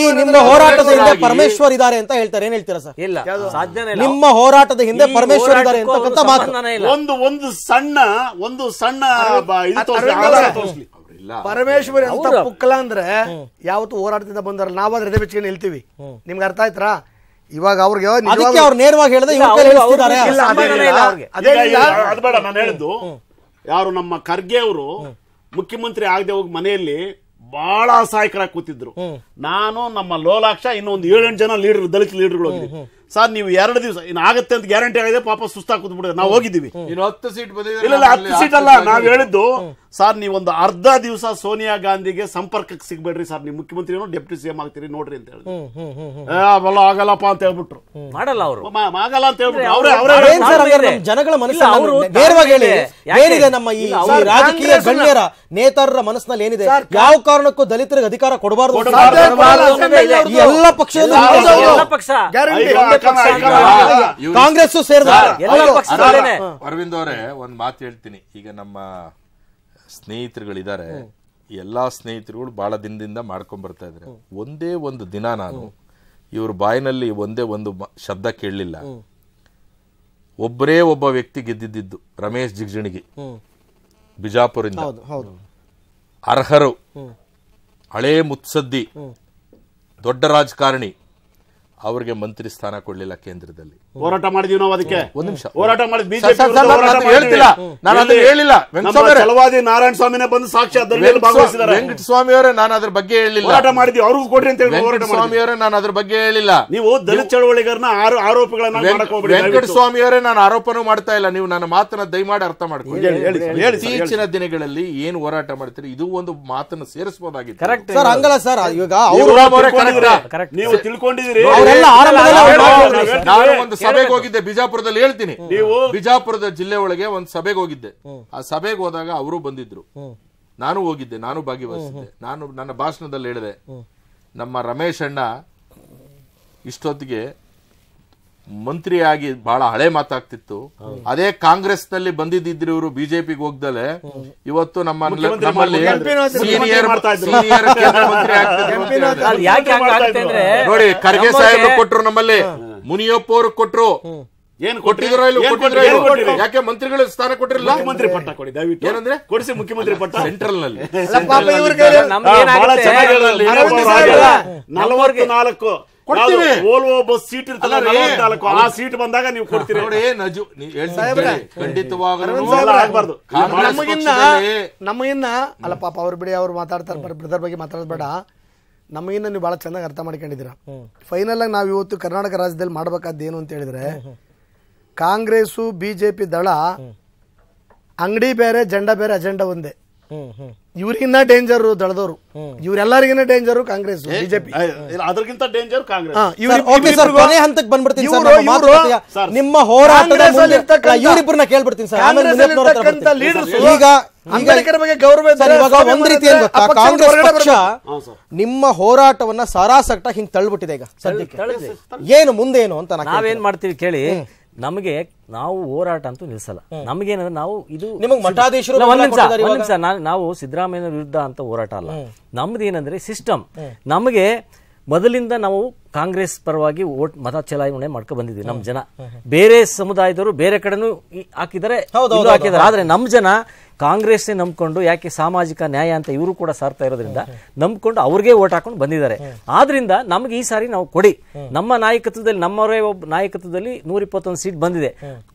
ಈ ನಿಮ್ಮ ಹೋರಾಟದ ಹಿಂದೆ ಪರಮೇಶ್ವರ್ ಇದ್ದಾರೆ ಅಂತ ಹೇಳ್ತಾರೆ ಏನ್ ಹೇಳ್ತೀರಾ ಸರ್ ಇಲ್ಲ ನಿಮ್ಮ ಹೋರಾಟದ ಹಿಂದೆ ಪರಮೇಶ್ವರ್ ಇದ್ದಾರೆ ಅಂತಕ್ಕಂಥ ಮಾತು ಒಂದು ಒಂದು ಸಣ್ಣ ಒಂದು ಸಣ್ಣ ಪರಮೇಶ್ವರ್ ಅಂತ ಪುಕ್ಕಲ ಅಂದ್ರೆ ಯಾವತ್ತು ಹೋರಾಟದಿಂದ ಬಂದಾರ ನಾವಾದ್ರೆ ಎದೆ ಬೆಚ್ಚಿಗೆ ನಿಲ್ತೀವಿ ನಿಮ್ಗೆ ಅರ್ಥ ಆಯ್ತಾ ಇವಾಗ ಅವ್ರಿಗೆ ಅದಕ್ಕೆ ಅವ್ರು ನೇರವಾಗಿ ಹೇಳಿದ್ರೆ ಅದೇ ಬೇಡ ನಾನು ಹೇಳಿದ್ದು ಯಾರು ನಮ್ಮ ಖರ್ಗೆ ಅವರು ಮುಖ್ಯಮಂತ್ರಿ ಆಗದೆ ಹೋಗಿ ಮನೆಯಲ್ಲಿ ಬಹಳ ಅಸಹಾಯಕರಾಗಿ ಕೂತಿದ್ರು ನಾನು ನಮ್ಮ ಲೋಲಾಕ್ಷ ಇನ್ನೊಂದು ಏಳೆಂಟು ಜನ ಲೀಡರ್ ದಲಿತ ಲೀಡರ್ಗಳು ಸರ್ ನೀವು ಎರಡು ದಿವಸ ಇನ್ನು ಆಗುತ್ತೆ ಅಂತ ಗ್ಯಾರಂಟಿ ಆಗಿದೆ ಪಾಪ ಸುಸ್ತಾಗಿ ಕೂತ್ಬಿಡಿದೆ ನಾವು ಹೋಗಿದ್ದೀವಿ ಹತ್ತು ಸೀಟ್ ಇಲ್ಲ ಹತ್ತು ಸೀಟ್ ಅಲ್ಲ ನಾವು ಹೇಳಿದ್ದು ಸರ್ ಒಂದು ಅರ್ಧ ದಿವಸ ಸೋನಿಯಾ ಗಾಂಧಿಗೆ ಸಂಪರ್ಕಕ್ಕೆ ಸಿಗ್ಬೇಡ್ರಿ ಸರ್ ನೀವು ಮುಖ್ಯಮಂತ್ರಿನೋ ಡೆಪ್ಟಿ ಸಿಎಂ ಆಗ್ತೀರಿ ನೋಡ್ರಿ ಅಂತ ಹೇಳಿದ್ರು ಆಗಲ್ಲಪ್ಪ ಅಂತ ಹೇಳ್ಬಿಟ್ರು ಮಾಡಲ್ಲ ಅವರು ಆಗಲ್ಲ ಅಂತ ಜನಗಳ ಹೇಳಿ ಏನಿದೆ ನಮ್ಮ ಈ ರಾಜಕೀಯ ಗಣ್ಯರ ನೇತಾರರ ಮನಸ್ಸಿನಲ್ಲಿ ಏನಿದೆ ಯಾವ ಕಾರಣಕ್ಕೂ ದಲಿತರಿಗೆ ಅಧಿಕಾರ ಕೊಡಬಾರದು ಎಲ್ಲ ಪಕ್ಷ ಕಾಂಗ್ರೆಸ್ ಅರವಿಂದ್ ಅವರೇ ಒಂದ್ ಮಾತು ಹೇಳ್ತೀನಿ ಈಗ ನಮ್ಮ ಸ್ನೇಹಿತರುಗಳಿದ್ದಾರೆ ಎಲ್ಲಾ ಸ್ನೇಹಿತರುಗಳು ಬಹಳ ದಿನದಿಂದ ಮಾಡ್ಕೊಂಡ್ ಬರ್ತಾ ಇದಾರೆ ಒಂದೇ ಒಂದು ದಿನ ನಾನು ಇವ್ರ ಬಾಯಿನಲ್ಲಿ ಒಂದೇ ಒಂದು ಶಬ್ದ ಕೇಳಲಿಲ್ಲ ಒಬ್ಬರೇ ಒಬ್ಬ ವ್ಯಕ್ತಿ ಗೆದ್ದಿದ್ದು ರಮೇಶ್ ಜಿಗ್ಜಿಣಗಿ ಬಿಜಾಪುರಿಂದ ಅರ್ಹರು ಹಳೇ ಮುತ್ಸದ್ದಿ ದೊಡ್ಡ ರಾಜಕಾರಣಿ ಅವರಿಗೆ ಮಂತ್ರಿ ಸ್ಥಾನ ಕೊಡಲಿಲ್ಲ ಕೇಂದ್ರದಲ್ಲಿ ಹೋರಾಟ ಮಾಡಿದೀವಿ ನಾವು ಅದಕ್ಕೆ ಒಂದ್ ನಿಮಿಷ ಹೋರಾಟ ಮಾಡಿದ್ ಬಿಜೆಪಿ ಹೇಳಿಲ್ಲ ಚಲವಾದಿ ನಾರಾಯಣ ಸ್ವಾಮಿನೇ ಬಂದು ಸಾಕ್ಷಿ ವೆಂಕಟ ಸ್ವಾಮಿ ಅವರೇ ನಾನು ಅದ್ರ ಬಗ್ಗೆ ಹೇಳಿಲ್ಲ ಹೋರಾಟ ಮಾಡಿದ್ವಿ ಅವ್ರಿಗೂ ಕೊಡ್ರಿ ಅಂತ ಹೇಳಿ ಹೋರಾಟ ಸ್ವಾಮಿ ಅವರೇ ನಾನು ಅದ್ರ ಬಗ್ಗೆ ಹೇಳಿಲ್ಲ ನೀವು ದಲಿತ ಚಳವಳಿಗರನ್ನ ಆರು ಆರೋಪಗಳನ್ನ ವೆಂಕಟ ಸ್ವಾಮಿ ಅವರೇ ನಾನು ಆರೋಪನೂ ಮಾಡ್ತಾ ಇಲ್ಲ ನೀವು ನನ್ನ ಮಾತನ್ನ ದಯಮಾಡಿ ಅರ್ಥ ಮಾಡ್ಕೊಂಡು ಇತ್ತೀಚಿನ ದಿನಗಳಲ್ಲಿ ಏನು ಹೋರಾಟ ಮಾಡ್ತೀರಿ ಇದು ಒಂದು ಮಾತನ್ನ ಸೇರಿಸಬಹುದಾಗಿತ್ತು ಕರೆಕ್ಟ್ ಸರ್ ಹಂಗಲ್ಲ ಸರ್ ಈಗ ನೀವು ತಿಳ್ಕೊಂಡಿದ್ದೀರಿ ನಾನು ಒಂದು ಸಭೆಗೆ ಹೋಗಿದ್ದೆ ಬಿಜಾಪುರದಲ್ಲಿ ಹೇಳ್ತೀನಿ ನೀವು ಬಿಜಾಪುರದ ಜಿಲ್ಲೆ ಒಳಗೆ ಒಂದ್ ಸಭೆಗೆ ಹೋಗಿದ್ದೆ ಆ ಸಭೆಗೆ ಹೋದಾಗ ಅವರು ಬಂದಿದ್ರು ನಾನು ಹೋಗಿದ್ದೆ ನಾನು ಭಾಗಿವಹಿಸಿದ್ದೆ ನಾನು ನನ್ನ ಭಾಷಣದಲ್ಲಿ ಹೇಳಿದೆ ನಮ್ಮ ರಮೇಶ್ ಅಣ್ಣ ಇಷ್ಟೊತ್ತಿಗೆ ಆಗಿ ಬಹಳ ಹಳೆ ಮಾತಾಗ್ತಿತ್ತು ಅದೇ ಕಾಂಗ್ರೆಸ್ ನಲ್ಲಿ ಬಂದಿದ್ದಿದ್ರು ಇವರು ಬಿಜೆಪಿಗೆ ಹೋಗ್ದಲೆ ಇವತ್ತು ನಮ್ಮ ನಮ್ಮಲ್ಲಿ ನೋಡಿ ಖರ್ಗೆ ಸಾಹೇಬ್ ಕೊಟ್ಟರು ನಮ್ಮಲ್ಲಿ ಮುನಿಯಪ್ಪ ಕೊಟ್ರು ಏನ್ ಕೊಟ್ಟಿದ್ರು ಯಾಕೆ ಮಂತ್ರಿಗಳು ಸ್ಥಾನ ಕೊಟ್ಟಿರಲ್ಲ ಮುಖ್ಯಮಂತ್ರಿ ಪಟ್ಟ ಕೊಡಿ ದಯವಿಟ್ಟು ಏನಂದ್ರೆ ಕೊಡಿಸಿ ಮುಖ್ಯಮಂತ್ರಿ ಪಟ್ಟ ಸೆಂಟ್ರಲ್ ನಲ್ಲಿ ನಲವತ್ನಾಲ್ಕು ಓಲ್ವೋ ಬಸ್ ಸೀಟ್ ಇರ್ತಲ್ಲ ಆ ಸೀಟ್ ಬಂದಾಗ ನೀವು ಕೊಡ್ತೀರಿ ನೋಡಿ ನಜು ಖಂಡಿತವಾಗಬಾರ್ದು ನಮಗಿನ್ನ ನಮಗಿನ್ನ ಅಲ್ಲ ಪಾಪ ಅವ್ರು ಬಿಡಿ ಅವ್ರು ಮಾತಾಡ್ತಾರೆ ಬ್ರದರ್ ಬಗ್ಗೆ ಮಾತಾಡೋದು ಬೇಡ ನಮಗಿನ್ನ ನೀವು ಬಹಳ ಚೆನ್ನಾಗಿ ಅರ್ಥ ಮಾಡ್ಕೊಂಡಿದ್ದೀರಾ ಫೈನಲ್ ಆಗಿ ನಾವು ಇವತ್ತು ಕರ್ನಾಟಕ ರಾಜ್ಯದಲ್ಲಿ ಮಾಡಬೇಕಾದ ಏನು ಅಂತ ಹೇಳಿದ್ರೆ ಕಾಂಗ್ರೆಸ್ ಬಿಜೆಪಿ ದಳ ಅಂಗಡಿ ಬೇರೆ ಜಂಡ ಬೇರೆ ಅಜೆಂಡಾ ಒಂದೇ ಇವ್ರಿಗಿನ್ನ ಡೇಂಜರ್ ದಳದವರು ಇವರೆಲ್ಲರಿಗಿನ್ನ ಡೇಂಜರ್ ಕಾಂಗ್ರೆಸ್ ಬಿಜೆಪಿ ಅದಕ್ಕಿಂತ ಡೇಂಜರ್ ಕಾಂಗ್ರೆಸ್ ಕೊನೆ ಹಂತಕ್ಕೆ ಬಂದ್ಬಿಡ್ತೀನಿ ಸರ್ ನಿಮ್ಮ ಹೋರಾಟದ ಇವರಿಬ್ಬರನ್ನ ಕೇಳ್ಬಿಡ್ತೀನಿ ಸರ್ ಈಗ ಅಂಬೇಡ್ಕರ್ ಬಗ್ಗೆ ಗೌರವ ಇವಾಗ ರೀತಿ ಏನ್ ಗೊತ್ತಾ ಕಾಂಗ್ರೆಸ್ ಪಕ್ಷ ನಿಮ್ಮ ಹೋರಾಟವನ್ನ ಸಾರಾಸಟ್ಟಾಗಿ ಹಿಂಗ್ ತಳ್ಬಿಟ್ಟಿದೆ ಈಗ ಸದ್ಯಕ್ಕೆ ಏನು ಮುಂದೇನು ಅಂತ ನಾವೇನ್ ಮಾಡ್ತೀವಿ ಕೇಳಿ ನಮಗೆ ನಾವು ಹೋರಾಟ ಅಂತೂ ನಿಲ್ಸಲ್ಲ ನಮಗೇನಂದ್ರೆ ನಾವು ಇದು ನಾವು ಸಿದ್ದರಾಮಯ್ಯ ವಿರುದ್ಧ ಅಂತ ಹೋರಾಟ ಅಲ್ಲ ನಮ್ದು ಏನಂದ್ರೆ ಸಿಸ್ಟಮ್ ನಮಗೆ ಮೊದಲಿಂದ ನಾವು ಕಾಂಗ್ರೆಸ್ ಪರವಾಗಿ ಓಟ್ ಮತ ಚಲಾವಣೆ ಮಾಡ್ಕೊ ಬಂದಿದ್ದೀವಿ ನಮ್ಮ ಜನ ಬೇರೆ ಸಮುದಾಯದವರು ಬೇರೆ ಕಡೆನೂ ಹಾಕಿದರೆ ಹಾಕಿದ್ದಾರೆ ಆದ್ರೆ ನಮ್ಮ ಜನ ಕಾಂಗ್ರೆಸ್ನೇ ನಂಬಿಕೊಂಡು ಯಾಕೆ ಸಾಮಾಜಿಕ ನ್ಯಾಯ ಅಂತ ಇವರು ಕೂಡ ಸಾರ್ತಾ ಇರೋದ್ರಿಂದ ನಂಬಿಕೊಂಡು ಅವ್ರಿಗೆ ಓಟ್ ಹಾಕೊಂಡು ಬಂದಿದ್ದಾರೆ ಆದ್ರಿಂದ ನಮ್ಗೆ ಈ ಸಾರಿ ನಾವು ಕೊಡಿ ನಮ್ಮ ನಾಯಕತ್ವದಲ್ಲಿ ನಮ್ಮವರೇ ಒಬ್ಬ ನಾಯಕತ್ವದಲ್ಲಿ ನೂರ ಇಪ್ಪತ್ತೊಂದು ಸೀಟ್ ಬಂದಿದೆ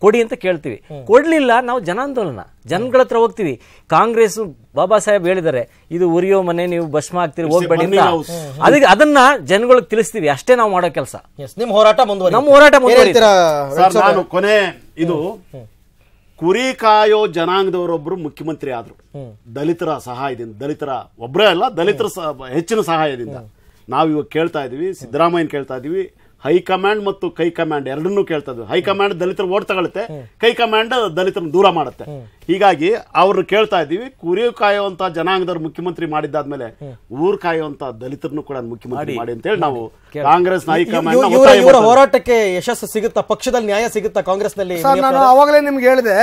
ಕೊಡಿ ಅಂತ ಕೇಳ್ತೀವಿ ಕೊಡ್ಲಿಲ್ಲ ನಾವು ಜನಾಂದೋಲನ ಜನಗಳ ಹತ್ರ ಹೋಗ್ತೀವಿ ಕಾಂಗ್ರೆಸ್ ಬಾಬಾ ಸಾಹೇಬ್ ಹೇಳಿದ್ದಾರೆ ಇದು ಉರಿಯೋ ಮನೆ ನೀವು ಭಸ್ಮ ಆಗ್ತೀರಿ ಹೋಗ್ಬೇಡಿ ಅದಕ್ಕೆ ಅದನ್ನ ಜನಗಳಿಗೆ ತಿಳಿಸ್ತೀವಿ ಅಷ್ಟೇ ನಾವು ಮಾಡೋ ಕೆಲಸ ನಿಮ್ಮ ಹೋರಾಟ ಮುಂದುವರಿ ನಮ್ಮ ಹೋರಾಟ ಮುಂದುವರಿ ಇದು ಕುರಿ ಕಾಯೋ ಜನಾಂಗದವರೊಬ್ಬರು ಮುಖ್ಯಮಂತ್ರಿ ಆದರು ದಲಿತರ ಸಹಾಯದಿಂದ ದಲಿತರ ಒಬ್ಬರೇ ಅಲ್ಲ ದಲಿತರ ಹೆಚ್ಚಿನ ಸಹಾಯದಿಂದ ನಾವು ಇವಾಗ ಕೇಳ್ತಾ ಇದೀವಿ ಸಿದ್ದರಾಮಯ್ಯನ ಕೇಳ್ತಾ ಇದ್ದೀವಿ ಹೈಕಮಾಂಡ್ ಮತ್ತು ಕೈ ಕಮಾಂಡ್ ಎರಡನ್ನೂ ಕೇಳ್ತಾ ಹೈ ಹೈಕಮಾಂಡ್ ದಲಿತರ ಓಟ್ ತಗೊಳುತ್ತೆ ಕೈ ಕಮಾಂಡ್ ದಲಿತರನ್ನು ದೂರ ಮಾಡುತ್ತೆ ಹೀಗಾಗಿ ಅವ್ರು ಕೇಳ್ತಾ ಇದ್ದೀವಿ ಕುರಿ ಕಾಯುವಂತ ಜನಾಂಗದವ್ರು ಮುಖ್ಯಮಂತ್ರಿ ಮಾಡಿದ್ದಾದ್ಮೇಲೆ ಊರ್ ಕಾಯುವಂತ ದಲಿತರನ್ನು ಕೂಡ ಮುಖ್ಯಮಂತ್ರಿ ಮಾಡಿ ಅಂತ ಹೇಳಿ ನಾವು ಕಾಂಗ್ರೆಸ್ ಇವರ ಹೋರಾಟಕ್ಕೆ ಯಶಸ್ಸು ಸಿಗುತ್ತಾ ಪಕ್ಷದಲ್ಲಿ ನ್ಯಾಯ ಸಿಗುತ್ತಾ ಕಾಂಗ್ರೆಸ್ನಲ್ಲಿ ನಾನು ಅವಾಗಲೇ ನಿಮ್ಗೆ ಹೇಳಿದೆ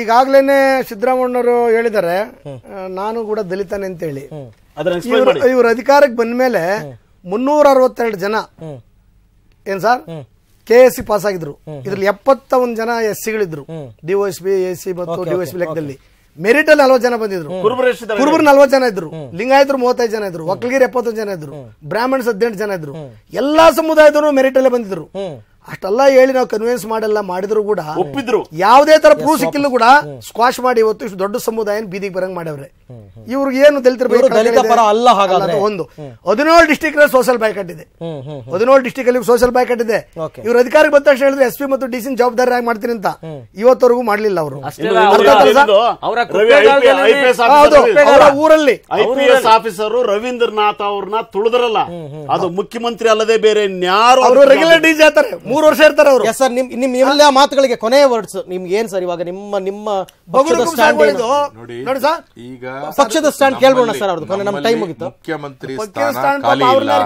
ಈಗಾಗ್ಲೇನೆ ಸಿದ್ದರಾಮಣ್ಣವರು ಹೇಳಿದ್ದಾರೆ ನಾನು ಕೂಡ ದಲಿತನೇ ಅಂತ ಹೇಳಿ ಇವರು ಅಧಿಕಾರಕ್ಕೆ ಬಂದ ಮೇಲೆ ಮುನ್ನೂರ ಅರವತ್ತೆರಡು ಜನ ಏನ್ sir K S C pass ಆಗಿದ್ರು ಇದ್ರಲ್ಲಿ ಎಪ್ಪತ್ತ ಒಂದು ಜನ ಎಸ್ ಸಿಗಳಿದ್ರು ಡಿಒಎಸ್ ಬಿ ಎಸ್ ಸಿ ಮತ್ತು ಡಿಒಎಸ್ ಬಿ ಲೆಕ್ಕದಲ್ಲಿ ಮೆರಿಟ್ ಅಲ್ಲಿ ನಲ್ವತ್ತು ಜನ ಬಂದಿದ್ರು ಕುರುಬರು ನಲ್ವತ್ತು ಜನ ಇದ್ರು ಲಿಂಗಾಯತರು ಮೂವತ್ತೈದು ಜನ ಇದ್ರು ಒಕ್ಕಲಗಿರಿ ಎಪ್ಪತ್ತೊಂದು ಜನ ಇದ್ರು ಬ್ರಾಹ್ಮಣ್ಸ್ ಹದಿನೆಂಟು ಜನ ಇದ್ರು ಎಲ್ಲಾ ಸಮುದಾಯದವರು ಮೆರಿಟ್ ಅಲ್ಲೇ ಬಂದಿದ್ರು ಅಷ್ಟೆಲ್ಲ ಹೇಳಿ ನಾವು ಕನ್ವಿನ್ಸ್ ಮಾಡಲ್ಲ ಮಾಡಿದ್ರು ಕೂಡ ಒಪ್ಪಿದ್ರು ಯಾವುದೇ ತರ ಪ್ರೂಫ್ ಸಿಕ್ಕಿಲ್ಲ ಕೂಡ ಸ್ಕ್ವಾಶ್ ಮಾಡಿ ಇವತ್ತು ಇಷ್ಟು ದೊಡ್ಡ ಸಮುದಾಯ ಬೀದಿಗೆ ಬರಂಗ್ ಮಾಡವ್ರೆ ಇವ್ರಿಗೆ ಏನು ದಲಿತರ ಅಲ್ಲ ಹಾಗಾದ್ರೆ ಒಂದು ಹದಿನೇಳು ಡಿಸ್ಟಿಕ್ ನಲ್ಲಿ ಸೋಶಿಯಲ್ ಬಾಯ್ಕಟ್ ಇದೆ ಹದಿನೇಳು ಡಿಸ್ಟಿಕ್ ಅಲ್ಲಿ ಸೋಷಲ್ ಬಾಯ್ಕಟ್ ಇದೆ ಇವ್ರ ಅಧಿಕಾರಿಗೆ ಬಂದ ತಕ್ಷಣ ಹೇಳಿದ್ರೆ ಎಸ್ ಪಿ ಮತ್ತು ಡಿಸಿ ಜವಾಬ್ದಾರಿ ಮಾಡ್ತೀನಿ ಅಂತ ಇವತ್ತವರೆಗೂ ಮಾಡ್ಲಿಲ್ಲ ಅವರು ಊರಲ್ಲಿ ಐಪಿಎಸ್ ಆಫೀಸರ್ ರವೀಂದ್ರನಾಥ್ ಅವ್ರನ್ನ ತುಳಿದ್ರಲ್ಲ ಅದು ಮುಖ್ಯಮಂತ್ರಿ ಅಲ್ಲದೆ ಬೇರೆ ಅವರು ರೆಗ್ಯುಲರ್ ಡಿಜಿ ಆತಾರೆ ಮೂರು ವರ್ಷ ಇರ್ತಾರೆ ಅವರು ಸರ್ ನಿಮ್ ಎಲ್ಲ ಮಾತುಗಳಿಗೆ ಕೊನೆಯ ವರ್ಡ್ಸ್ ನಿಮ್ಗೆ ಏನ್ ಸರ್ ಇವಾಗ ನಿಮ್ಮ ನಿಮ್ಮ ನೋಡಿ ಸರ್ ಈಗ ಪಕ್ಷದ ಸ್ಟ್ಯಾಂಡ್ ಕೇಳೋಣ ಸರ್ ಅವ್ರದ್ದು ನಮ್ಮ ಟೈಮ್ ಮುಗಿತು ಮುಖ್ಯಮಂತ್ರಿ ಸ್ಥಾನ ಖಾಲಿ ಇಲ್ಲ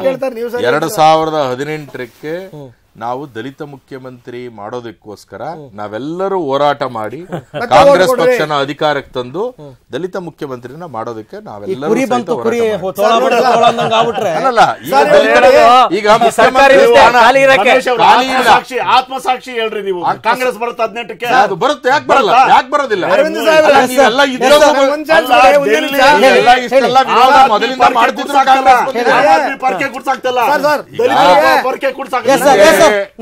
ಎರಡು ಸಾವಿರದ ಹದಿನೆಂಟಕ್ಕೆ ನಾವು ದಲಿತ ಮುಖ್ಯಮಂತ್ರಿ ಮಾಡೋದಕ್ಕೋಸ್ಕರ ನಾವೆಲ್ಲರೂ ಹೋರಾಟ ಮಾಡಿ ಕಾಂಗ್ರೆಸ್ ಪಕ್ಷನ ಅಧಿಕಾರಕ್ಕೆ ತಂದು ದಲಿತ ಮುಖ್ಯಮಂತ್ರಿನ ಮಾಡೋದಕ್ಕೆ ನಾವೆಲ್ಲರೂ ಈಗ ಆತ್ಮಸಾಕ್ಷಿ ಹೇಳ್ರಿ ನೀವು ಕಾಂಗ್ರೆಸ್ ಬರುತ್ತೆ ಹದಿನೆಂಟಕ್ಕೆ ಅದು ಬರುತ್ತೆ ಯಾಕೆ ಬರಲ್ಲ ಯಾಕೆ ಬರೋದಿಲ್ಲ ಮೊದಲಿಂದ ಮಾಡ್ತಿದ್ರು ಪರ್ಕೆ ಕುಡ್ಸಾಕ್ತಲ್ಲ ಪರ್ಕೆ ಕುಡ್ಸಾಕ್ತ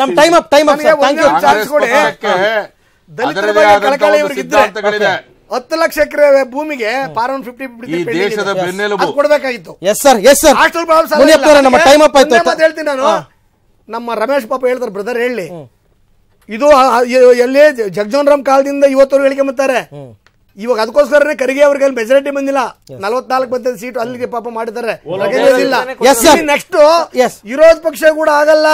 ನಮ್ time up time up thank you chance ಕೊಡಿ ದಲಿತರ ಬಗ್ಗೆ ಕಳಕಳಿ ಇವರಿಗಿದ್ರೆ ಹತ್ತು ಲಕ್ಷ ಎಕರೆ ಭೂಮಿಗೆ ಪಾರವನ್ ಫಿಫ್ಟಿ ದೇಶದ ಬೆನ್ನೆಲುಬು ಕೊಡ್ಬೇಕಾಗಿತ್ತು yes sir yes sir hostel problem ನಮ್ಮ ಟೈಮ್ ಅಪ್ ಆಯ್ತು ಮತ್ತೆ ಹೇಳ್ತೀನಿ ನಾನು ನಮ್ಮ ರಮೇಶ್ ಪಾಪ ಹೇಳ್ತಾರೆ ಬ್ರದರ್ ಹೇಳಿ ಇದು ಎಲ್ಲೇ ಜಗಜೋನ್ ರಾಮ್ ಕಾಲದಿಂದ ಇವತ್ತು ಹೇಳಿಕೆ ಮಾಡ್ತಾರೆ ಇವಾಗ ಅದಕ್ಕೋಸ್ಕರನೇ ಖರ್ಗೆ ಅವ್ರಿಗೆ ಮೆಜಾರಿಟಿ ಬಂದಿಲ್ಲ ನಲವತ್ನಾಲ್ಕು ಬಂದ ಸೀಟ್ ಅಲ್ಲಿಗೆ ಪಾಪ ಮಾಡಿದ್ದಾರೆ ನೆಕ್ಸ್ಟ್ ವಿರೋಧ ಪಕ್ಷ ಕೂಡ ಆಗಲ್ಲ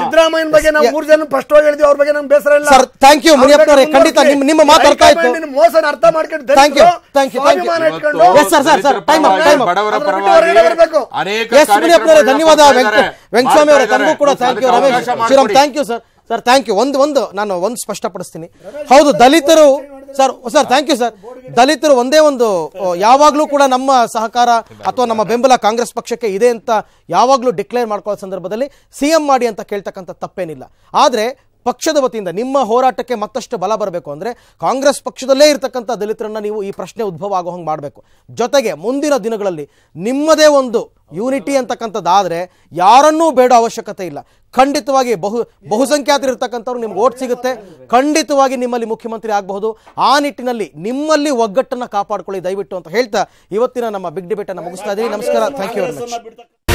ಸಿದ್ದರಾಮಯ್ಯನ ಬಗ್ಗೆ ನಾವು ಮೂರ್ ಜನ ಫಸ್ಟ್ ಹೋಗಿ ಹೇಳಿದ್ವಿ ಅವ್ರ ಬಗ್ಗೆ ನಮ್ಗೆ ಬೇಸರ ಇಲ್ಲ ಥ್ಯಾಂಕ್ ಯು ಖಂಡಿತ ನಿಮ್ಮ ಮಾತಾಡ್ತಾ ಇತ್ತು ಮೋಸ ಅರ್ಥ ಮಾಡ್ಕೊಂಡು ಥ್ಯಾಂಕ್ ಯು ಥ್ಯಾಂಕ್ ಯು ಇಟ್ಕೊಂಡು ಎಸ್ ಧನ್ಯವಾದ ವೆಂಕಟಸ್ವಾಮಿ ಅವರ ತನಗೂ ಕೂಡ thank you Ramesh Sriram thank you sir sir thank you ಒಂದು ಒಂದು ನಾನು ಒಂದು ಸ್ಪಷ್ಟಪಡಿಸ್ತೀನಿ ಹೌದು ದಲಿತರು sir sir thank you sir ದಲಿತರು ಒಂದೇ ಒಂದು ಯಾವಾಗಲೂ ಕೂಡ ನಮ್ಮ ಸಹಕಾರ ಅಥವಾ ನಮ್ಮ ಬೆಂಬಲ ಕಾಂಗ್ರೆಸ್ ಪಕ್ಷಕ್ಕೆ ಇದೆ ಅಂತ ಯಾವಾಗಲೂ ಡಿಕ್ಲೇರ್ ಮಾಡ್ಕೊಳ್ಳೋ ಸಂದರ್ಭದಲ್ಲಿ ಸಿ ಎಂ ಮಾಡಿ ಅಂತ ಕೇಳ್ತಕ್ಕಂಥ ತಪ್ಪೇನಿಲ್ಲ ಆದರೆ ಪಕ್ಷದ ವತಿಯಿಂದ ನಿಮ್ಮ ಹೋರಾಟಕ್ಕೆ ಮತ್ತಷ್ಟು ಬಲ ಬರಬೇಕು ಅಂದರೆ ಕಾಂಗ್ರೆಸ್ ಪಕ್ಷದಲ್ಲೇ ಇರತಕ್ಕಂಥ ದಲಿತರನ್ನು ನೀವು ಈ ಪ್ರಶ್ನೆ ಉದ್ಭವ ಆಗೋ ಹಂಗೆ ಮಾಡಬೇಕು ಜೊತೆಗೆ ಮುಂದಿನ ದಿನಗಳಲ್ಲಿ ನಿಮ್ಮದೇ ಒಂದು ಯೂನಿಟಿ ಅಂತಕ್ಕಂಥದ್ದಾದರೆ ಯಾರನ್ನೂ ಬೇಡ ಅವಶ್ಯಕತೆ ಇಲ್ಲ ಖಂಡಿತವಾಗಿ ಬಹು ಬಹುಸಂಖ್ಯಾತರಿರ್ತಕ್ಕಂಥವ್ರು ನಿಮ್ಗೆ ಓಟ್ ಸಿಗುತ್ತೆ ಖಂಡಿತವಾಗಿ ನಿಮ್ಮಲ್ಲಿ ಮುಖ್ಯಮಂತ್ರಿ ಆಗಬಹುದು ಆ ನಿಟ್ಟಿನಲ್ಲಿ ನಿಮ್ಮಲ್ಲಿ ಒಗ್ಗಟ್ಟನ್ನು ಕಾಪಾಡಿಕೊಳ್ಳಿ ದಯವಿಟ್ಟು ಅಂತ ಹೇಳ್ತಾ ಇವತ್ತಿನ ನಮ್ಮ ಬಿಗ್ ಡಿಬೇಟನ್ನು ಮುಗಿಸ್ತಾ ಇದ್ದೀನಿ ನಮಸ್ಕಾರ ಥ್ಯಾಂಕ್ ಯು ವೆರಿ ಮಚ್